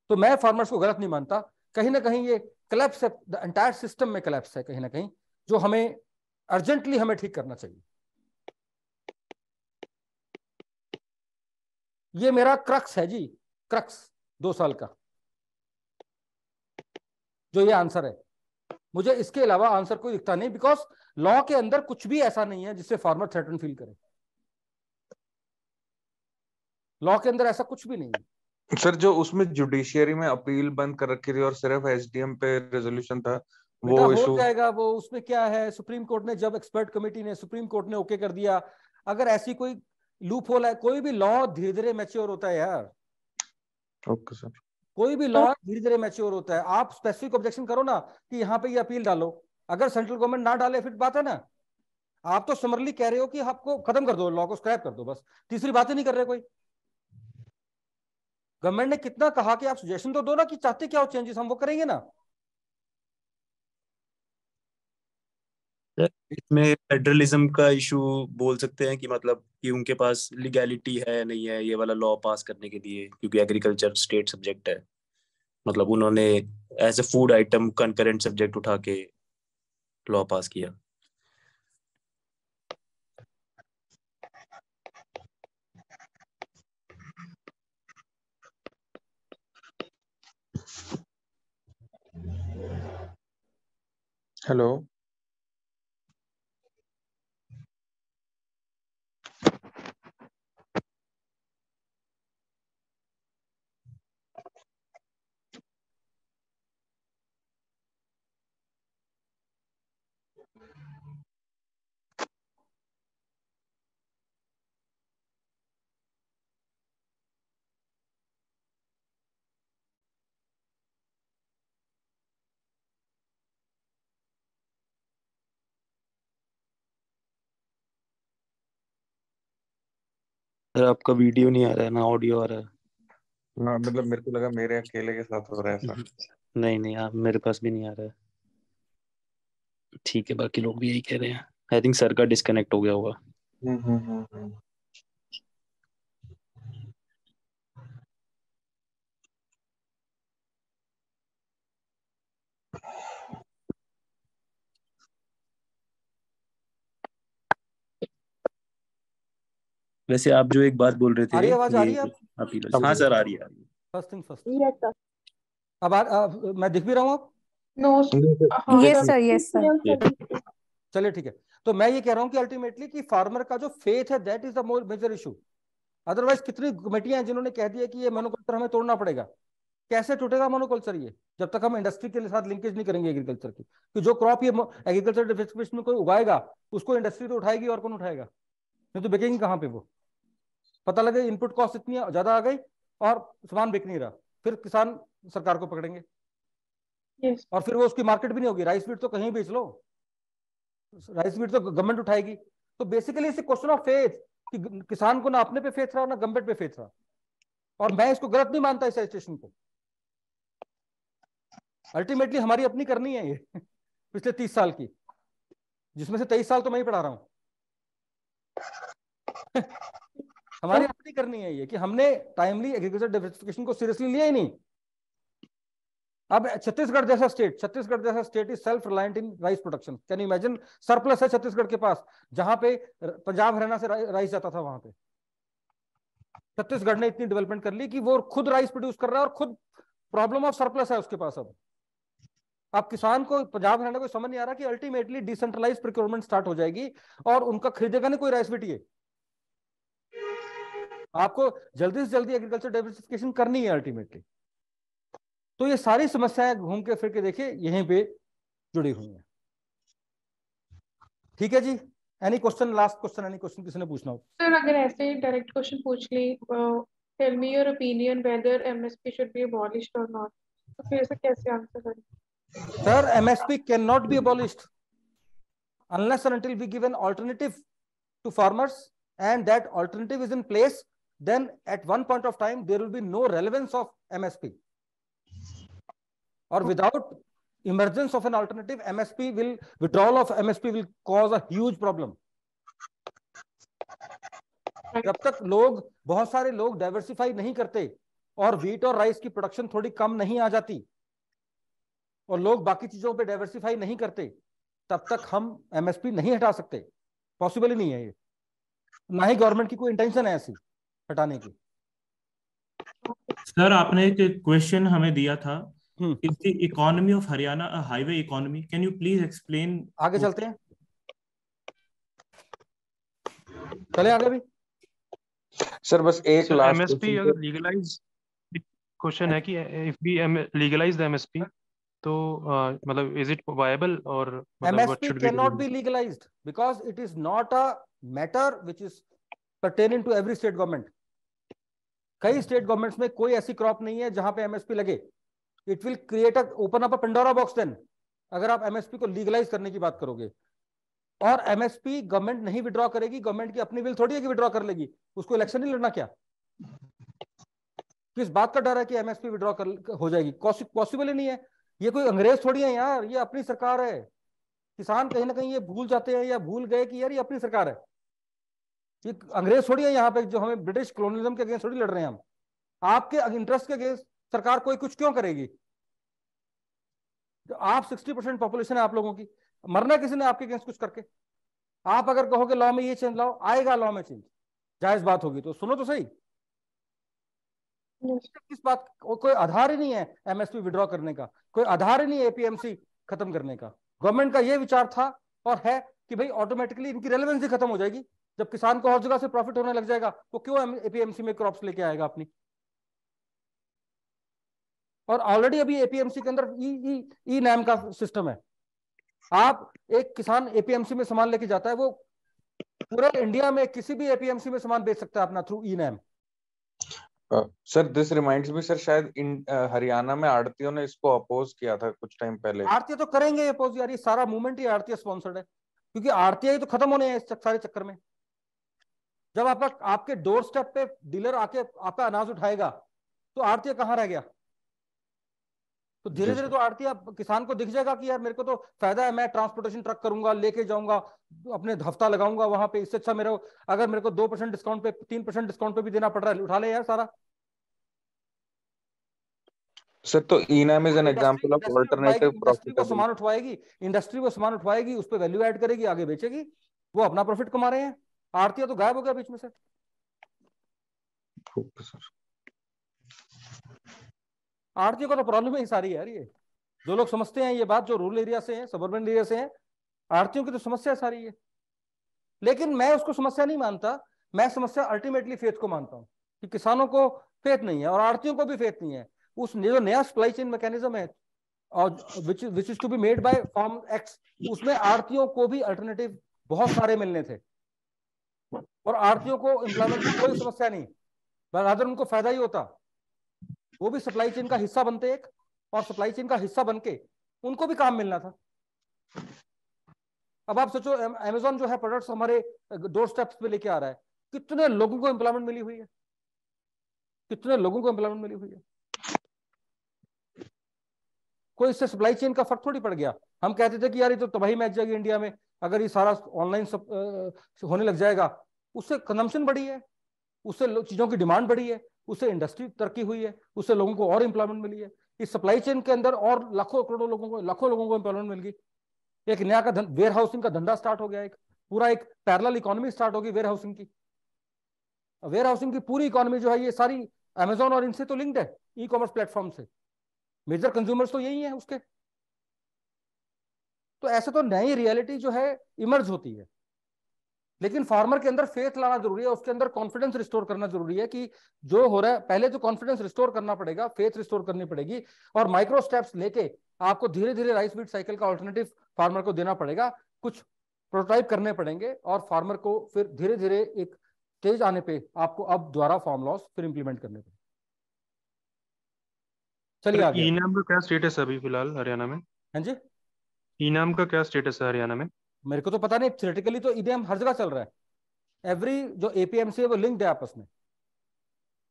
तो मैं फार्मर्स को गलत नहीं मानता कहीं ना कहीं ये कलेप्स है द एंटायर सिस्टम में कलेप्स है कहीं ना कहीं जो हमें अर्जेंटली हमें ठीक करना चाहिए ये मेरा क्रक्स है जी क्रक्स दो साल का जो ये आंसर है मुझे इसके अलावा आंसर कोई दिखता नहीं बिकॉज लॉ के अंदर कुछ भी ऐसा नहीं है जिससे फार्मर थ्रेटन फील करे लॉ के अंदर ऐसा कुछ भी नहीं है सर जो उसमें जुडिशियरी में अपील बंद कर रखी थी और सिर्फ एसडीएम पे रेजोल्यूशन था वो हो जाएगा वो उसमें क्या है सुप्रीम कोर्ट ने जब एक्सपर्ट कमेटी ने सुप्रीम कोर्ट ने ओके कर दिया अगर ऐसी कोई लूप होल है कोई भी लॉ धीरे धीरे मैच्योर होता है यार ओके सर कोई भी लॉ धीरे धीरे मैच्योर होता है आप स्पेसिफिक ऑब्जेक्शन करो ना कि यहाँ पे ये अपील डालो अगर सेंट्रल गवर्नमेंट ना डाले फिर बात है ना आप तो समरली कह रहे हो कि आपको खत्म कर दो लॉ को स्क्रैप कर दो बस तीसरी बात ही नहीं कर रहे कोई गवर्नमेंट ने कितना कहा कि आप सजेशन तो दो ना कि चाहते क्या हो चेंजेस हम वो करेंगे ना इसमें फेडरलिज्म का इशू बोल सकते हैं कि मतलब कि उनके पास लीगैलिटी है नहीं है ये वाला लॉ पास करने के लिए क्योंकि एग्रीकल्चर स्टेट सब्जेक्ट है मतलब उन्होंने as a food item concurrent subject उठा के लॉ पास किया Hello. अरे आपका वीडियो नहीं आ रहा है ना ऑडियो आ रहा है ना मतलब मेरे को लगा मेरे अकेले के साथ हो रहा है ऐसा हम्म, नहीं नहीं आप मेरे पास भी नहीं आ रहा है ठीक है बाकी लोग भी यही कह रहे हैं आई थिंक सर का डिस्कनेक्ट हो गया होगा हम्म हम्म हम्म, हम्म। वैसे आप जो एक बात बोल रहे थे हाँ सर आ रही है फर्स्ट थिंग फर्स्ट अब आ, मैं दिख भी रहा हूँ no yes sir yes sir चलिए ठीक है तो मैं ये कह रहा हूँ कि अल्टीमेटली कि फार्मर का जो फेथ है that is the major issue otherwise कितनी कमेटियां हैं जिन्होंने कह दिया कि ये मोनोकल्चर हमें तोड़ना पड़ेगा कैसे टूटेगा मोनोकल्चर ये जब तक हम इंडस्ट्री के साथ लिंकेज नहीं करेंगे एग्रीकल्चर की कि जो क्रॉप ये एग्रीकल्चर में कोई उगाएगा उसको इंडस्ट्री तो उठाएगी और कौन उठाएगा नहीं तो बिकेंगे कहाँ पे वो पता लगे इनपुट कॉस्ट इतनी ज्यादा आ गई और सामान बिक नहीं रहा फिर किसान सरकार को पकड़ेंगे yes. और फिर वो उसकी मार्केट भी नहीं होगी राइस बीट तो कहीं बेच लो राइस बीट तो गवर्नमेंट उठाएगी तो बेसिकली इसे क्वेश्चन ऑफ फेथ कि किसान को ना अपने पे फेथ रहा ना गवर्नमेंट पे फेथ रहा और मैं इसको गलत नहीं मानता इस रजिस्ट्रेशन को अल्टीमेटली हमारी अपनी करनी है ये पिछले तीस साल की जिसमें से तेईस साल तो मैं ही पढ़ा रहा हूं हमारी तो- अपनी करनी है ये कि हमने टाइमली एग्रीकल्चर डिवर्सिफिकेशन को सीरियसली लिया ही नहीं अब छत्तीसगढ़ जैसा स्टेट छत्तीसगढ़ जैसा state is self reliant in rice production can you imagine surplus है छत्तीसगढ़ के पास जहां पे पंजाब हरियाणा से राइस जाता था वहां पे छत्तीसगढ़ ने इतनी डेवलपमेंट कर ली कि वो खुद राइस प्रोड्यूस कर रहा है और खुद प्रॉब्लम ऑफ सरप्लस है उसके पास अब अब किसान को पंजाब हरियाणा को समझ नहीं आ रहा कि अल्टीमेटली डिसेंट्रलाइज प्रिक्योरमेंट स्टार्ट हो जाएगी और उनका खरीदेगा नहीं कोई राइस बिटिए आपको जल्दी से जल्दी एग्रीकल्चर डाइवर्सिफिकेशन करनी है अल्टीमेटली तो ये सारी समस्याएं घूम के फिर के देखिए यहीं पे जुड़ी हुई हैं ठीक है जी any question last question any question किसी ने पूछना हो सर अगर ऐसे डायरेक्ट क्वेश्चन पूछ ली tell me your opinion whether MSP should be abolished और नॉट तो फिर से कैसे आंसर करें sir MSP can not be abolished unless and until we give an alternative to farmers and that alternative is in place then at one point of time there will be no relevance of msp or without emergence of an alternative msp will withdrawal of msp will cause a huge problem जब तक लोग बहुत सारे लोग diversify नहीं करते और wheat और राइस की प्रोडक्शन थोड़ी कम नहीं आ जाती और लोग बाकी चीजों पे डाइवर्सिफाई नहीं करते तब तक हम एमएसपी नहीं हटा सकते पॉसिबल ही नहीं है ये ना ही गवर्नमेंट की कोई इंटेंशन है ऐसी हटाने की सर आपने एक क्वेश्चन हमें दिया था economy of Haryana highway economy can you please explain आगे चलते हैं चले आगे भी सर बस एक लास्ट एमएसपी अगर लीगलाइज क्वेश्चन है कि इफ वी लीगलाइज एमएसपी तो uh, मतलब इज इट वायबल और MSP can not be legalized because it is not a matter which is pertaining to every state government. कई state hmm. Governments में कोई ऐसी crop नहीं है जहां पे एमएसपी लगे it will create open up Pandora box then अगर आप एमएसपी को लीगलाइज करने की बात करोगे और एमएसपी गवर्नमेंट नहीं विड्रॉ करेगी गवर्नमेंट की अपनी विल थोड़ी है कि विड्रॉ कर लेगी उसको इलेक्शन नहीं लड़ना क्या किस तो बात का डर है कि एमएसपी विड्रॉ कर हो जाएगी पॉसिबल ही नहीं है ये कोई अंग्रेज थोड़ी है यार ये अपनी सरकार है किसान कहीं ना कहीं ये भूल जाते हैं या भूल गए कि यार ये अपनी सरकार है ये अंग्रेज थोड़ी है यहाँ पे जो हमें ब्रिटिश कॉलोनिज्म के अगेंस्ट थोड़ी लड़ रहे हैं हम आपके इंटरेस्ट के अगेंस्ट सरकार कोई कुछ क्यों करेगी तो आप सिक्सटी परसेंट पॉपुलेशन है आप लोगों की मरना किसी ने आपके अगेंस्ट कुछ करके आप अगर कहोगे लॉ में ये चेंज लाओ आएगा लॉ में चेंज जायज बात होगी तो सुनो तो सही किस बात कोई आधार ही नहीं है एमएसपी विड्रॉ करने का कोई आधार ही नहीं है एपीएमसी खत्म करने का गवर्नमेंट का यह विचार था और है कि भाई ऑटोमेटिकली इनकी रेलेवेंसी खत्म हो जाएगी जब किसान को हर जगह से प्रॉफिट होने लग जाएगा तो क्यों एपीएमसी में क्रॉप्स लेके आएगा अपनी और ऑलरेडी अभी एपीएमसी के अंदर ई ई ई नाम का सिस्टम है आप एक किसान एपीएमसी में सामान लेके जाता है वो पूरे इंडिया में किसी भी एपीएमसी में सामान बेच सकता है अपना through e NAM sir this reminds me sir शायद इन हरियाणा में आड़तियों ने इसको अपोज किया था कुछ टाइम पहले आड़तियों तो करेंगे अपोज यार ये सारा मूवमेंट ही आड़तिया स्पॉन्सर्ड है क्योंकि आड़तिया ही तो खत्म होने हैं इस सारे चक्कर में जब आपका आपके डोर स्टेप पे डीलर आके आपका अनाज उठाएगा तो आरती कहाँ रह गया तो धीरे धीरे तो आरती किसान को दिख जाएगा कि यार मेरे को तो फायदा है मैं ट्रांसपोर्टेशन ट्रक करूंगा लेके जाऊंगा अपने हफ्ता लगाऊंगा वहां पे इससे अच्छा मेरे अगर मेरे को दो परसेंट डिस्काउंट पे तीन परसेंट डिस्काउंट पे भी देना पड़ रहा है उठा ले यार सारा सर तो is an example of alternative profit सामान उठवाएगी इंडस्ट्री को सामान उठवाएगी उस पर वैल्यू एड करेगी आगे बेचेगी वो अपना प्रॉफिट कमा रहे हैं आरतिया तो गायब हो गया बीच में से आरती का तो प्रॉब्लम ही सारी है ये जो लोग समझते हैं ये बात जो रूरल एरिया से है सबर्बन एरिया से है आरतियों की तो समस्या सारी है लेकिन मैं उसको समस्या नहीं मानता मैं समस्या अल्टीमेटली फेथ को मानता हूँ कि किसानों को फेथ नहीं है और आरतियों को भी फेथ नहीं है उस जो नया सप्लाई चेन मैकेनिज्म है और which is to be made by form X उसमें आरतियों को भी अल्टरनेटिव बहुत सारे मिलने थे और आरतीयों को एम्प्लॉयमेंट की कोई समस्या नहीं राधर उनको फायदा ही होता वो भी सप्लाई चेन का हिस्सा बनते एक और सप्लाई चेन का हिस्सा बनके उनको भी काम मिलना था अब आप सोचो अमेजोन जो है प्रोडक्ट्स हमारे डोर स्टेप्स पे लेके आ रहा है कितने लोगों को एम्प्लॉयमेंट मिली हुई है कितने लोगों को एम्प्लॉयमेंट मिली हुई है कोई इससे सप्लाई चेन का फर्क थोड़ी पड़ गया हम कहते थे कि यार ये तो तबाही मैच जाएगी इंडिया में अगर ये सारा ऑनलाइन सब होने लग जाएगा उससे कंजम्पशन बढ़ी है उससे चीज़ों की डिमांड बढ़ी है उससे इंडस्ट्री तरक्की हुई है उससे लोगों को और एम्प्लॉयमेंट मिली है इस सप्लाई चेन के अंदर और लाखों करोड़ों लोगों को लाखों लोगों को एम्प्लॉयमेंट मिल गई एक नया का वेयर हाउसिंग का धंधा स्टार्ट हो गया एक पूरा एक पैरल इकोनॉमी स्टार्ट होगी वेयर हाउसिंग की वेयर हाउसिंग की पूरी इकोनॉमी जो है ये सारी अमेजोन और इनसे तो लिंक्ड है ई कॉमर्स प्लेटफॉर्म से मेजर कंज्यूमर्स तो यही है उसके तो ऐसे तो नई रियलिटी जो है इमर्ज होती है लेकिन फार्मर के अंदर फेथ लाना जरूरी है उसके अंदर कॉन्फिडेंस रिस्टोर करना जरूरी है कि जो हो रहा है पहले तो कॉन्फिडेंस रिस्टोर करना पड़ेगा फेथ रिस्टोर करनी पड़ेगी और माइक्रो स्टेप्स लेके आपको धीरे धीरे राइस बीट साइकिल का ऑल्टरनेटिव फार्मर को देना पड़ेगा कुछ प्रोटोटाइप करने पड़ेंगे और फार्मर को फिर धीरे धीरे एक तेज आने पे आपको अब द्वारा फॉर्म लॉस फिर इम्प्लीमेंट करने पे चलिए e क्या स्टेटस अभी फिलहाल हरियाणा में हाँ जी इनाम का क्या स्टेटस है हरियाणा में मेरे को तो पता नहीं थ्रेटिकली तो ईवीएम हर जगह चल रहा है एवरी जो एपीएमसी है वो लिंक्ड है आपस में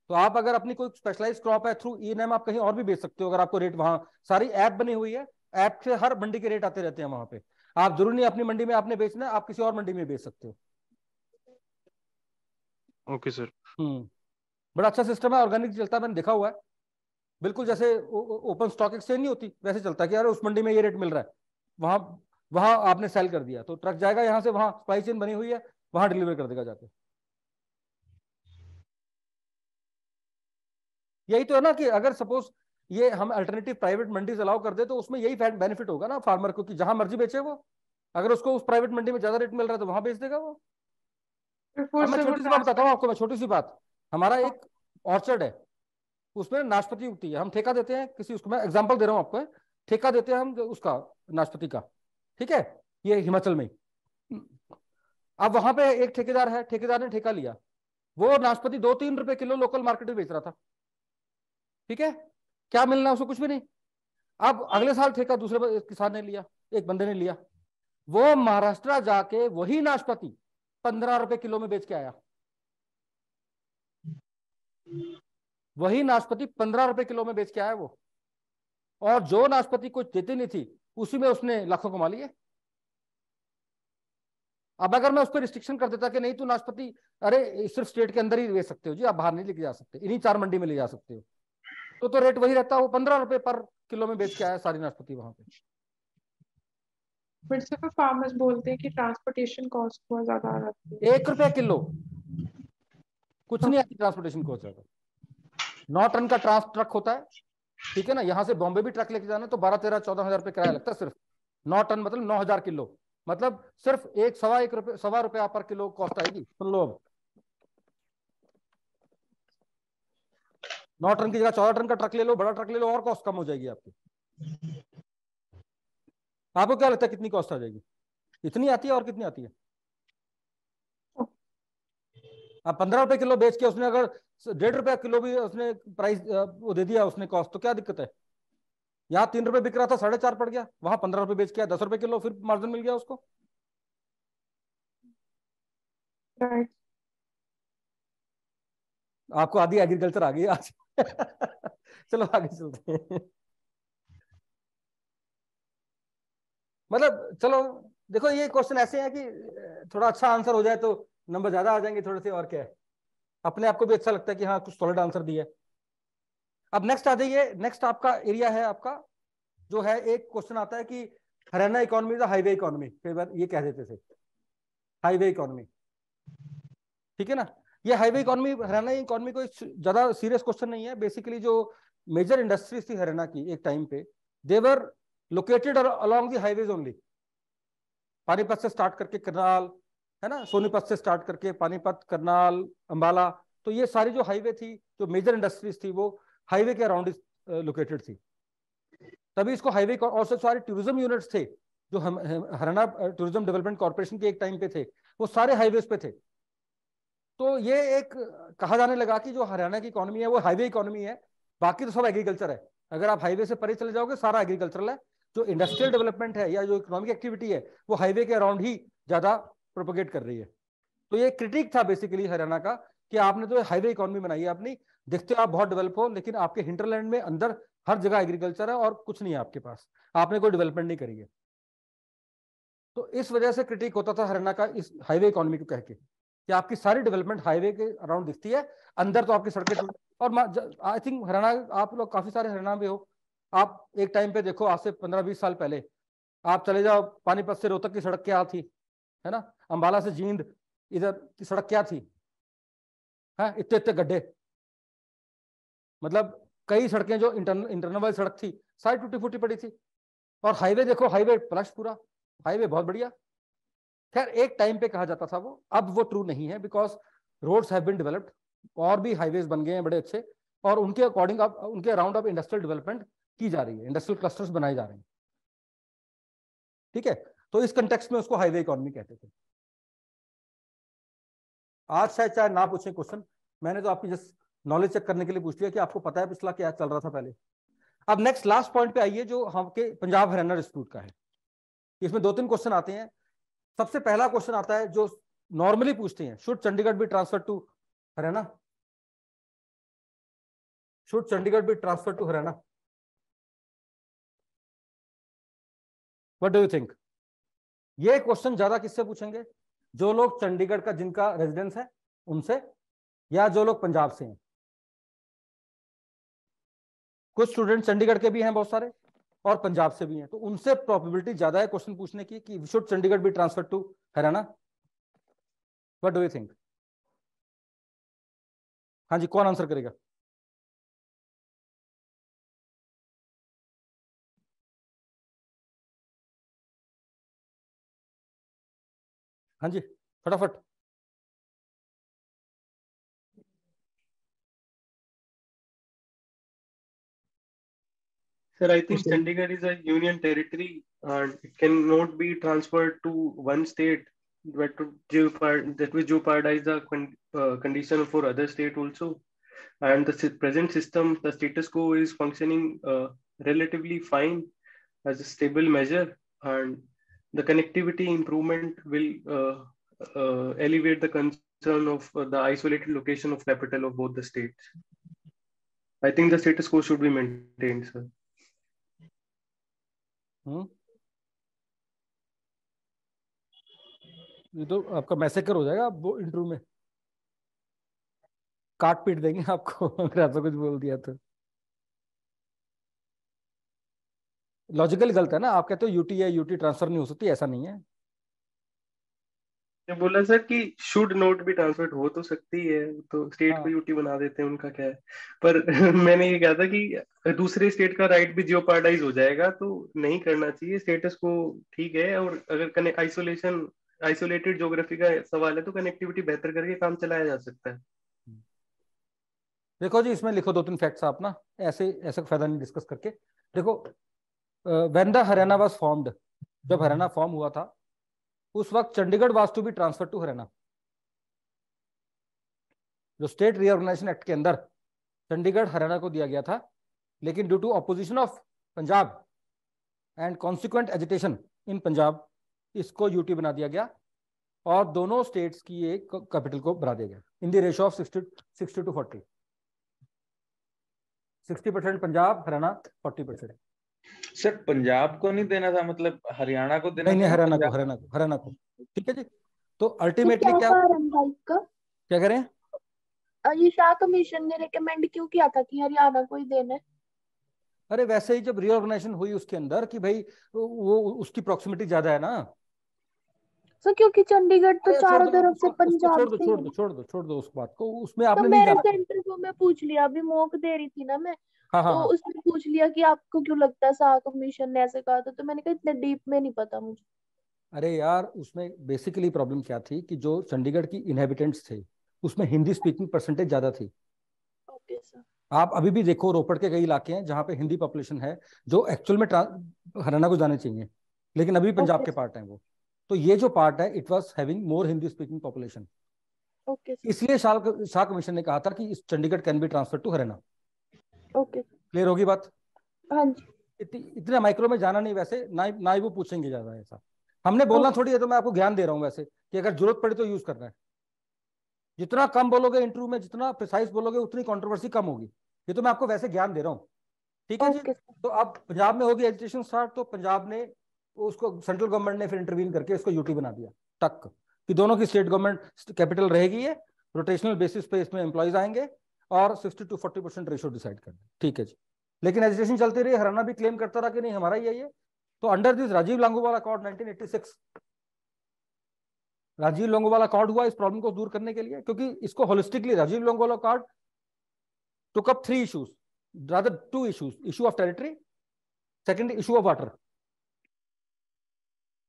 तो आप अगर अपनी कोई स्पेशलाइज क्रॉप है थ्रू ई e आप कहीं और भी बेच सकते हो अगर आपको रेट वहां सारी ऐप बनी हुई है ऐप से हर मंडी के रेट आते रहते हैं वहां पे आप जरूर नहीं अपनी मंडी में आपने बेचना आप किसी और मंडी में बेच सकते हो ओके सर हम्म बड़ा अच्छा सिस्टम है ऑर्गेनिक चलता है मैंने देखा हुआ है बिल्कुल जैसे ओपन स्टॉक एक्सचेंज नहीं होती वैसे चलता है कि यार उस मंडी में ये रेट मिल रहा है वहां वहां आपने सेल कर दिया तो ट्रक जाएगा यहाँ से वहां सप्लाई चेन बनी हुई है वहां डिलीवर कर देगा जाके यही तो है ना कि अगर सपोज ये हम अल्टरनेटिव प्राइवेट मंडीज अलाउ कर दे तो उसमें यही बेनिफिट होगा ना फार्मर को कि जहां मर्जी बेचे वो अगर उसको उस प्राइवेट मंडी में ज्यादा रेट मिल रहा है तो वहां बेच देगा वो मैं छोटी सी बात बताता हूँ आपको मैं छोटी सी बात हमारा एक ऑर्चर्ड है उसमें नाशपति उगती है हम ठेका देते हैं किसी उसको मैं एग्जाम्पल दे रहा हूँ आपको ठेका देते हैं हम उसका नाशपति का ठीक है ये हिमाचल में अब वहां पे एक ठेकेदार है ठेकेदार ने ठेका लिया वो नाशपति दो तीन रुपए किलो लोकल मार्केट में बेच रहा था ठीक है क्या मिलना उसको कुछ भी नहीं अब अगले साल ठेका दूसरे किसान ने लिया एक बंदे ने लिया वो महाराष्ट्र जाके वही नाशपाती पंद्रह रुपए किलो में बेच के आया वही नाशपति पंद्रह रुपए किलो में बेच के आया वो और जो नाशपति कुछ देती नहीं थी उसी में उसने लाखों कमा लिए अब अगर मैं उस पर रिस्ट्रिक्शन कर देता कि नहीं तो नाशपति अरे सिर्फ स्टेट के अंदर ही ले सकते हो जी आप बाहर नहीं लेके जा सकते इन्हीं चार मंडी में ले जा सकते हो तो तो रेट वही रहता वो पंद्रह रुपए पर किलो में बेच के आया सारी नाशपति वहां पे बट सिर्फ फार्मर्स बोलते हैं कि ट्रांसपोर्टेशन कॉस्ट बहुत ज्यादा आ रहा है एक रुपया किलो कुछ नहीं आती ट्रांसपोर्टेशन कॉस्ट ज्यादा नौ टन का ट्रांस ट्रक होता है ठीक है ना यहाँ से बॉम्बे भी ट्रक लेके जाना तो बारह तेरह चौदह हजार रुपये किराया लगता है सिर्फ नौ टन मतलब नौ हजार किलो मतलब सिर्फ एक सवा एक रुपये सवा रुपया पर किलो कॉस्ट आएगी सुन लो अब नौ टन की जगह चौदह टन का ट्रक ले लो बड़ा ट्रक ले लो और कॉस्ट कम हो जाएगी आपकी आपको क्या लगता है कितनी कॉस्ट आ जाएगी इतनी आती है और कितनी आती है पंद्रह रुपए किलो बेच के उसने अगर डेढ़ रुपया किलो भी उसने प्राइस वो दे दिया उसने कॉस्ट तो क्या दिक्कत है यहाँ तीन रुपए बिक रहा था साढ़े चार पड़ गया वहां पंद्रह रुपए बेच के दस रुपए किलो फिर मार्जिन मिल गया उसको आपको आधी एग्रीकल्चर आ गई आज चलो आगे चलते हैं मतलब चलो देखो ये क्वेश्चन ऐसे है कि थोड़ा अच्छा आंसर हो जाए तो नंबर ज्यादा आ जाएंगे थोड़े से और क्या है अपने आप को भी अच्छा लगता है कि हाँ कुछ सॉलिड आंसर दिया अब नेक्स्ट आ जाइए नेक्स्ट आपका एरिया है आपका जो है एक क्वेश्चन आता है कि हरियाणा इकोनॉमी हाईवे इकोनॉमी कई बार ये कह देते थे हाईवे इकोनॉमी ठीक है ना ये हाईवे इकोनॉमी हरियाणा इकोनॉमी कोई ज्यादा सीरियस क्वेश्चन नहीं है बेसिकली जो मेजर इंडस्ट्रीज थी हरियाणा की एक टाइम पे they are located along the highways only Panipat से स्टार्ट करके करनाल है ना सोनीपत से स्टार्ट करके पानीपत करनाल अंबाला तो ये सारी जो हाईवे थी जो मेजर इंडस्ट्रीज थी वो हाईवे के अराउंड लोकेटेड थी तभी इसको हाईवे और सारे टूरिज्म यूनिट्स थे जो हम हरियाणा टूरिज्म डेवलपमेंट कॉरपोरेशन के एक टाइम पे थे वो सारे हाईवेज पे थे तो ये एक कहा जाने लगा कि जो हरियाणा की इकोनॉमी है वो हाईवे इकोनॉमी है बाकी तो सब एग्रीकल्चर है अगर आप हाईवे से परे चले जाओगे सारा एग्रीकल्चरल है जो इंडस्ट्रियल डेवलपमेंट है या जो इकोनॉमिक एक्टिविटी है वो हाईवे के अराउंड ही ज्यादा प्रोपोगेट कर रही है तो ये क्रिटिक था बेसिकली हरियाणा का कि आपने तो हाईवे इकोनॉमी बनाई है अपनी देखते हो आप बहुत डेवलप हो लेकिन आपके हिंटरलैंड में अंदर हर जगह एग्रीकल्चर है और कुछ नहीं है आपके पास आपने कोई डेवलपमेंट नहीं करी है तो इस वजह से क्रिटिक होता था हरियाणा का इस हाईवे इकोनॉमी को कह के कि आपकी सारी डेवलपमेंट हाईवे के अराउंड दिखती है अंदर तो आपकी सड़कें और आई थिंक हरियाणा आप लोग काफी सारे हरियाणा में हो आप एक टाइम पे देखो आज से पंद्रह बीस साल पहले आप चले जाओ पानीपत से रोहतक की सड़क क्या थी है ना अंबाला से जींद इधर की सड़क क्या थी है हाँ, इतने इतने गड्ढे मतलब कई सड़कें जो इंटरनल इंटरनल सड़क थी सारी टूटी फूटी पड़ी थी और हाईवे देखो हाईवे प्लस पूरा हाईवे बहुत बढ़िया खैर एक टाइम पे कहा जाता था वो अब वो ट्रू नहीं है because roads have been developed और भी हाईवेज बन गए हैं बड़े अच्छे और उनके अकॉर्डिंग अब उनके अराउंड अब इंडस्ट्रियल डेवलपमेंट की जा रही है इंडस्ट्रियल क्लस्टर्स बनाए जा रहे हैं ठीक है तो इस कंटेक्स में उसको हाईवे इकोनॉमी कहते थे आज शायद चाहे ना पूछे क्वेश्चन मैंने तो आपकी जस्ट नॉलेज चेक करने के लिए पूछ लिया कि आपको पता है पिछला क्या चल रहा था पहले अब नेक्स्ट लास्ट पॉइंट पे आइए जो हमके पंजाब हरियाणा इंस्टीट्यूट का है इसमें दो तीन क्वेश्चन आते हैं सबसे पहला क्वेश्चन आता है जो नॉर्मली पूछते हैं should Chandigarh be transfer to Haryana should Chandigarh be transfer to Haryana what do you think ये क्वेश्चन ज्यादा किससे पूछेंगे जो लोग चंडीगढ़ का जिनका रेजिडेंस है उनसे या जो लोग पंजाब से हैं कुछ स्टूडेंट चंडीगढ़ के भी हैं बहुत सारे और पंजाब से भी हैं तो उनसे प्रोबेबिलिटी ज्यादा है क्वेश्चन पूछने की कि should Chandigarh be transfer to Haryana what do you think हाँ जी कौन आंसर करेगा हाँ जी फटाफट Sir, I think okay. Chandigarh is a union territory and it cannot be transferred to one state. That would jeopardize the con uh, condition for other state also. And the present system, the status quo is functioning uh, relatively fine as a stable measure. And the connectivity improvement will uh, uh, elevate the concern of uh, the isolated location of capital of both the states. I think the status quo should be maintained, sir. Hmm? ये तो आपका massacre हो जाएगा वो interview में काट पीट देंगे आपको अगर ऐसा कुछ बोल दिया तो लॉजिकल गलत है ना आप कहते हो यूटी या यूटी ट्रांसफर नहीं हो सकती ऐसा नहीं है ये बोला सर कि शुड नोट भी ट्रांसमिट हो तो सकती है तो स्टेट हाँ. को यूटी बना देते हैं उनका क्या है पर मैंने ये कहा था कि दूसरे स्टेट का राइट भी जियोपार्डाइज हो जाएगा तो नहीं करना चाहिए स्टेटस को ठीक है और अगर आइसोलेशन आइसोलेटेड ज्योग्राफी का सवाल है तो कनेक्टिविटी बेहतर करके काम चलाया जा सकता है देखो जी इसमें लिखो दो तीन फैक्ट्स आप ना ऐसे ऐसा फायदा नहीं डिस्कस करके देखो when the Haryana was formed जब हरियाणा फॉर्म हुआ था उस वक्त Chandigarh was to be transfer to Haryana जो स्टेट रिओर्गेनाइजेशन एक्ट के अंदर चंडीगढ़ हरियाणा को दिया गया था लेकिन due to opposition of Punjab and consequent agitation in Punjab इसको यूटी बना दिया गया और दोनों स्टेट्स की एक कैपिटल को बना दिया गया in the ratio of sixty sixty to forty sixty percent Punjab Haryana forty percent sir Punjab को नहीं देना था मतलब हरियाणा को देना नहीं नहीं हरियाणा को हरियाणा को हरियाणा को ठीक है जी तो अल्टीमेटली तो क्या क्या करें कमीशन ने रिकमेंड क्यों किया था कि हरियाणा को ही देना अरे वैसे ही जब रिओर्गेनाइजेशन हुई उसके अंदर कि भाई वो उसकी प्रॉक्सिमिटी ज्यादा है ना सर तो क्योंकि चंडीगढ़ तो चारों तरफ से पंजाब छोड़ दो छोड़ दो छोड़ दो छोड़ दो उस बात को उसमें तो आपने नहीं मेरे सेंटर को मैं पूछ लिया अभी मोक दे रही थी ना मैं हाँ, हाँ, तो हाँ। उसने पूछ लिया कि आपको क्यों लगता है साहब मिशन ने ऐसे कहा था तो मैंने कहा इतने डीप में नहीं पता मुझे अरे यार उसमें बेसिकली प्रॉब्लम क्या थी कि जो चंडीगढ़ की इनहेबिटेंट्स थे उसमें हिंदी स्पीकिंग परसेंटेज ज्यादा थी ओके सर आप अभी भी देखो रोपड़ के कई इलाके हैं जहाँ पे हिंदी पॉपुलेशन है जो एक्चुअल में हरियाणा को जाने चाहिए लेकिन अभी पंजाब okay. के पार्ट हैं वो तो ये जो पार्ट है it was having more Hindi speaking population इसलिए शाह कमीशन ने कहा था कि Chandigarh can be transfer to Haryana okay clear होगी बात हाँ जी इतने माइक्रो में जाना नहीं वैसे ना ना ही वो पूछेंगे ज्यादा ऐसा हमने बोलना थोड़ी है तो मैं आपको ज्ञान दे रहा हूँ वैसे कि अगर जरूरत पड़े तो यूज करना है जितना कम बोलोगे इंटरव्यू में जितना प्रिसाइज बोलोगे उतनी कॉन्ट्रोवर्सी कम होगी ये तो मैं आपको वैसे ज्ञान दे रहा हूँ ठीक है जी तो अब पंजाब में होगी एजुकेशन स्टार्ट तो पंजाब ने उसको सेंट्रल गवर्नमेंट ने फिर इंटरवीन करके उसको यूटी बना दिया तक कि दोनों की स्टेट गवर्नमेंट कैपिटल रहेगी ये रोटेशनल बेसिस पे इसमें एम्प्लॉयज आएंगे और 60 टू 40 परसेंट रेशियो डिसाइड कर दें ठीक है जी लेकिन एजुटेशन चलती रही हरियाणा भी क्लेम करता रहा कि नहीं हमारा ही है ये तो under this Rajiv Longowal accord 1986 Rajiv Longowal accord हुआ इस प्रॉब्लम को दूर करने के लिए क्योंकि इसको holistically Rajiv Longowal accord took up three issues rather two issues issue of territory second issue of water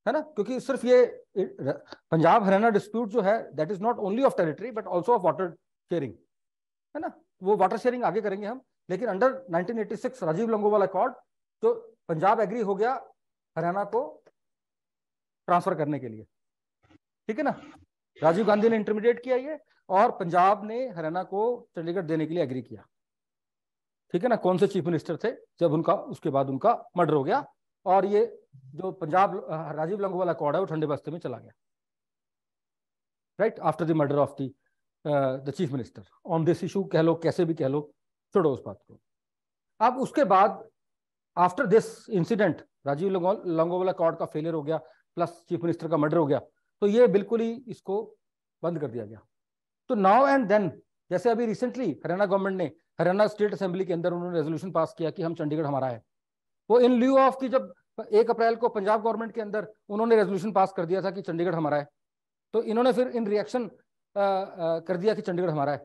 है ना क्योंकि सिर्फ ये पंजाब हरियाणा डिस्प्यूट जो है that is not only of territory but also of water sharing है ना वो वाटर शेयरिंग आगे करेंगे हम लेकिन अंडर 1986 राजीव लंगोवाल अकॉर्ड जो तो पंजाब एग्री हो गया हरियाणा को ट्रांसफर करने के लिए ठीक है ना राजीव गांधी ने इंटरमीडिएट किया ये और पंजाब ने हरियाणा को चंडीगढ़ देने के लिए एग्री किया ठीक है ना कौन से चीफ मिनिस्टर थे जब उनका उसके बाद उनका मर्डर हो गया और ये जो पंजाब राजीव लंगोवाल अकॉर्ड है वो ठंडे बस्ते में चला गया right after the murder of the the chief minister on this issue कह लो कैसे भी कह लो छोड़ो उस बात को अब उसके बाद after this incident Rajiv Longowal accord का फेलियर हो गया प्लस चीफ मिनिस्टर का मर्डर हो गया तो ये बिल्कुल ही इसको बंद कर दिया गया तो नाउ एंड देन जैसे अभी रिसेंटली हरियाणा गवर्नमेंट ने हरियाणा स्टेट असेंबली के अंदर उन्होंने रेजोल्यूशन पास किया कि हम चंडीगढ़ हमारा है वो इन ल्यू ऑफ की जब एक अप्रैल को पंजाब गवर्नमेंट के अंदर उन्होंने रेजोल्यूशन पास कर दिया था कि चंडीगढ़ हमारा है तो इन्होंने फिर इन रिएक्शन कर दिया कि चंडीगढ़ हमारा है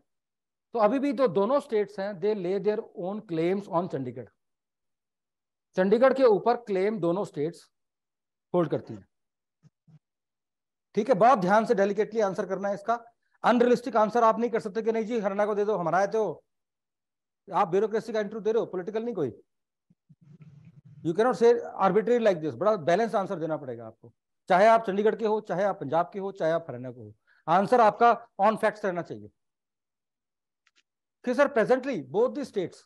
तो अभी भी जो दोनों स्टेट्स हैं they lay their own claims on Chandigarh Chandigarh के ऊपर क्लेम दोनों स्टेट्स होल्ड करती हैं ठीक है बहुत ध्यान से डेलीकेटली आंसर करना है इसका अनरियलिस्टिक आंसर आप नहीं कर सकते कि नहीं जी हरियाणा को दे दो हमारा है तो आप ब्यूरोक्रेसी का इंटरव्यू दे रहे हो पोलिटिकल नहीं कोई you cannot say arbitrary like this बड़ा बैलेंस आंसर देना पड़ेगा आपको चाहे आप चंडीगढ़ के हो चाहे आप पंजाब के हो चाहे आप हरियाणा के हो आंसर आपका on फैक्ट्स रहना चाहिए कि sir presently both the states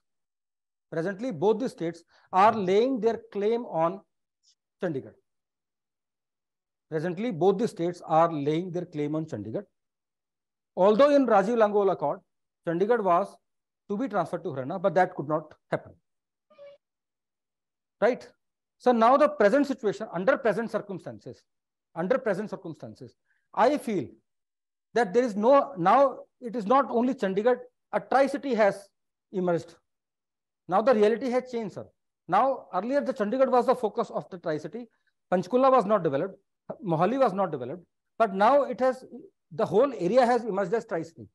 presently both the states are laying their claim on chandigarh presently both the states are laying their claim on chandigarh although in rajiv langol accord chandigarh was to be transferred to haryana but that could not happen right so now the present situation under present circumstances under present circumstances i feel that there is no, now it is not only Chandigarh, a tri-city has emerged. Now the reality has changed, sir. Now, earlier the Chandigarh was the focus of the tri-city. Panchkula was not developed. Mohali was not developed. But now it has, the whole area has emerged as tri-city.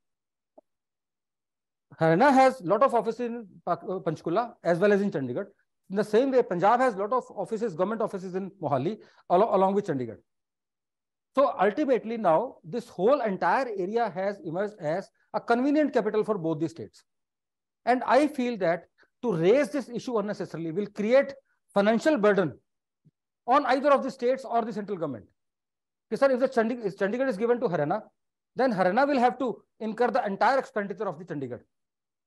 Haryana has lot of offices in uh, Panchkula as well as in Chandigarh. In the same way, Punjab has lot of offices, government offices in Mohali along with Chandigarh. So ultimately now this whole entire area has emerged as a convenient capital for both the states. And I feel that to raise this issue unnecessarily will create financial burden on either of the states or the central government. Okay, sir, if the Chandigarh, if Chandigarh is given to Haryana, then Haryana will have to incur the entire expenditure of the Chandigarh.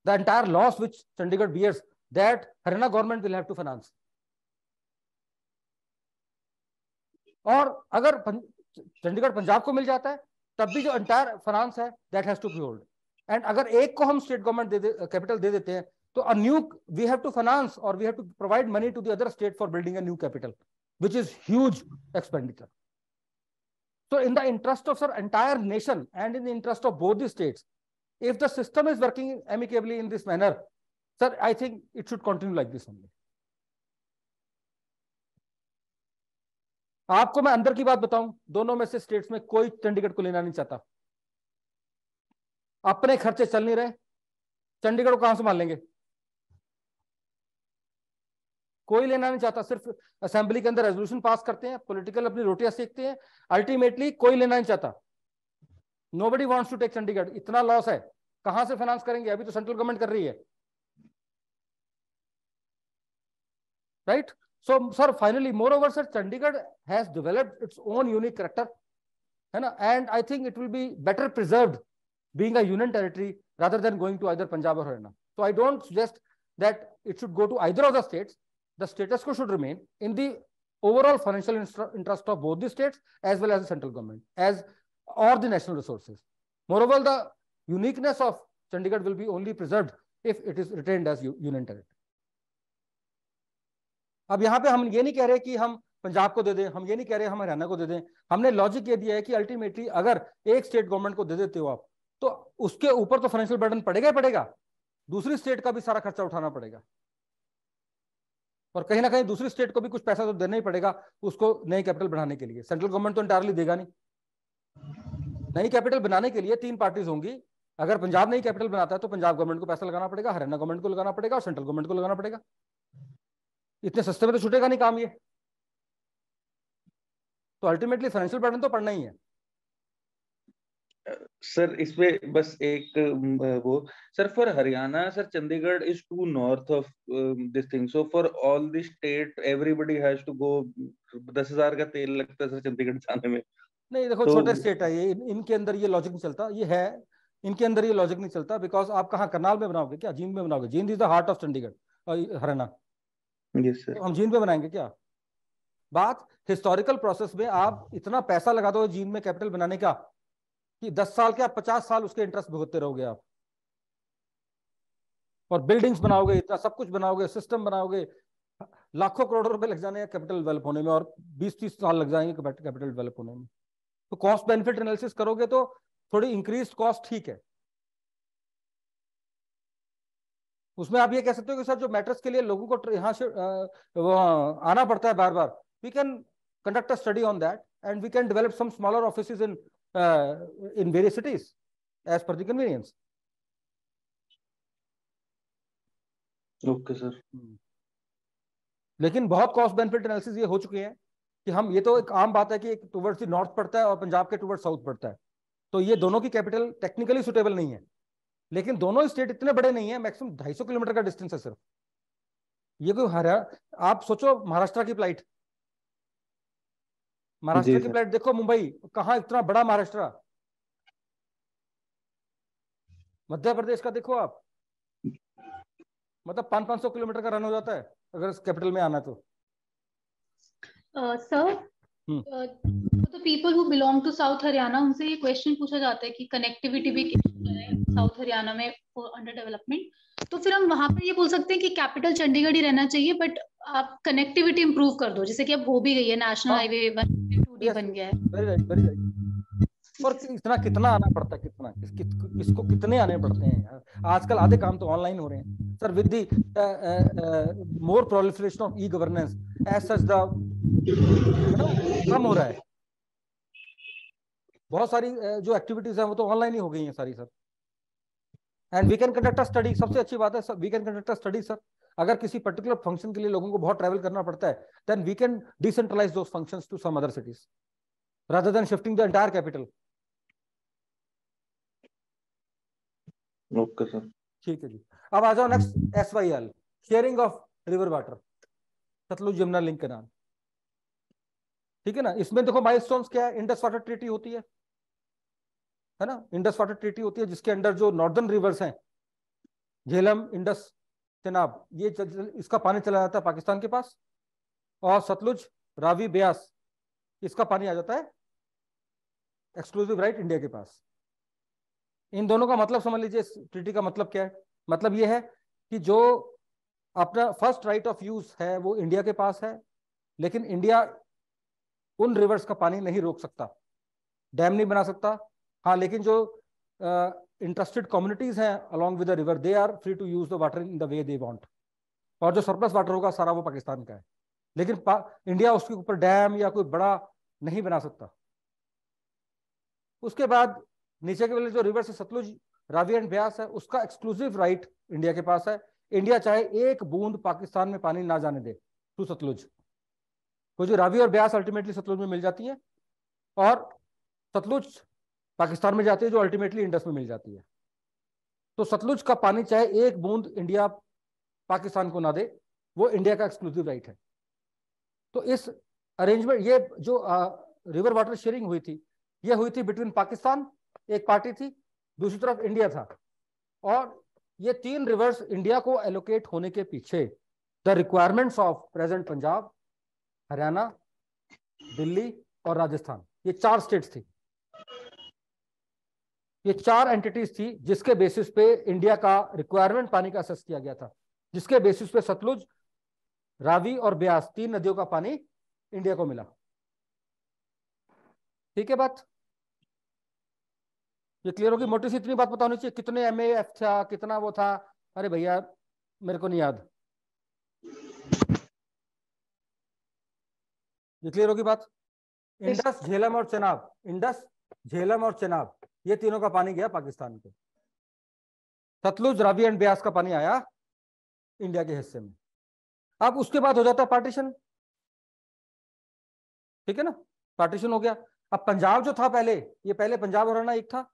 The entire loss which Chandigarh bears, that Haryana government will have to finance. Or अगर चंडीगढ़ पंजाब को मिल जाता है तब भी जो entire finance है that has to be hold and अगर एक को हम स्टेट गवर्नमेंट कैपिटल दे देते हैं तो uh new we have to finance और we have to provide money to the other state for building a new capital which is huge expenditure so in the interest of sir entire nation and in the interest of both the states if the system is working amicably in this manner sir I think it should continue like this only आपको मैं अंदर की बात बताऊं दोनों में से states में कोई चंडीगढ़ को लेना नहीं चाहता अपने खर्चे चल नहीं रहे चंडीगढ़ को कहां संभाल लेंगे कोई लेना नहीं चाहता सिर्फ असेंबली के अंदर रेजोल्यूशन पास करते हैं पॉलिटिकल अपनी रोटियां सीखते हैं अल्टीमेटली कोई लेना नहीं चाहता nobody wants to take Chandigarh इतना लॉस है कहां से फाइनेंस करेंगे अभी तो सेंट्रल गवर्नमेंट कर रही है right right? So, sir, finally, moreover, sir, Chandigarh has developed its own unique character. And I think it will be better preserved being a union territory rather than going to either Punjab or Haryana. So I don't suggest that it should go to either of the states. The status quo should remain in the overall financial interest of both the states as well as the central government as or the national resources. Moreover, the uniqueness of Chandigarh will be only preserved if it is retained as union territory. अब यहाँ पे हम ये नहीं कह रहे कि हम पंजाब को दे दें हम ये नहीं कह रहे हम हरियाणा को दे दें हमने लॉजिक ये दिया है कि अल्टीमेटली अगर एक स्टेट गवर्नमेंट को दे देते हो आप तो उसके ऊपर तो फाइनेंशियल बर्डन पड़ेगा ही पड़ेगा दूसरी स्टेट का भी सारा खर्चा उठाना पड़ेगा और कहीं ना कहीं दूसरी स्टेट को भी कुछ पैसा तो देना ही पड़ेगा उसको नई कैपिटल बढ़ाने के लिए सेंट्रल गवर्नमेंट तो इंटायरली देगा नहीं नई कैपिटल बनाने के लिए तीन पार्टीज होंगी अगर पंजाब नई कैपिटल बनाता है तो पंजाब गवर्नमेंट को पैसा लगाना पड़ेगा हरियाणा गवर्नमेंट को लगाना पड़ेगा और सेंट्रल गवर्नमेंट को लगाना पड़ेगा इतने सस्ते में तो छूटेगा नहीं काम ये तो अल्टीमेटली फाइनेंशियल बर्डन तो पढ़ना ही है सर इसमें बस एक वो sir for Haryana sir Chandigarh is too north of this thing so for all the state everybody has to go दस हजार का तेल लगता है सर चंडीगढ़ जाने में नहीं देखो छोटा तो छोटे स्टेट है ये इन, इनके अंदर ये लॉजिक नहीं चलता ये है इनके अंदर ये लॉजिक नहीं चलता बिकॉज आप कहाँ करनाल में बनाओगे क्या जींद में बनाओगे Jind is the heart of Chandigarh Haryana तो हम जीन पे बनाएंगे क्या बात हिस्टोरिकल प्रोसेस में आप इतना पैसा लगा दो जीन में कैपिटल बनाने का कि दस साल के आप पचास साल उसके इंटरेस्ट भुगतते रहोगे आप और बिल्डिंग्स बनाओगे इतना सब कुछ बनाओगे सिस्टम बनाओगे लाखों करोड़ों रुपए लग जाने हैं कैपिटल डेवलप होने में और बीस तीस साल लग जाएंगे कैपिटल डेवलप होने में तो कॉस्ट बेनिफिट एनालिसिस करोगे तो थोड़ी इंक्रीज कॉस्ट ठीक है उसमें आप ये कह सकते हो कि सर जो मैट्रिक्स के लिए लोगों को यहाँ से आना पड़ता है बार बार we can conduct a study on that and we can develop some smaller office in in various cities as per the okay sir लेकिन बहुत कॉस्ट बेनिफिट एनालिसिस ये हो चुके हैं कि हम ये तो एक आम बात है कि एक टूवर्ड्स द नॉर्थ पड़ता है और पंजाब के टूवर्ड साउथ पड़ता है तो ये दोनों की कैपिटल टेक्निकली सुटेबल नहीं है लेकिन दोनों स्टेट इतने बड़े नहीं है मैक्सिमम ढाई किलोमीटर का डिस्टेंस है सिर्फ ये कोई हरा आप सोचो महाराष्ट्र की फ्लाइट महाराष्ट्र की फ्लाइट देखो मुंबई कहा इतना बड़ा महाराष्ट्र मध्य प्रदेश का देखो आप मतलब पांच पांच सौ किलोमीटर का रन हो जाता है अगर कैपिटल में आना तो सर uh, तो people who belong to south Haryana उनसे ये क्वेश्चन पूछा जाता है कि कनेक्टिविटी भी साउथ हरियाणा में फॉर अंडर डेवलपमेंट तो फिर हम वहां पर ये बोल सकते हैं कि कैपिटल चंडीगढ़ ही रहना चाहिए बट आप कनेक्टिविटी इंप्रूव कर दो जैसे कि अब हो भी गई है नेशनल हाईवे बन गया है और इतना कितना आना पड़ता है कितना किस, कि, किसको कितने आने पड़ते हैं यार आजकल आधे काम तो ऑनलाइन हो रहे हैं sir with the more proliferation of e governance as such the कम हो रहा है बहुत सारी जो एक्टिविटीज है वो तो ऑनलाइन ही हो गई है सारी sir and we can conduct a study सबसे अच्छी बात है we can conduct a study sir अगर किसी पर्टिकुलर फंक्शन के लिए लोगों को बहुत ट्रेवल करना पड़ता है then we can decentralise the function to some other cities rather than shifting the entire capital okay sir ठीक है जी अब आ जाओ next S Y L sharing of river water Sutlej Yamuna link के नाम ठीक है ना इसमें देखो माइलस्टोन्स क्या है इंडस वाटर ट्रीटी होती है है ना इंडस वाटर ट्रीटी होती है जिसके अंडर जो नॉर्दर्न रिवर्स हैं झेलम इंडस चनाब ये इसका पानी चला जाता है पाकिस्तान के पास और सतलुज रावी ब्यास इसका पानी आ जाता है एक्सक्लूसिव राइट इंडिया के पास इन दोनों का मतलब समझ लीजिए इस ट्रीटी का मतलब क्या है मतलब ये है कि जो अपना फर्स्ट राइट ऑफ यूज है वो इंडिया के पास है लेकिन इंडिया उन रिवर्स का पानी नहीं रोक सकता डैम नहीं बना सकता हाँ लेकिन जो इंटरेस्टेड कम्युनिटीज हैं along with the river they are free to use the water in the way they want और जो सरप्लस वाटर होगा सारा वो पाकिस्तान का है लेकिन इंडिया उसके ऊपर डैम या कोई बड़ा नहीं बना सकता उसके बाद नीचे के वाले जो रिवर्स है सतलुज रावी एंड ब्यास है उसका एक्सक्लूसिव राइट इंडिया के पास है इंडिया चाहे एक बूंद पाकिस्तान में पानी ना जाने दे टू सतलुज तो जो रावी और ब्यास अल्टीमेटली सतलुज में मिल जाती है और सतलुज पाकिस्तान में जाती है जो अल्टीमेटली इंडस में मिल जाती है तो सतलुज का पानी चाहे एक बूंद इंडिया पाकिस्तान को ना दे वो इंडिया का एक्सक्लूसिव राइट है तो इस अरेंजमेंट ये जो रिवर वाटर शेयरिंग हुई थी ये हुई थी बिटवीन पाकिस्तान एक पार्टी थी दूसरी तरफ इंडिया था और ये तीन रिवर्स इंडिया को एलोकेट होने के पीछे the requirements of present Punjab Haryana Delhi और राजस्थान ये चार स्टेट्स थी ये चार एंटिटीज थी जिसके बेसिस पे इंडिया का रिक्वायरमेंट पानी का असेस किया गया था जिसके बेसिस पे सतलुज रावी और ब्यास तीन नदियों का पानी इंडिया को मिला ठीक है बात ये क्लियर होगी मोटी सी इतनी बात बतानी होनी चाहिए कितने एम एफ था कितना वो था अरे भैया मेरे को नहीं याद ये क्लियर होगी बात इंडस झेलम और चेनाब इंडस झेलम और चेनाब ये तीनों का पानी गया पाकिस्तान को सतलुज रावी एंड ब्यास का पानी आया इंडिया के हिस्से में अब उसके बाद हो जाता है पार्टीशन ठीक है ना पार्टीशन हो गया अब पंजाब जो था पहले ये पहले पंजाब हरियाणा एक था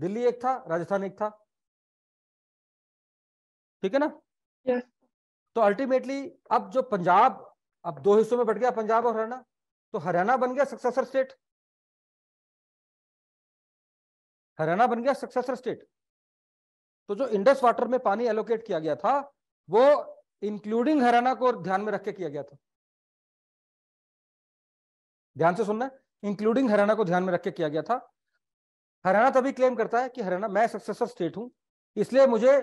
दिल्ली एक था राजस्थान एक था ठीक है ना yes. तो अल्टीमेटली अब जो पंजाब अब दो हिस्सों में बढ़ गया पंजाब और हरियाणा तो हरियाणा बन गया सक्सेसर स्टेट हरियाणा बन गया सक्सेसर स्टेट तो जो इंडस वाटर में पानी एलोकेट किया गया था वो इंक्लूडिंग हरियाणा को ध्यान में रख के किया गया था ध्यान से सुनना इंक्लूडिंग हरियाणा को ध्यान में रख के किया गया था हरियाणा तभी क्लेम करता है कि हरियाणा मैं सक्सेसर स्टेट हूं इसलिए मुझे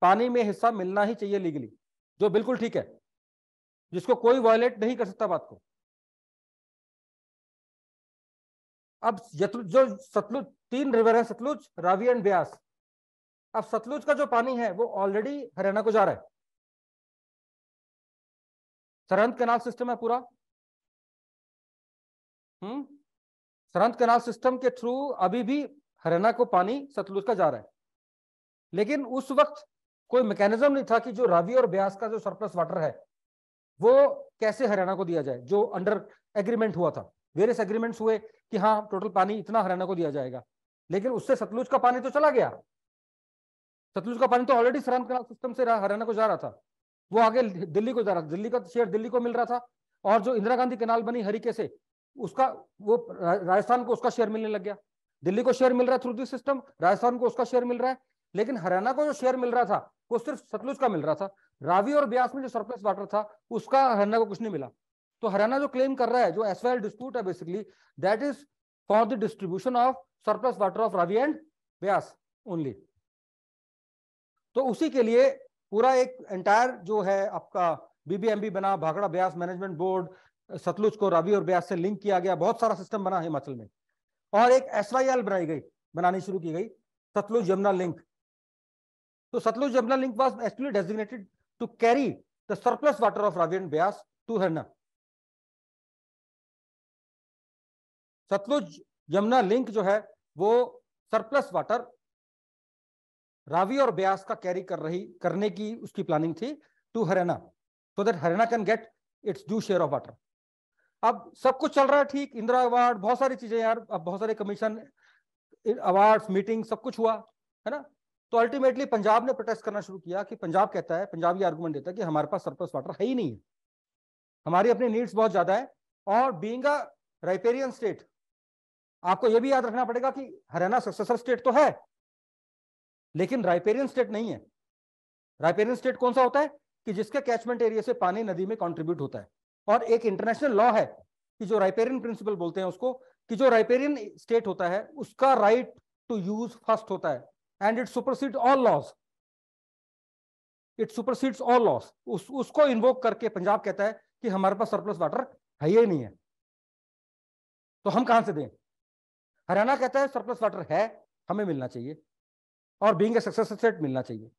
पानी में हिस्सा मिलना ही चाहिए लीगली जो बिल्कुल ठीक है जिसको कोई वायलेट नहीं कर सकता बात को अब जो सतलुज तीन रिवर है सतलुज रावी एंड ब्यास अब सतलुज का जो पानी है वो ऑलरेडी हरियाणा को जा रहा है सरहद कैनाल सिस्टम है पूरा हम्म सरहद कैनाल सिस्टम के थ्रू अभी भी हरियाणा को पानी सतलुज का जा रहा है लेकिन उस वक्त कोई मैकेनिज्म नहीं था कि जो रावी और ब्यास का जो सरप्लस वाटर है वो कैसे हरियाणा को दिया जाए जो अंडर एग्रीमेंट हुआ था वेरियस एग्रीमेंट्स हुए कि हाँ टोटल पानी इतना हरियाणा को दिया जाएगा लेकिन उससे सतलुज का पानी तो चला गया सतलुज का पानी तो ऑलरेडी सरहद कनाल सिस्टम से हरियाणा को जा रहा था वो आगे दिल्ली को जा रहा था दिल्ली का शेयर दिल्ली को मिल रहा था और जो इंदिरा गांधी कनाल बनी हरिके से उसका वो राजस्थान को उसका शेयर मिलने लग गया दिल्ली को शेयर मिल रहा है थ्रू दिस सिस्टम राजस्थान को उसका शेयर मिल रहा है लेकिन हरियाणा को जो शेयर मिल रहा था वो सिर्फ सतलुज का मिल रहा था रावी और ब्यास में जो सरप्लस वाटर था उसका हरियाणा को कुछ नहीं मिला तो हरियाणा जो क्लेम कर रहा है जो एस डिस्प्यूट है basically that is for the distribution of surplus water of Ravi and Vyas only. तो उसी के लिए पूरा एक एंटायर जो है आपका बीबीएमबी बना भाखड़ा ब्यास मैनेजमेंट बोर्ड सतलुज को रावी और ब्यास से लिंक किया गया बहुत सारा सिस्टम बना हिमाचल में और एक एस बनाई गई बनानी शुरू की गई सतलुज यमुना लिंक तो Sutlej Yamuna link was actually designated to carry the surplus water of Ravi and Beas to Haryana Sutlej Yamuna link जो है वो सरप्लस वाटर रावी और ब्यास का कैरी कर रही करने की उसकी प्लानिंग थी to Haryana so that Haryana can get its due share of water अब सब कुछ चल रहा है ठीक इंदिरा अवार्ड बहुत सारी चीजें यार अब बहुत सारे कमीशन अवार्ड्स मीटिंग सब कुछ हुआ है ना तो अल्टीमेटली पंजाब ने प्रोटेस्ट करना शुरू किया कि पंजाब कहता है पंजाब ये आर्गूमेंट देता है कि हमारे पास सरप्लस वाटर है ही नहीं है हमारी अपनी नीड्स बहुत ज्यादा है और बींग राइपेरियन स्टेट आपको यह भी याद रखना पड़ेगा कि हरियाणा सक्सेसर स्टेट तो है लेकिन राइपेरियन स्टेट नहीं है राइपेरियन स्टेट कौन सा होता है कि जिसके कैचमेंट एरिया से पानी नदी में कॉन्ट्रीब्यूट होता है और एक इंटरनेशनल लॉ है कि जो राइपेरियन प्रिंसिपल बोलते हैं उसको कि जो राइपेरियन स्टेट होता है उसका राइट टू यूज फर्स्ट होता है and it supersede all laws it supersedes all laws उसको इन्वोक करके पंजाब कहता है कि हमारे पास सरप्लस वाटर है ही नहीं है तो हम कहां से दें हरियाणा कहता है सरप्लस वाटर है हमें मिलना चाहिए और बींग ए सक्सेस रेट मिलना चाहिए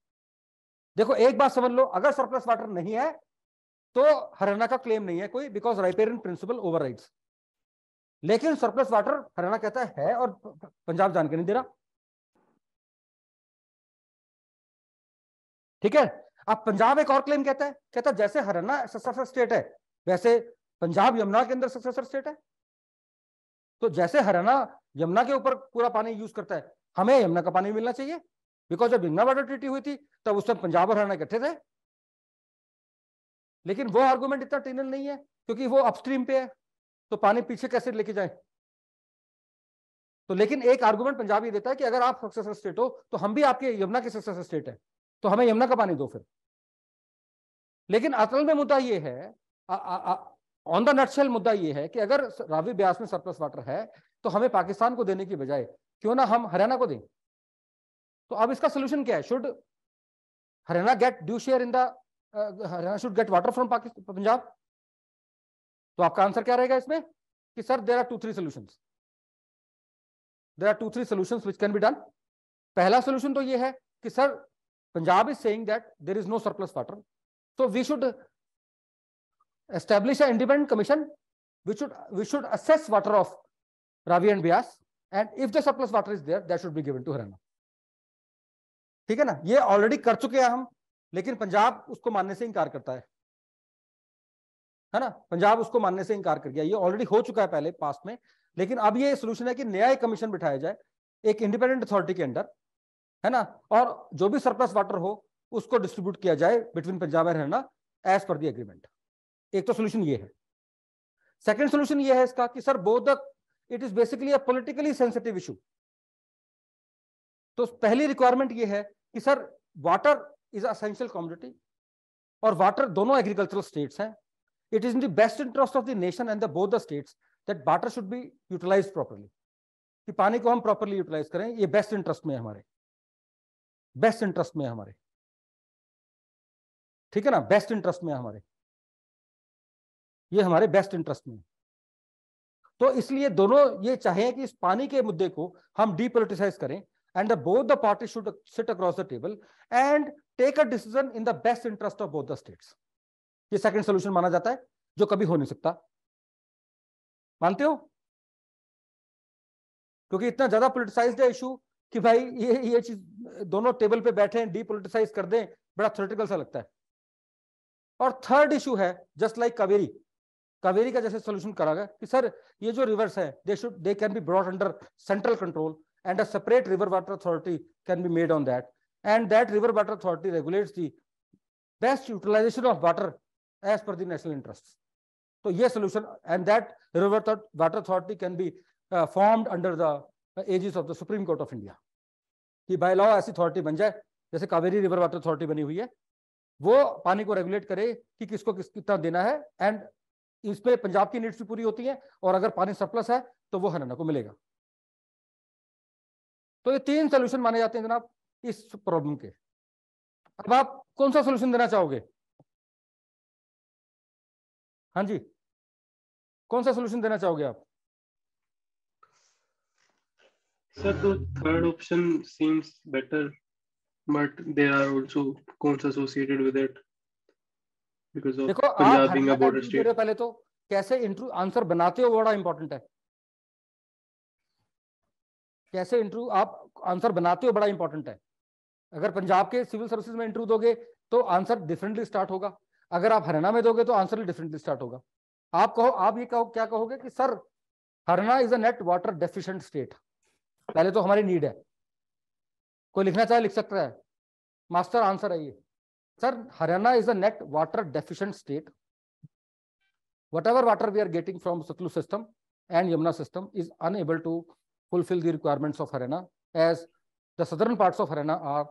देखो एक बात समझ लो अगर सरप्लस वाटर नहीं है तो हरियाणा का क्लेम नहीं है कोई बिकॉज राइपेरियन प्रिंसिपल ओवर लेकिन सरप्लस वाटर हरियाणा कहता है और पंजाब जान के नहीं दे रहा ठीक है अब पंजाब एक और क्लेम कहता है कहता है जैसे हरियाणा सक्सेसर स्टेट है वैसे पंजाब यमुना के अंदर सक्सेसर स्टेट है तो जैसे हरियाणा यमुना के ऊपर पूरा पानी यूज करता है हमें यमुना का पानी मिलना चाहिए बिकॉज जब यमुना वाटर ट्रीटी हुई थी तब उस समय पंजाब और हरियाणा इकट्ठे थे लेकिन वो आर्गूमेंट इतना टेनल नहीं है क्योंकि वो अपस्ट्रीम पे है तो पानी पीछे कैसे लेके जाए तो लेकिन एक आर्गूमेंट पंजाब ये देता है कि अगर आप सक्सेसफुल स्टेट हो तो हम भी आपके यमुना के सक्सेसफुल स्टेट है तो हमें यमुना का पानी दो फिर लेकिन असल में मुद्दा ये है ऑन द नटसेल मुद्दा ये है कि अगर रावी ब्यास में सरप्लस वाटर है तो हमें पाकिस्तान को देने की बजाय क्यों ना हम हरियाणा को दें तो अब इसका सोल्यूशन क्या है should Haryana get due share in the Haryana should get water from Pakistan Punjab तो आपका आंसर क्या रहेगा इसमें कि sir there are two three solution there are two three solution which can be done पहला सोल्यूशन तो ये है कि sir Punjab is saying that there is no surplus water so we should establish an independent commission which should we should assess water of Ravi and Bias, and if the surplus water is there, that should be given to Haryana. ठीक है ना ये already कर चुके हैं हम लेकिन पंजाब उसको मानने से इनकार करता है है ना पंजाब उसको मानने से इनकार कर गया ये ऑलरेडी हो चुका है पहले पास में लेकिन अब ये सोल्यूशन है कि नया एक कमीशन बिठाया जाए एक इंडिपेंडेंट अथॉरिटी के अंडर है ना और जो भी सरप्लस वाटर हो उसको डिस्ट्रीब्यूट किया जाए between Punjab and Haryana as per the agreement एक तो सोल्यूशन ये है सेकेंड सोल्यूशन ये है इसका कि सर बोधक it is basically a politically sensitive issue तो पहली रिक्वायरमेंट ये है कि sir water is essential community और वाटर दोनों एग्रीकल्चरल स्टेट्स हैं it is in the interest of the nation and the the both the states that water should be utilized कि पानी को हम प्रॉपरली यूटिलाइज करें ये बेस्ट इंटरेस्ट में हमारे बेस्ट इंटरेस्ट में हमारे ठीक है ना बेस्ट इंटरेस्ट में हमारे ये हमारे बेस्ट इंटरेस्ट में तो इसलिए दोनों ये चाहे कि इस पानी के मुद्दे को हम डीपोलिटिसाइज करें and both the parties should sit across the table and take a decision in the best interest of both the states ये सेकंड सोल्यूशन माना जाता है जो कभी हो नहीं सकता मानते हो क्योंकि इतना ज्यादा पोलिटिसाइज है इशू कि भाई ये ये चीज दोनों टेबल पे बैठे हैं डीपोलिटिसाइज कर दें बड़ा थ्योरेटिकल सा लगता है और थर्ड इशू है just like like Kaveri Kaveri का जैसे सोल्यूशन करा गया कि सर ये जो रिवर्स है they should they can be brought under central control and a separate river water authority can be made on that and that river water authority regulates the best utilisation of water as per the national interest तो ये solution and that river water authority can be formed under the aegis of the supreme court of India कि by law ऐसी अथॉरिटी बन जाए जैसे Kaveri river water authority बनी हुई है वो पानी को रेगुलेट करे कि किसको किस कितना देना है एंड इस पर पंजाब की नीड्स भी पूरी होती है और अगर पानी सरप्लस है तो वो हरियाणा को मिलेगा तो ये तीन सोल्यूशन माने जाते हैं जनाब इस प्रॉब्लम के अब आप कौन सा सोल्यूशन देना चाहोगे हाँ जी कौन सा सोल्यूशन देना चाहोगे आप सर तो third option seems better but they are also cons associated with it देखो आप बीइंग स्टेट पहले तो कैसे इंटरव्यू आंसर बनाते हो बड़ा इंपॉर्टेंट है कैसे इंटरव्यू आप आंसर बनाते हो बड़ा इंपॉर्टेंट है अगर पंजाब के सिविल सर्विसेज में इंटरव्यू दोगे तो आंसर डिफरेंटली स्टार्ट होगा अगर आप हरियाणा में दोगे तो आंसर डिफरेंटली स्टार्ट होगा आप कहो आप ये कहो क्या कहोगे कि sir Haryana is a net water deficient state पहले तो हमारी नीड है कोई लिखना चाहे लिख सकता है मास्टर आंसर है ये Sir, Haryana is a net water deficient state. Whatever water we are getting from Satlu system and Yamuna system is unable to fulfill the requirements of Haryana as the southern parts of Haryana are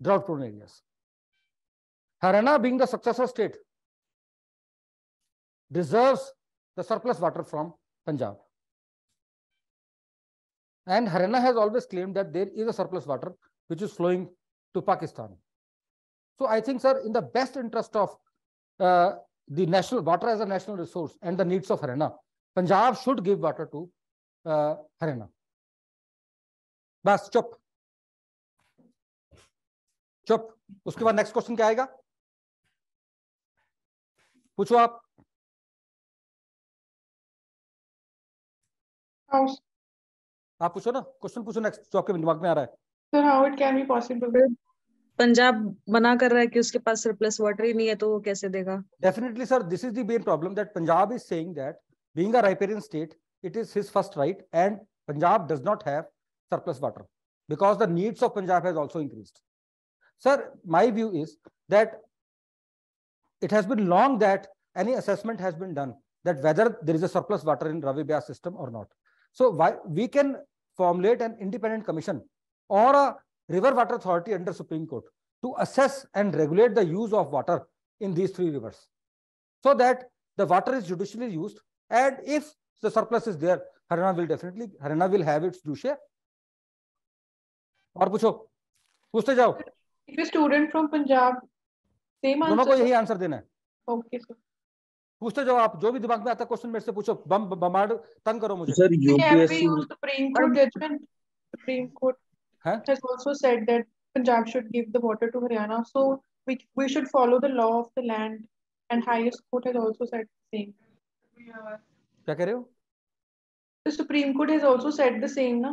drought prone areas. Haryana being the successor state deserves the surplus water from Punjab. And Haryana has always claimed that there is a surplus water which is flowing to Pakistan. So I think, sir, in the best interest of uh, the national water as a national resource and the needs of Haryana, Punjab should give water to uh, Haryana. bas chup chup uske baad next question kya aayega puchho aap आप पूछो ना question पूछो next जो आपके दिमाग में आ रहा है sir how it can be possible Punjab मना कर रहा है कि उसके पास सरप्लस वाटर ही नहीं है तो वो कैसे देगा definitely sir this is the main problem that Punjab is saying that being a riparian state it is his first right and punjab does not have surplus water because the needs of punjab has also increased sir my view is that it has been long that any assessment has been done that whether there is a surplus water in ravi Bia system or not so why we can formulate an independent commission or a river water authority under supreme court to assess and regulate the use of water in these three rivers so that the water is judicially used and if the surplus is there haryana will definitely haryana will have its due share aur पूछो puchte jao if a student from punjab same answer दोनों को यही answer देना है okay sir पूछते जाओ आप जो भी दिमाग में आता क्वेश्चन मेरे से पूछो बम बमाड़ तंग करो मुझे sir UPSC supreme court judgement supreme court huh? has also said that Punjab should give the water to Haryana. So we, we should follow the law of the land. And highest court has also said the same. क्या कह रहे हो? The Supreme Court has also said the same ना?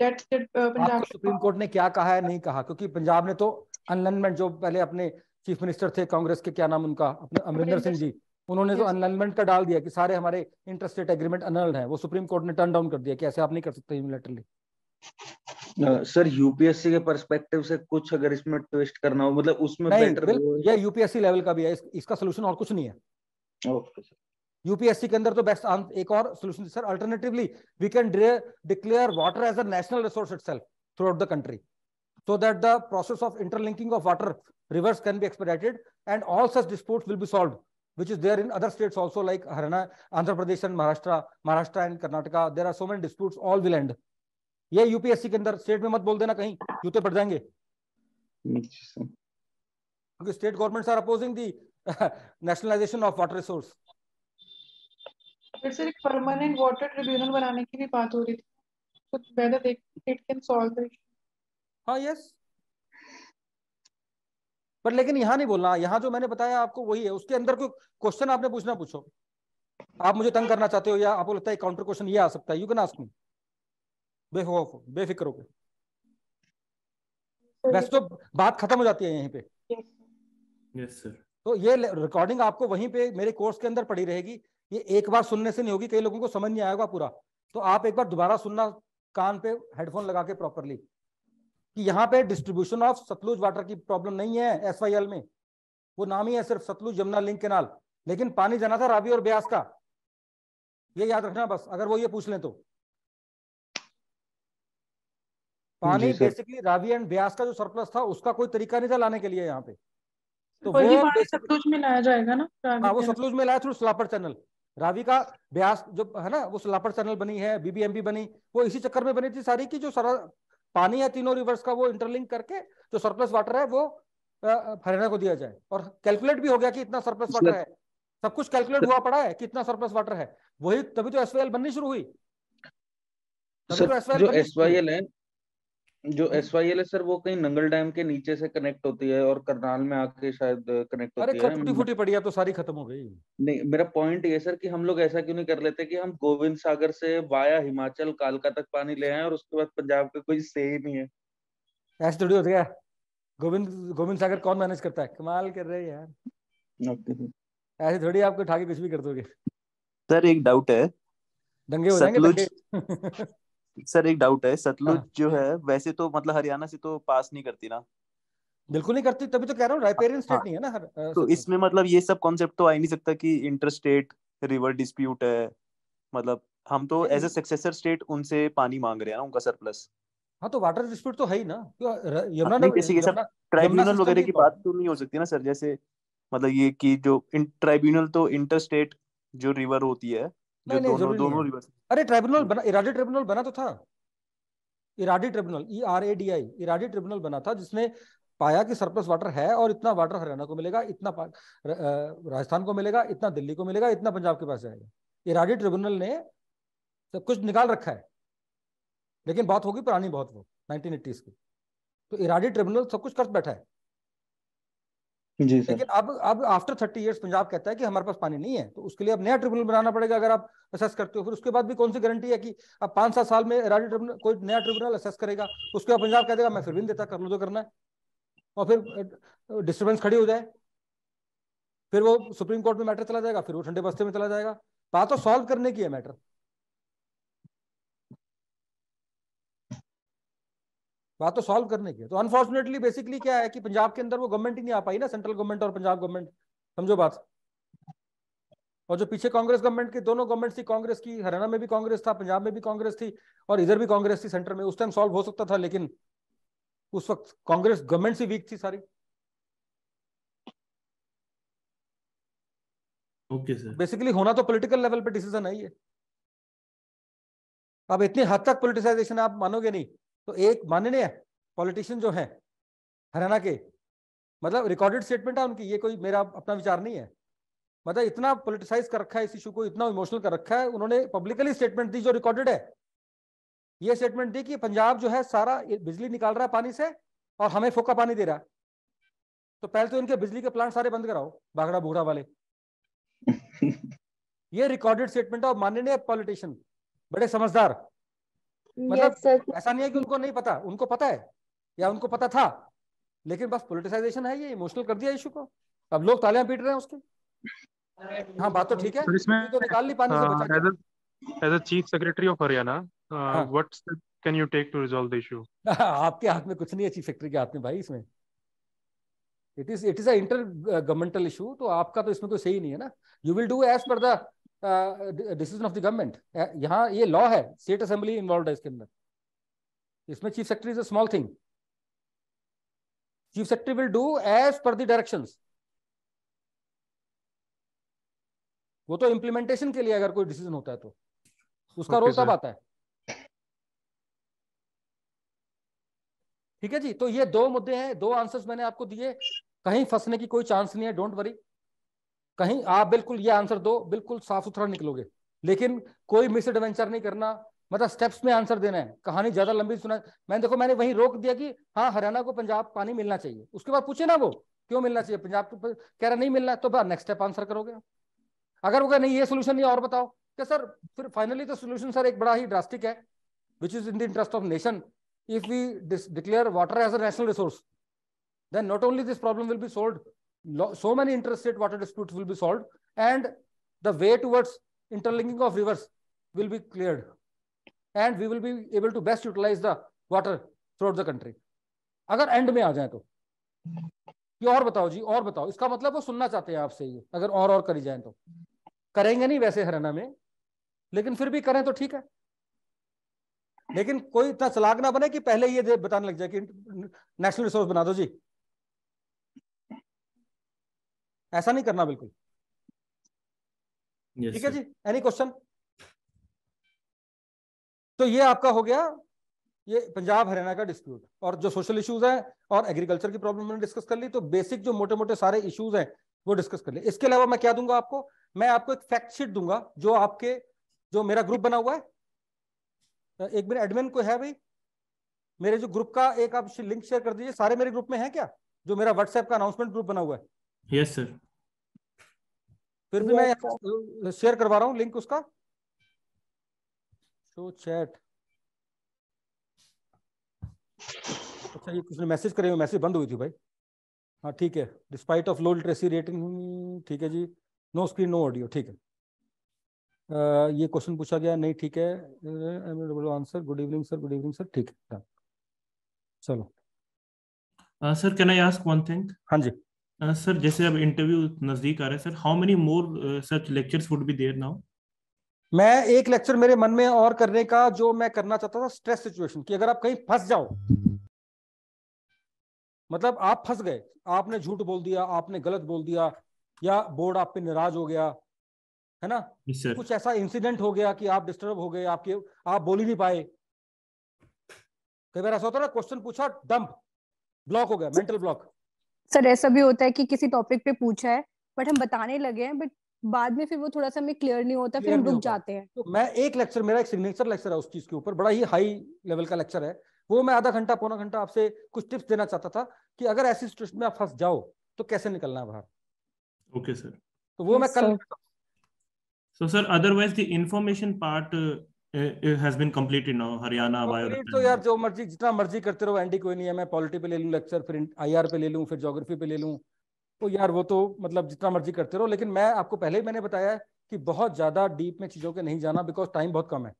That that uh, Punjab. आपको Supreme Court ने क्या कहा है नहीं कहा क्योंकि पंजाब ने तो अनलैंडमेंट जो पहले अपने चीफ मिनिस्टर थे कांग्रेस के क्या नाम उनका अपने अमरिंदर सिंह जी उन्होंने तो अनलमेंट का डाल दिया कि सारे हमारे इंटरस्टेट एग्रीमेंट अनल्ड है वो सुप्रीम कोर्ट ने टर्न डाउन कर दिया कि ऐसे आप नहीं कर सकते यूनिलेटरली सर यूपीएससी के परस्पेक्टिव से कुछ अगर इसमें ट्विस्ट करना हो मतलब उसमें यूपीएससी लेवल का भी है इसका सोल्यूशन और कुछ नहीं है यूपीएससी के अंदर तो बेस्ट एक और solution sir alternatively we can declare water as a national resource itself throughout the country so that the process of interlinking of water rivers can be expedited and all such dispute will be solve which is there in other state also like Haryana Andhra Pradesh and Maharashtra Maharashtra and Karnataka there are so many dispute all will end ये UPSC के अंदर state में मत बोल देना कहीं जूते पड़ जाएंगे क्योंकि state governments are opposing the nationalisation of water resource फिर से एक परमानेंट वाटर ट्रिब्यूनल बनाने की भी बात हो रही थी कुछ देख it can solve the yes पर लेकिन यहाँ नहीं बोलना यहाँ जो मैंने बताया आपको वही है उसके अंदर कोई क्वेश्चन आपने पूछना पूछो आप मुझे तंग करना चाहते हो या आपको लगता है काउंटर क्वेश्चन ये आ सकता है यू कैन आस्क मी बेखौफ हो बेफिक्र होकर तो वैसे तो बात खत्म हो जाती है यहीं पे yes, sir. तो ये रिकॉर्डिंग आपको वहीं पे मेरे कोर्स के अंदर पड़ी रहेगी ये एक बार सुनने से नहीं होगी कई लोगों को समझ नहीं आएगा पूरा तो आप एक बार दोबारा सुनना कान पे हेडफोन लगा के प्रॉपरली कि यहाँ पे डिस्ट्रीब्यूशन ऑफ सतलुज वाटर की प्रॉब्लम नहीं है एस में वो नाम ही है सिर्फ सतलुज यमुना लिंक केनाल लेकिन पानी जाना था रावी और ब्यास का ये याद रखना बस अगर वो ये पूछ लें तो पानी बेसिकली रावी एंड ब्यास का जो सरप्लस था उसका कोई तरीका नहीं था लाने के लिए यहाँ पे तो वो सतलुज में लाया जाएगा ना हाँ वो सतलुज में लाया थ्रू सलापर चैनल रावी का ब्यास जो है ना वो सलापर चैनल बनी है बीबीएमबी बनी वो इसी चक्कर में बनी थी सारी की जो सारा पानी है तीनों रिवर्स का वो इंटरलिंक करके जो सरप्लस वाटर है वो हरियाणा को दिया जाए और कैलकुलेट भी हो गया कि इतना सरप्लस वाटर है सब कुछ कैलकुलेट हुआ पड़ा है कि इतना सरप्लस वाटर है वही तभी तो एसवाईएल बननी शुरू हुई तभी तो एस बननी है जो एस वाई एल है सर वो कहीं नंगल डैम के नीचे से कनेक्ट होती है और करनाल में आके शायद कनेक्ट होती है अरे फूटी पड़ी तो सारी खत्म हो गई नहीं मेरा पॉइंट ये सर कि हम लोग ऐसा क्यों नहीं कर लेते कि हम गोविंद सागर से वाया हिमाचल कालका तक पानी ले आए और उसके बाद पंजाब का कोई से ही नहीं है ऐसे थोड़ी होता है गोविंद गोविंद सागर कौन मैनेज करता है कमाल कर रहे यार ऐसे थोड़ी आपको ठाके कुछ भी कर दोगे सर एक डाउट है दंगे हो जाएंगे सर एक डाउट है सतलुज हाँ. जो है वैसे तो मतलब हरियाणा से तो पास नहीं करती ना बिल्कुल नहीं करती तभी तो कह रहा हूँ हाँ. स्टेट नहीं है ना हर, आ, तो इसमें मतलब ये सब कॉन्सेप्ट तो आ ही नहीं सकता कि इंटर स्टेट रिवर डिस्प्यूट है मतलब हम तो एज ए सक्सेसर स्टेट उनसे पानी मांग रहे हैं उनका सरप्लस हाँ तो वाटर डिस्प्यूट तो है ही ना यमुना जैसे ये सब ट्राइब्यूनल वगैरह की बात तो।, तो नहीं हो सकती ना सर जैसे मतलब ये कि जो ट्राइब्यूनल तो इंटर स्टेट जो रिवर होती है जो दोनों दोनों रिवर अरे ट्राइब्यूनल हम्म। बना इराडी ट्रिब्यूनल बना तो था Eradi tribunal E R A D I Eradi tribunal बना था जिसने पाया कि सरप्लस वाटर है और इतना वाटर हरियाणा को मिलेगा इतना राजस्थान को मिलेगा इतना दिल्ली को मिलेगा इतना पंजाब के पास जाएगा इराडी ट्रिब्यूनल ने सब कुछ निकाल रखा है लेकिन बात होगी पुरानी बहुत वो नाइनटीन एट्टीज की तो इराडी ट्रिब्यूनल सब कुछ कर बैठा है जी सर। लेकिन अब अब आफ्टर थर्टी ईयर्स पंजाब कहता है कि हमारे पास पानी नहीं है तो उसके लिए अब नया ट्रिब्यूनल बनाना पड़ेगा अगर आप असेस करते हो फिर उसके बाद भी कौन सी गारंटी है कि अब पांच सात साल में राज्य ट्रिब्यूनल कोई नया ट्रिब्यूनल असेस करेगा उसके बाद पंजाब कह देगा मैं फिर भी नहीं देता कर लो जो तो करना है और फिर डिस्टर्बेंस खड़ी हो जाए फिर वो सुप्रीम कोर्ट में मैटर चला जाएगा फिर वो ठंडे बस्ते में चला जाएगा बात तो सॉल्व करने की है मैटर बात तो सॉल्व करने की तो अनफॉर्चुनेटली बेसिकली क्या है कि पंजाब के अंदर वो गवर्नमेंट ही नहीं आ पाई ना सेंट्रल गवर्नमेंट और पंजाब गवर्नमेंट समझो बात और जो पीछे कांग्रेस गवर्नमेंट की दोनों गवर्नमेंट थी कांग्रेस की हरियाणा में भी कांग्रेस था पंजाब में भी कांग्रेस थी और इधर भी कांग्रेस थी सेंटर में उस टाइम सॉल्व हो सकता था लेकिन उस वक्त कांग्रेस गवर्नमेंट से वीक थी सारी ओके सर बेसिकली होना तो पॉलिटिकल लेवल पे डिसीजन है ये अब इतनी हद तक पोलिटिसाइजेशन आप मानोगे नहीं तो एक माननीय पॉलिटिशियन जो है हरियाणा के मतलब रिकॉर्डेड स्टेटमेंट है उनकी ये कोई मेरा अपना विचार नहीं है मतलब इतना पोलिटिसाइज कर रखा है इस इशू को इतना इमोशनल कर रखा है उन्होंने पब्लिकली स्टेटमेंट दी जो रिकॉर्डेड है ये स्टेटमेंट दी कि पंजाब जो है सारा बिजली निकाल रहा है पानी से और हमें फोका पानी दे रहा है तो पहले तो इनके बिजली के प्लांट सारे बंद कराओ भागड़ा भूगड़ा वाले ये रिकॉर्डेड स्टेटमेंट है और माननीय पॉलिटिशियन बड़े समझदार मतलब ऐसा नहीं है कि उनको नहीं पता उनको पता है या उनको पता था लेकिन बस पोलिटिसाइजेशन है ये इमोशनल कर दिया इशू को अब लोग तालियां पीट रहे हैं उसके हाँ बात तो ठीक है तो निकाल नहीं पाने as a chief secretary of Haryana what can you take to resolve the issue आपके हाथ में कुछ नहीं है चीफ सेक्रेटरी के हाथ में भाई इसमें it is it is a intergovernmental issue तो आपका तो इसमें तो सही नहीं है ना you will do as per the decision of the government यहाँ ये लॉ है स्टेट असेंबली इन्वॉल्व है इसके अंदर इसमें chief secretary is a small thing chief secretary will do as per the direction वो तो इम्प्लीमेंटेशन के लिए अगर कोई डिसीजन होता है तो उसका रोल तब आता है ठीक है जी तो ये दो मुद्दे हैं दो आंसर्स मैंने आपको दिए कहीं फंसने की कोई चांस नहीं है डोंट वरी कहीं आप बिल्कुल ये आंसर दो बिल्कुल साफ सुथरा निकलोगे लेकिन कोई मिस एडवेंचर नहीं करना मतलब स्टेप्स में आंसर देना है कहानी ज्यादा लंबी सुना मैंने देखो मैंने वहीं रोक दिया कि हाँ हरियाणा को पंजाब पानी मिलना चाहिए उसके बाद पूछे ना वो क्यों मिलना चाहिए पंजाब को कह रहा नहीं मिलना तो नेक्स्ट स्टेप आंसर करोगे अगर वो कह नहीं ये सोल्यूशन नहीं और बताओ क्या तो सर फिर फाइनली तो सोल्यूशन सर एक बड़ा ही ड्रास्टिक है which is in the interest of nation if we declare water as a national resource then not only this problem will be solve so many interstate water disputes will be solved and the way towards interlinking of rivers will be cleared and we will be able to best utilize the water throughout the country agar end mein aa jaye to तो aur batao ji aur batao iska matlab wo sunna chahte hain aap se ye agar aur aur kari jaye to karenge nahi waise Haryana mein lekin fir bhi kare to theek hai लेकिन कोई इतना चलाक ना बने कि पहले ये बताने लग जाए कि नेशनल रिसोर्स बना दो जी ऐसा नहीं करना बिल्कुल yes, ठीक है जी एनी क्वेश्चन तो ये आपका हो गया ये पंजाब हरियाणा का डिस्प्यूट और जो सोशल इश्यूज हैं और एग्रीकल्चर की प्रॉब्लम मैंने डिस्कस कर ली तो बेसिक जो मोटे मोटे सारे इश्यूज हैं वो डिस्कस कर लिए इसके अलावा मैं क्या दूंगा आपको मैं आपको एक फैक्ट शीट दूंगा जो आपके जो मेरा ग्रुप बना हुआ है एक मिनट एडमिन को है भाई मेरे जो ग्रुप का एक आप लिंक शेयर कर दीजिए सारे मेरे ग्रुप में है क्या जो मेरा व्हाट्सएप का अनाउंसमेंट ग्रुप बना हुआ है यस yes, सर फिर भी मैं शेयर करवा रहा हूँ लिंक उसका शो चैट अच्छा ये किसी मैसेज करे हुए मैसेज बंद हुई थी भाई हाँ ठीक है despite of low literacy rating ठीक है जी नो स्क्रीन नो ऑडियो ठीक है आ, ये क्वेश्चन पूछा गया नहीं ठीक है answer good evening sir good evening sir ठीक है चलो sir can I ask one thing हाँ जी सर uh, जैसे अब इंटरव्यू नजदीक आ रहे हैं sir how many more such lectures would be there now मैं एक लेक्चर मेरे मन में और करने का जो मैं करना चाहता था स्ट्रेस सिचुएशन कि अगर आप कहीं फंस जाओ मतलब आप फंस गए आपने झूठ बोल दिया आपने गलत बोल दिया या बोर्ड आप पे नाराज हो गया है ना कुछ ऐसा इंसिडेंट हो गया कि आप डिस्टर्ब हो गए आपके आप बोल ही नहीं पाए कई बार ऐसा होता ना क्वेश्चन पूछा डंप ब्लॉक हो गया मेंटल ब्लॉक सर ऐसा भी होता है कि किसी टॉपिक पे पूछा है बट हम बताने लगे हैं बट बाद में फिर वो थोड़ा सा हमें क्लियर नहीं होता फिर हम रुक जाते हैं तो मैं एक लेक्चर मेरा एक सिग्नेचर लेक्चर है उस चीज के ऊपर बड़ा ही हाई लेवल का लेक्चर है वो मैं आधा घंटा पौना घंटा आपसे कुछ टिप्स देना चाहता था कि अगर ऐसी सिचुएशन में आप फंस जाओ तो कैसे निकलना है बाहर ओके सर तो वो मैं कल so sir otherwise the information part तो जो मर्जी जितना मर्जी करते रहो कोई नहीं है मैं पॉलिटी पे ले लूँ लेक्चर फिर पे ले लूँ फिर पे ले लूँ तो यार वो तो मतलब जितना मर्जी करते रहो लेकिन मैं आपको पहले ही मैंने बताया है कि बहुत ज्यादा डीप में चीजों के नहीं जाना बिकॉज टाइम बहुत कम है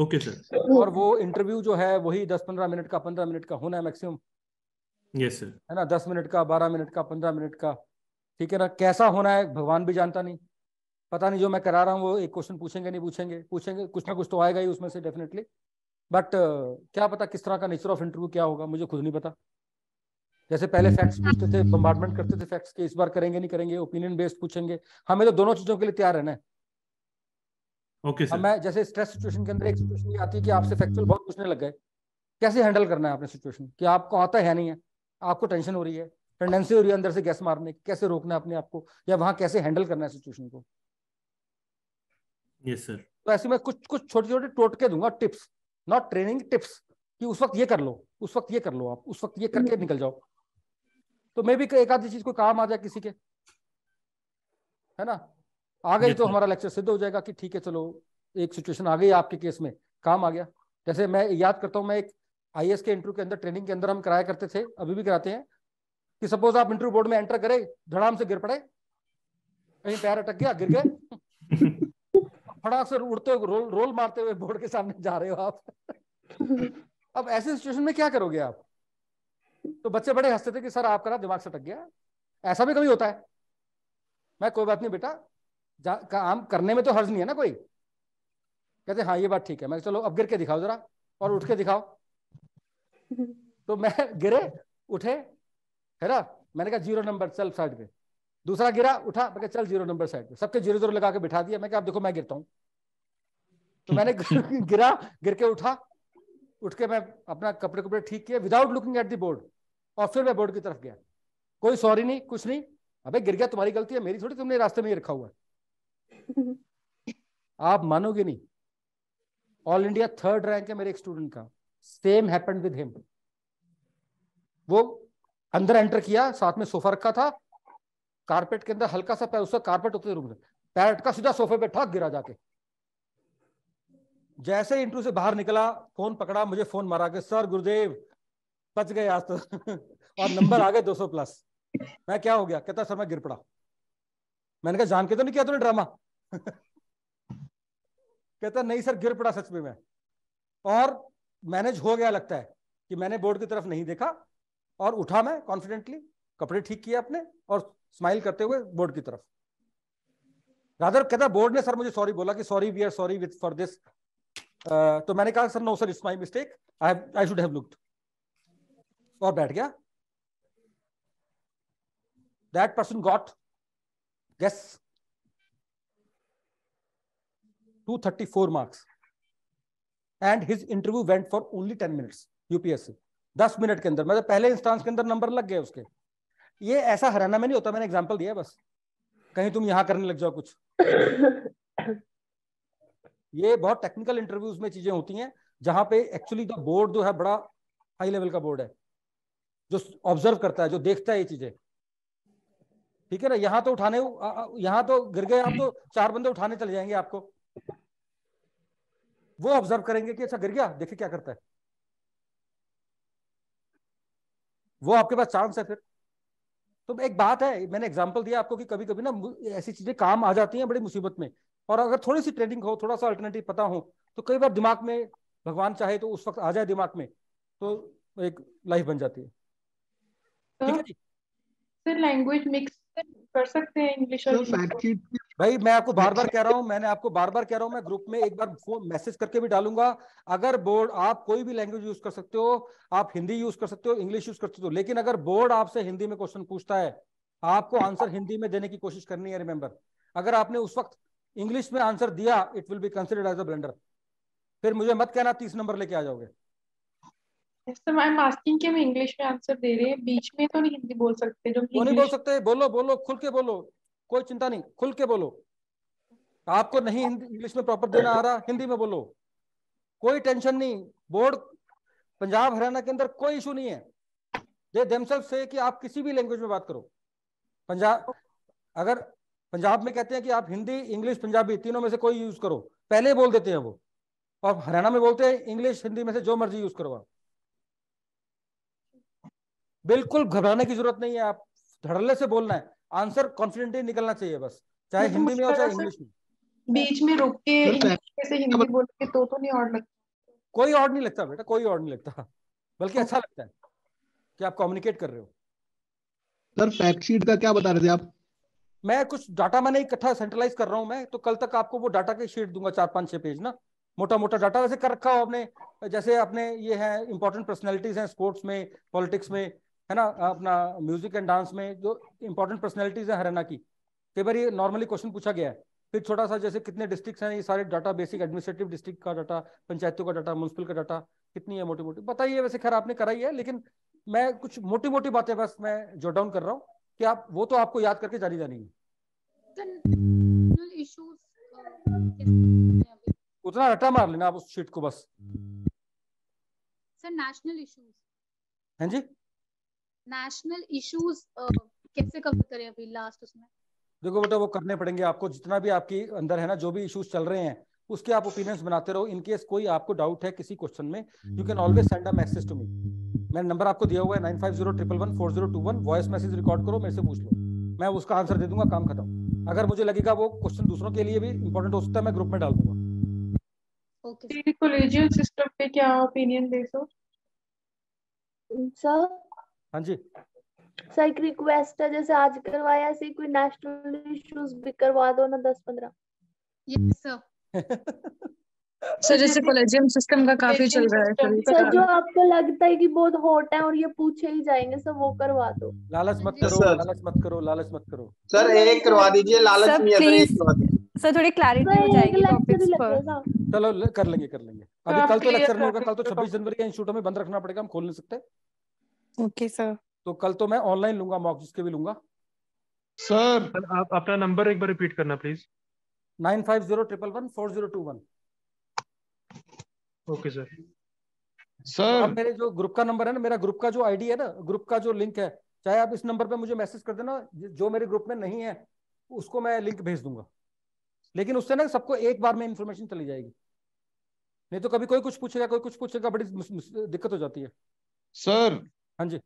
ओके okay, सर और वो इंटरव्यू जो है वही दस पंद्रह मिनट का पंद्रह मिनट का होना है मैक्सिमम यस सर है ना दस मिनट का बारह मिनट का पंद्रह मिनट का ठीक है ना कैसा होना है भगवान भी जानता नहीं पता नहीं जो मैं करा रहा हूँ वो एक क्वेश्चन पूछेंगे नहीं पूछेंगे पूछेंगे कुछ ना कुछ तो आएगा ही उसमें से डेफिनेटली बट uh, क्या पता किस तरह का नेचर ऑफ इंटरव्यू क्या होगा मुझे खुद नहीं पता जैसे पहले फैक्ट्स हम्म। पूछते थे बम्बार्टमेंट करते थे फैक्ट्स के इस बार करेंगे नहीं करेंगे ओपिनियन बेस्ड पूछेंगे हमें तो दोनों चीजों के लिए तैयार रहना है ओके okay, मैं जैसे स्ट्रेस सिचुएशन के अंदर एक सिचुएशन ये आती है कि आपसे फैक्चुअल बहुत पूछने लग गए कैसे हैंडल करना है आपने सिचुएशन कि आपको आता है नहीं है आपको टेंशन हो रही है टेंडेंसी हो रही है अंदर से गैस मारने कैसे रोकना है अपने आपको या वहाँ कैसे हैंडल करना है सिचुएशन को yes, sir. तो ऐसे में कुछ कुछ छोटे छोटे टोटके दूंगा टिप्स नॉट ट्रेनिंग टिप्स कि उस वक्त ये कर लो उस वक्त ये कर लो आप उस वक्त ये करके निकल जाओ तो मैं भी एक आधी चीज को काम आ जाए किसी के है ना आ गई तो हमारा लेक्चर सिद्ध हो जाएगा कि ठीक है चलो एक सिचुएशन आ गई आपके केस में काम आ गया जैसे मैं याद करता हूँ मैं एक आई के इंटरव्यू के अंदर ट्रेनिंग के अंदर हम कराया करते थे अभी भी कराते हैं कि सपोज आप इंटरव्यू बोर्ड में एंटर करे धड़ाम से गिर पड़े कहीं पैर अटक गया गिर गए फटाक से उड़ते रोल रोल मारते हुए बोर्ड के सामने जा रहे हो आप अब ऐसे सिचुएशन में क्या करोगे आप तो बच्चे बड़े हंसते थे कि सर आपका ना दिमाग से गया ऐसा भी कभी होता है मैं कोई बात नहीं बेटा काम करने में तो हर्ज नहीं है ना कोई कहते हाँ ये बात ठीक है मैं चलो अब गिर के दिखाओ जरा और उठ के दिखाओ तो मैं गिरे उठे है ना मैंने कहा जीरो नंबर सेल्फ साइड पे दूसरा गिरा उठा मैं चल जीरो नंबर साइड पे सबके जीरो जीरो लगा के बिठा दिया मैं आप देखो मैं गिरता हूँ तो मैंने गिरा गिर के उठा उठ के मैं अपना कपड़े कपड़े ठीक किया without looking at the board और फिर मैं बोर्ड की तरफ गया कोई सॉरी नहीं कुछ नहीं अबे गिर गया तुम्हारी गलती है मेरी थोड़ी तुमने रास्ते में ही रखा हुआ आप मानोगे नहीं ऑल इंडिया थर्ड रैंक है मेरे एक स्टूडेंट का सेम हैपेंड विद हिम वो अंदर एंटर किया साथ में सोफा रखा था कारपेट के अंदर हल्का सा पैर उसका कारपेट उतरे रुक पैर का सीधा सोफे पे ठक गिरा जाके जैसे इंटरव्यू से बाहर निकला फोन पकड़ा मुझे फोन मारा के सर गुरुदेव बच गए आज तो और नंबर आ गए 200 प्लस मैं क्या हो गया कहता सर मैं गिर पड़ा मैंने कहा जान के तो नहीं किया तूने ड्रामा कहता नहीं सर गिर पड़ा सच में मैं और मैनेज हो गया लगता है कि मैंने बोर्ड की तरफ नहीं देखा और उठा मैं कॉन्फिडेंटली कपड़े ठीक किए आपने और स्माइल करते हुए बोर्ड की तरफ राधर कहता बोर्ड ने सर मुझे सॉरी बोला कि sorry we are sorry with for this तो मैंने कहा sir no sir it's my mistake I I should have looked और बैठ गया that person got guess two thirty four marks and his interview went for only ten minutes UPSC दस minute के अंदर मतलब पहले इंस्टांस के अंदर नंबर लग गए उसके ये ऐसा हराना में नहीं होता मैंने एग्जाम्पल दिया बस कहीं तुम यहाँ करने लग जाओ कुछ ये बहुत टेक्निकल इंटरव्यूज में चीजें होती हैं जहां पे एक्चुअली द बोर्ड जो है बड़ा हाई लेवल का बोर्ड है जो ऑब्जर्व करता है जो देखता है ये चीजें ठीक है ना यहाँ तो उठाने यहाँ तो गिर गए आप तो चार बंदे उठाने चले जाएंगे आपको वो ऑब्जर्व करेंगे कि अच्छा गिर गया देखिए क्या करता है वो आपके पास चांस है फिर तो एक बात है मैंने एग्जाम्पल दिया आपको कि कभी कभी ना ऐसी चीजें काम आ जाती हैं बड़ी मुसीबत में और अगर थोड़ी सी ट्रेनिंग हो थोड़ा सा अल्टरनेटिव पता हो तो कई बार दिमाग में भगवान चाहे तो उस वक्त आ जाए दिमाग में तो एक लाइफ बन जाती है तो ठीक है जी सर लैंग्वेज मिक्स कर सकते हैं इंग्लिश और तो भाई मैं आपको बार बार कह रहा हूँ मैंने आपको बार बार कह रहा हूँ मैं ग्रुप में एक बार मैसेज करके भी डालूंगा अगर बोर्ड आप कोई भी लैंग्वेज यूज कर सकते हो आप हिंदी यूज कर सकते हो इंग्लिश यूज कर सकते हो लेकिन अगर बोर्ड आपसे हिंदी में क्वेश्चन पूछता है आपको आंसर हिंदी में देने की कोशिश करनी है रिमेंबर अगर आपने उस वक्त इंग्लिश में आंसर दिया it will be considered as a blunder फिर मुझे मत कहना तीस नंबर लेके आ जाओगे इंग्लिश में आंसर दे रहे हैं बीच में तो नहीं हिंदी बोल सकते जो नहीं बोल सकते बोलो बोलो खुल के बोलो कोई चिंता नहीं खुल के बोलो आपको नहीं हिंदी इंग्लिश में प्रॉपर देना आ रहा हिंदी में बोलो कोई टेंशन नहीं बोर्ड पंजाब हरियाणा के अंदर कोई इशू नहीं है दे देमसेल्फ से कि आप किसी भी लैंग्वेज में बात करो पंजाब अगर पंजाब में कहते हैं कि आप हिंदी इंग्लिश पंजाबी तीनों में से कोई यूज करो पहले बोल देते हैं वो और हरियाणा में बोलते हैं इंग्लिश हिंदी में से जो मर्जी यूज करो बिल्कुल घबराने की जरूरत नहीं है आप धड़ल्ले से बोलना है आंसर कॉन्फिडेंटली निकलना चाहिए बस चाहे हिंदी में हो चाहे इंग्लिश में बीच में रुक के कैसे हिंदी बोल के तो तो नहीं और लगता कोई और नहीं लगता बेटा कोई और नहीं लगता बल्कि अच्छा लगता है कि आप कम्युनिकेट कर रहे हो सर फैक्ट शीट का क्या बता रहे थे आप मैं कुछ डाटा मैंने इकट्ठा सेंट्रलाइज कर रहा हूँ मैं तो कल तक आपको वो डाटा की शीट दूंगा चार पांच छह पेज ना मोटा मोटा डाटा वैसे कर रखा हो आपने जैसे आपने ये है इंपॉर्टेंट पर्सनैलिटीज हैं स्पोर्ट्स में पॉलिटिक्स में है ना अपना म्यूजिक एंड डांस में जो इंपॉर्टेंट पर्सनैलिटीज है हरियाणा की कई बार ये नॉर्मली क्वेश्चन पूछा गया है फिर छोटा सा जैसे कितने डिस्ट्रिक्ट हैं ये सारे डाटा बेसिक एडमिनिस्ट्रेटिव डिस्ट्रिक्ट का डाटा पंचायतों का डाटा म्यूनसिपल का डाटा कितनी है मोटी मोटी बताइए वैसे खैर आपने कराई है लेकिन मैं कुछ मोटी मोटी बातें बस मैं जो डाउन कर रहा हूँ कि आप वो तो आपको याद करके जानी जानी है uh, उतना रटा मार लेना आप उस शीट को बस सर नेशनल इश्यूज हैं जी नेशनल इश्यूज uh, कैसे कवर करें अभी लास्ट उसमें देखो बेटा वो करने पड़ेंगे आपको जितना भी आपकी अंदर है ना जो भी इश्यूज चल रहे हैं उसके आप ओपिनियंस बनाते रहो इन केस कोई आपको डाउट है किसी क्वेश्चन में you can always send a message to me मैंने नंबर आपको दिया हुआ है nine five zero triple one four zero two one voice message record करो मेरे से पूछ लो मैं उसका आंसर दे दूंगा काम खत्म अगर मुझे लगेगा वो क्वेश्चन दूसरों के लिए भी इंपॉर्टेंट हो सकता है मैं ग्रुप में डाल दूंगा ओके okay. सिस्टम पे क्या ओपिनियन दे सो सर हाँ जी सर एक रिक्वेस्ट है जैसे आज करवाया ऐसे कोई नेशनल इश्यूज भी करवा दो ना दस पंद्रह यस सर सर जैसे कॉलेजियम सिस्टम का काफी चल रहा है सर, सर जो हाँ। आपको लगता है कि बहुत हॉट है और ये पूछे ही जाएंगे सर वो करवा दो लालच मत करो लालच मत करो लालच मत करो सर एक करवा दीजिए लालच नहीं है तो सर थोड़ी क्लैरिटी हो जाएगी टॉपिक्स पर चलो कर लेंगे कर लेंगे अभी हाँ, कल तो लेक्चर नहीं होगा कल तो 26 जनवरी का इंस्टीट्यूट हमें बंद रखना पड़ेगा हम खोल नहीं सकते ओके सर तो कल तो मैं ऑनलाइन लूंगा मॉक जिसके भी लूंगा सर आप अपना नंबर एक बार रिपीट करना please nine five zero triple one four zero two one okay sir sir अब मेरे जो ग्रुप का नंबर है ना मेरा ग्रुप का जो आईडी है ना ग्रुप का जो लिंक है चाहे आप इस नंबर पे मुझे मैसेज कर देना जो मेरे ग्रुप में नहीं है उसको मैं लिंक भेज दूंगा लेकिन उससे ना सबको एक बार में इन्फॉर्मेशन चली जाएगी नहीं तो कभी कोई कुछ पूछेगा कोई कुछ पूछेगा बड़ी दिक्कत हो जाती है सर हाँ जी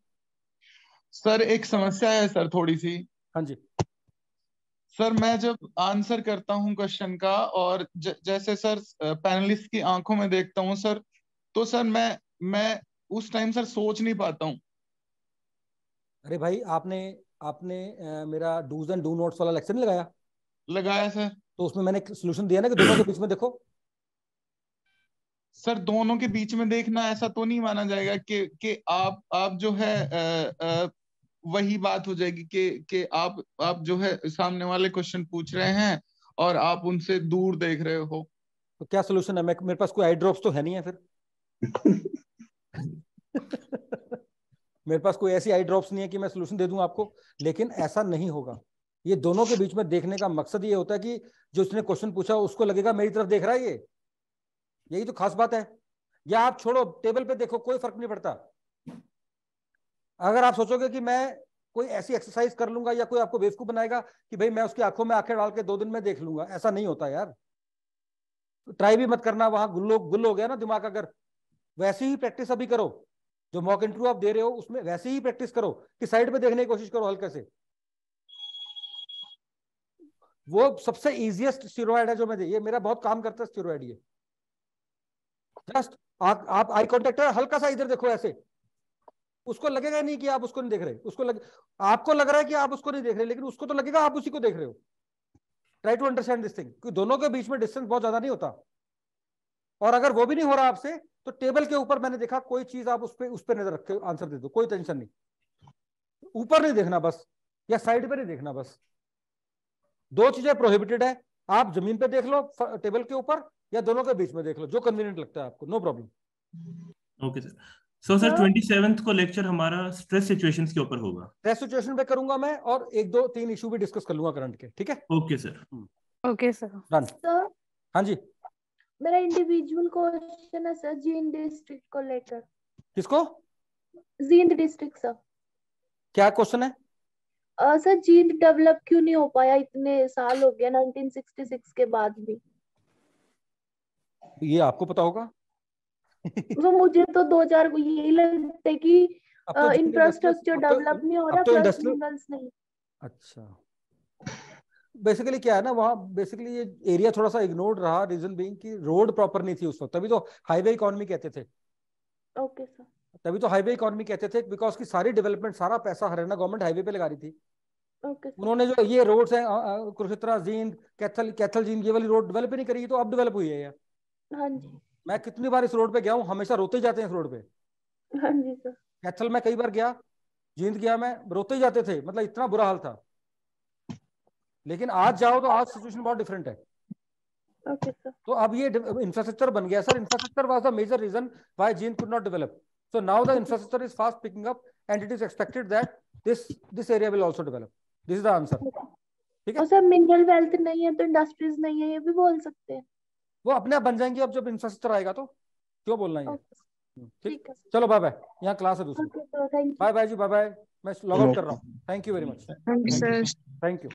सर एक समस्या है सर थोड़ी सी हाँ जी सर मैं जब आंसर करता हूँ क्वेश्चन का और ज, जैसे सर पैनलिस्ट की आंखों में देखता हूँ सर तो सर मैं मैं उस टाइम सर सोच नहीं पाता हूँ अरे भाई आपने आपने आ, मेरा डूज एंड डू नोट्स वाला लेक्चर नहीं लगाया लगाया सर तो उसमें मैंने सोल्यूशन दिया ना कि दोनों के बीच में देखो सर दोनों के बीच में देखना ऐसा तो नहीं माना जाएगा कि कि आप आप जो है आ, आ, वही बात हो जाएगी कि कि आप आप जो है सामने वाले क्वेश्चन पूछ रहे हैं और आप उनसे दूर देख रहे हो तो क्या सोल्यूशन है मैं मेरे पास कोई आई ड्रॉप्स तो है नहीं है फिर मेरे पास कोई ऐसी आई ड्रॉप्स नहीं है कि मैं सोल्यूशन दे दूं आपको लेकिन ऐसा नहीं होगा ये दोनों के बीच में देखने का मकसद ये होता है कि जो उसने क्वेश्चन पूछा उसको लगेगा मेरी तरफ देख रहा है ये यही तो खास बात है या आप छोड़ो टेबल पे देखो कोई फर्क नहीं पड़ता अगर आप सोचोगे कि मैं कोई ऐसी एक्सरसाइज कर लूंगा या कोई आपको बेवकूफ बनाएगा कि भाई मैं उसकी आंखों में आंखें डाल के दो दिन में देख लूंगा ऐसा नहीं होता यार ट्राई भी मत करना वहां गुल्लो गुल हो गया ना दिमाग अगर वैसी ही प्रैक्टिस अभी करो जो मॉक इंटरव्यू आप दे रहे हो उसमें वैसे ही प्रैक्टिस करो कि साइड पे देखने की कोशिश करो हल्के से वो सबसे इजिएस्ट स्टीरोड है जो मैं ये मेरा बहुत काम करता है स्टीरोड ये जस्ट आप आई कॉन्टेक्ट हल्का सा इधर देखो ऐसे उसको लगेगा नहीं कि आप उसको नहीं देख रहे उसको लग आपको लग रहा है कि आप उसको नहीं देख रहे लेकिन उसको तो लगेगा आप उसी को देख रहे हो try to understand this thing दोनों के बीच में डिस्टेंस बहुत ज्यादा नहीं होता और अगर वो भी नहीं हो रहा आपसे तो टेबल के ऊपर मैंने देखा कोई चीज आप उस पर उस पर नजर रखे आंसर दे दो कोई टेंशन नहीं ऊपर नहीं देखना बस या साइड पर नहीं देखना बस दो चीजें प्रोहिबिटेड है आप जमीन पे देख लो टेबल के ऊपर या दोनों के बीच में देख लो जो कन्वीनियंट लगता है आपको no problem okay sir so sir twenty seventh को लेक्चर हमारा स्ट्रेस सिचुएशंस के ऊपर होगा स्ट्रेस सिचुएशन पे करूंगा मैं और एक दो तीन इशू भी डिस्कस कर लूंगा करंट के ठीक है okay sir okay sir done हाँ जी मेरा इंडिविजुअल क्वेश्चन है सर जींद डिस्ट्रिक्ट को लेकर किसको जींद डिस्ट्रिक्ट सर क्या क्वेश्चन है सर जींद डेवलप क्यों नहीं हो पाया इतने साल हो गया 1966 के बाद भी ये आपको पता होगा तो मुझे तो दो चार यही लगता है कि इंफ्रास्ट्रक्चर तो डेवलप तो नहीं हो रहा तो इंडस्ट्रियल्स नहीं अच्छा बेसिकली क्या है ना वहाँ बेसिकली ये एरिया थोड़ा सा इग्नोर्ड रहा रीजन बीइंग कि रोड प्रॉपर नहीं थी उस वक्त तभी तो हाईवे इकोनॉमी कहते थे ओके okay, सर तभी तो हाईवे इकोनॉमी कहते थे बिकॉज की सारी डेवलपमेंट सारा पैसा हरियाणा गवर्नमेंट हाईवे पे लगा रही थी okay, उन्होंने जो ये रोड्स हैं कुरुक्षेत्रा जींद कैथल कैथल जींद ये वाली रोड डेवलप ही नहीं करी तो अब डेवलप हुई है यार हाँ जी मैं कितनी बार इस रोड पे गया हूँ हमेशा रोते जाते हैं इस रोड पे हाँ जी सर कैथल में कई बार गया जींद गया मैं रोते जाते थे मतलब इतना बुरा हाल था लेकिन आज जाओ तो आज सिचुएशन बहुत डिफरेंट है तो अब ये इंफ्रास्ट्रक्चर बन गया sir infrastructure was the major reason why Jind could not develop so now the infrastructure is fast picking up and it is expected that this this area will also develop this is the answer ठीक है sir mineral wealth नहीं है तो industries नहीं है ये भी बोल सकते हैं वो अपने आप बन जाएंगे अब जब इंफ्रास्ट्रक्चर आएगा तो क्यों बोलना हम्म, है ठीक चलो बाय बाय यहाँ क्लास है दूसरी बाय बाय तो जी बाय बाय मैं लॉग आउट कर रहा हूँ thank you very much thank you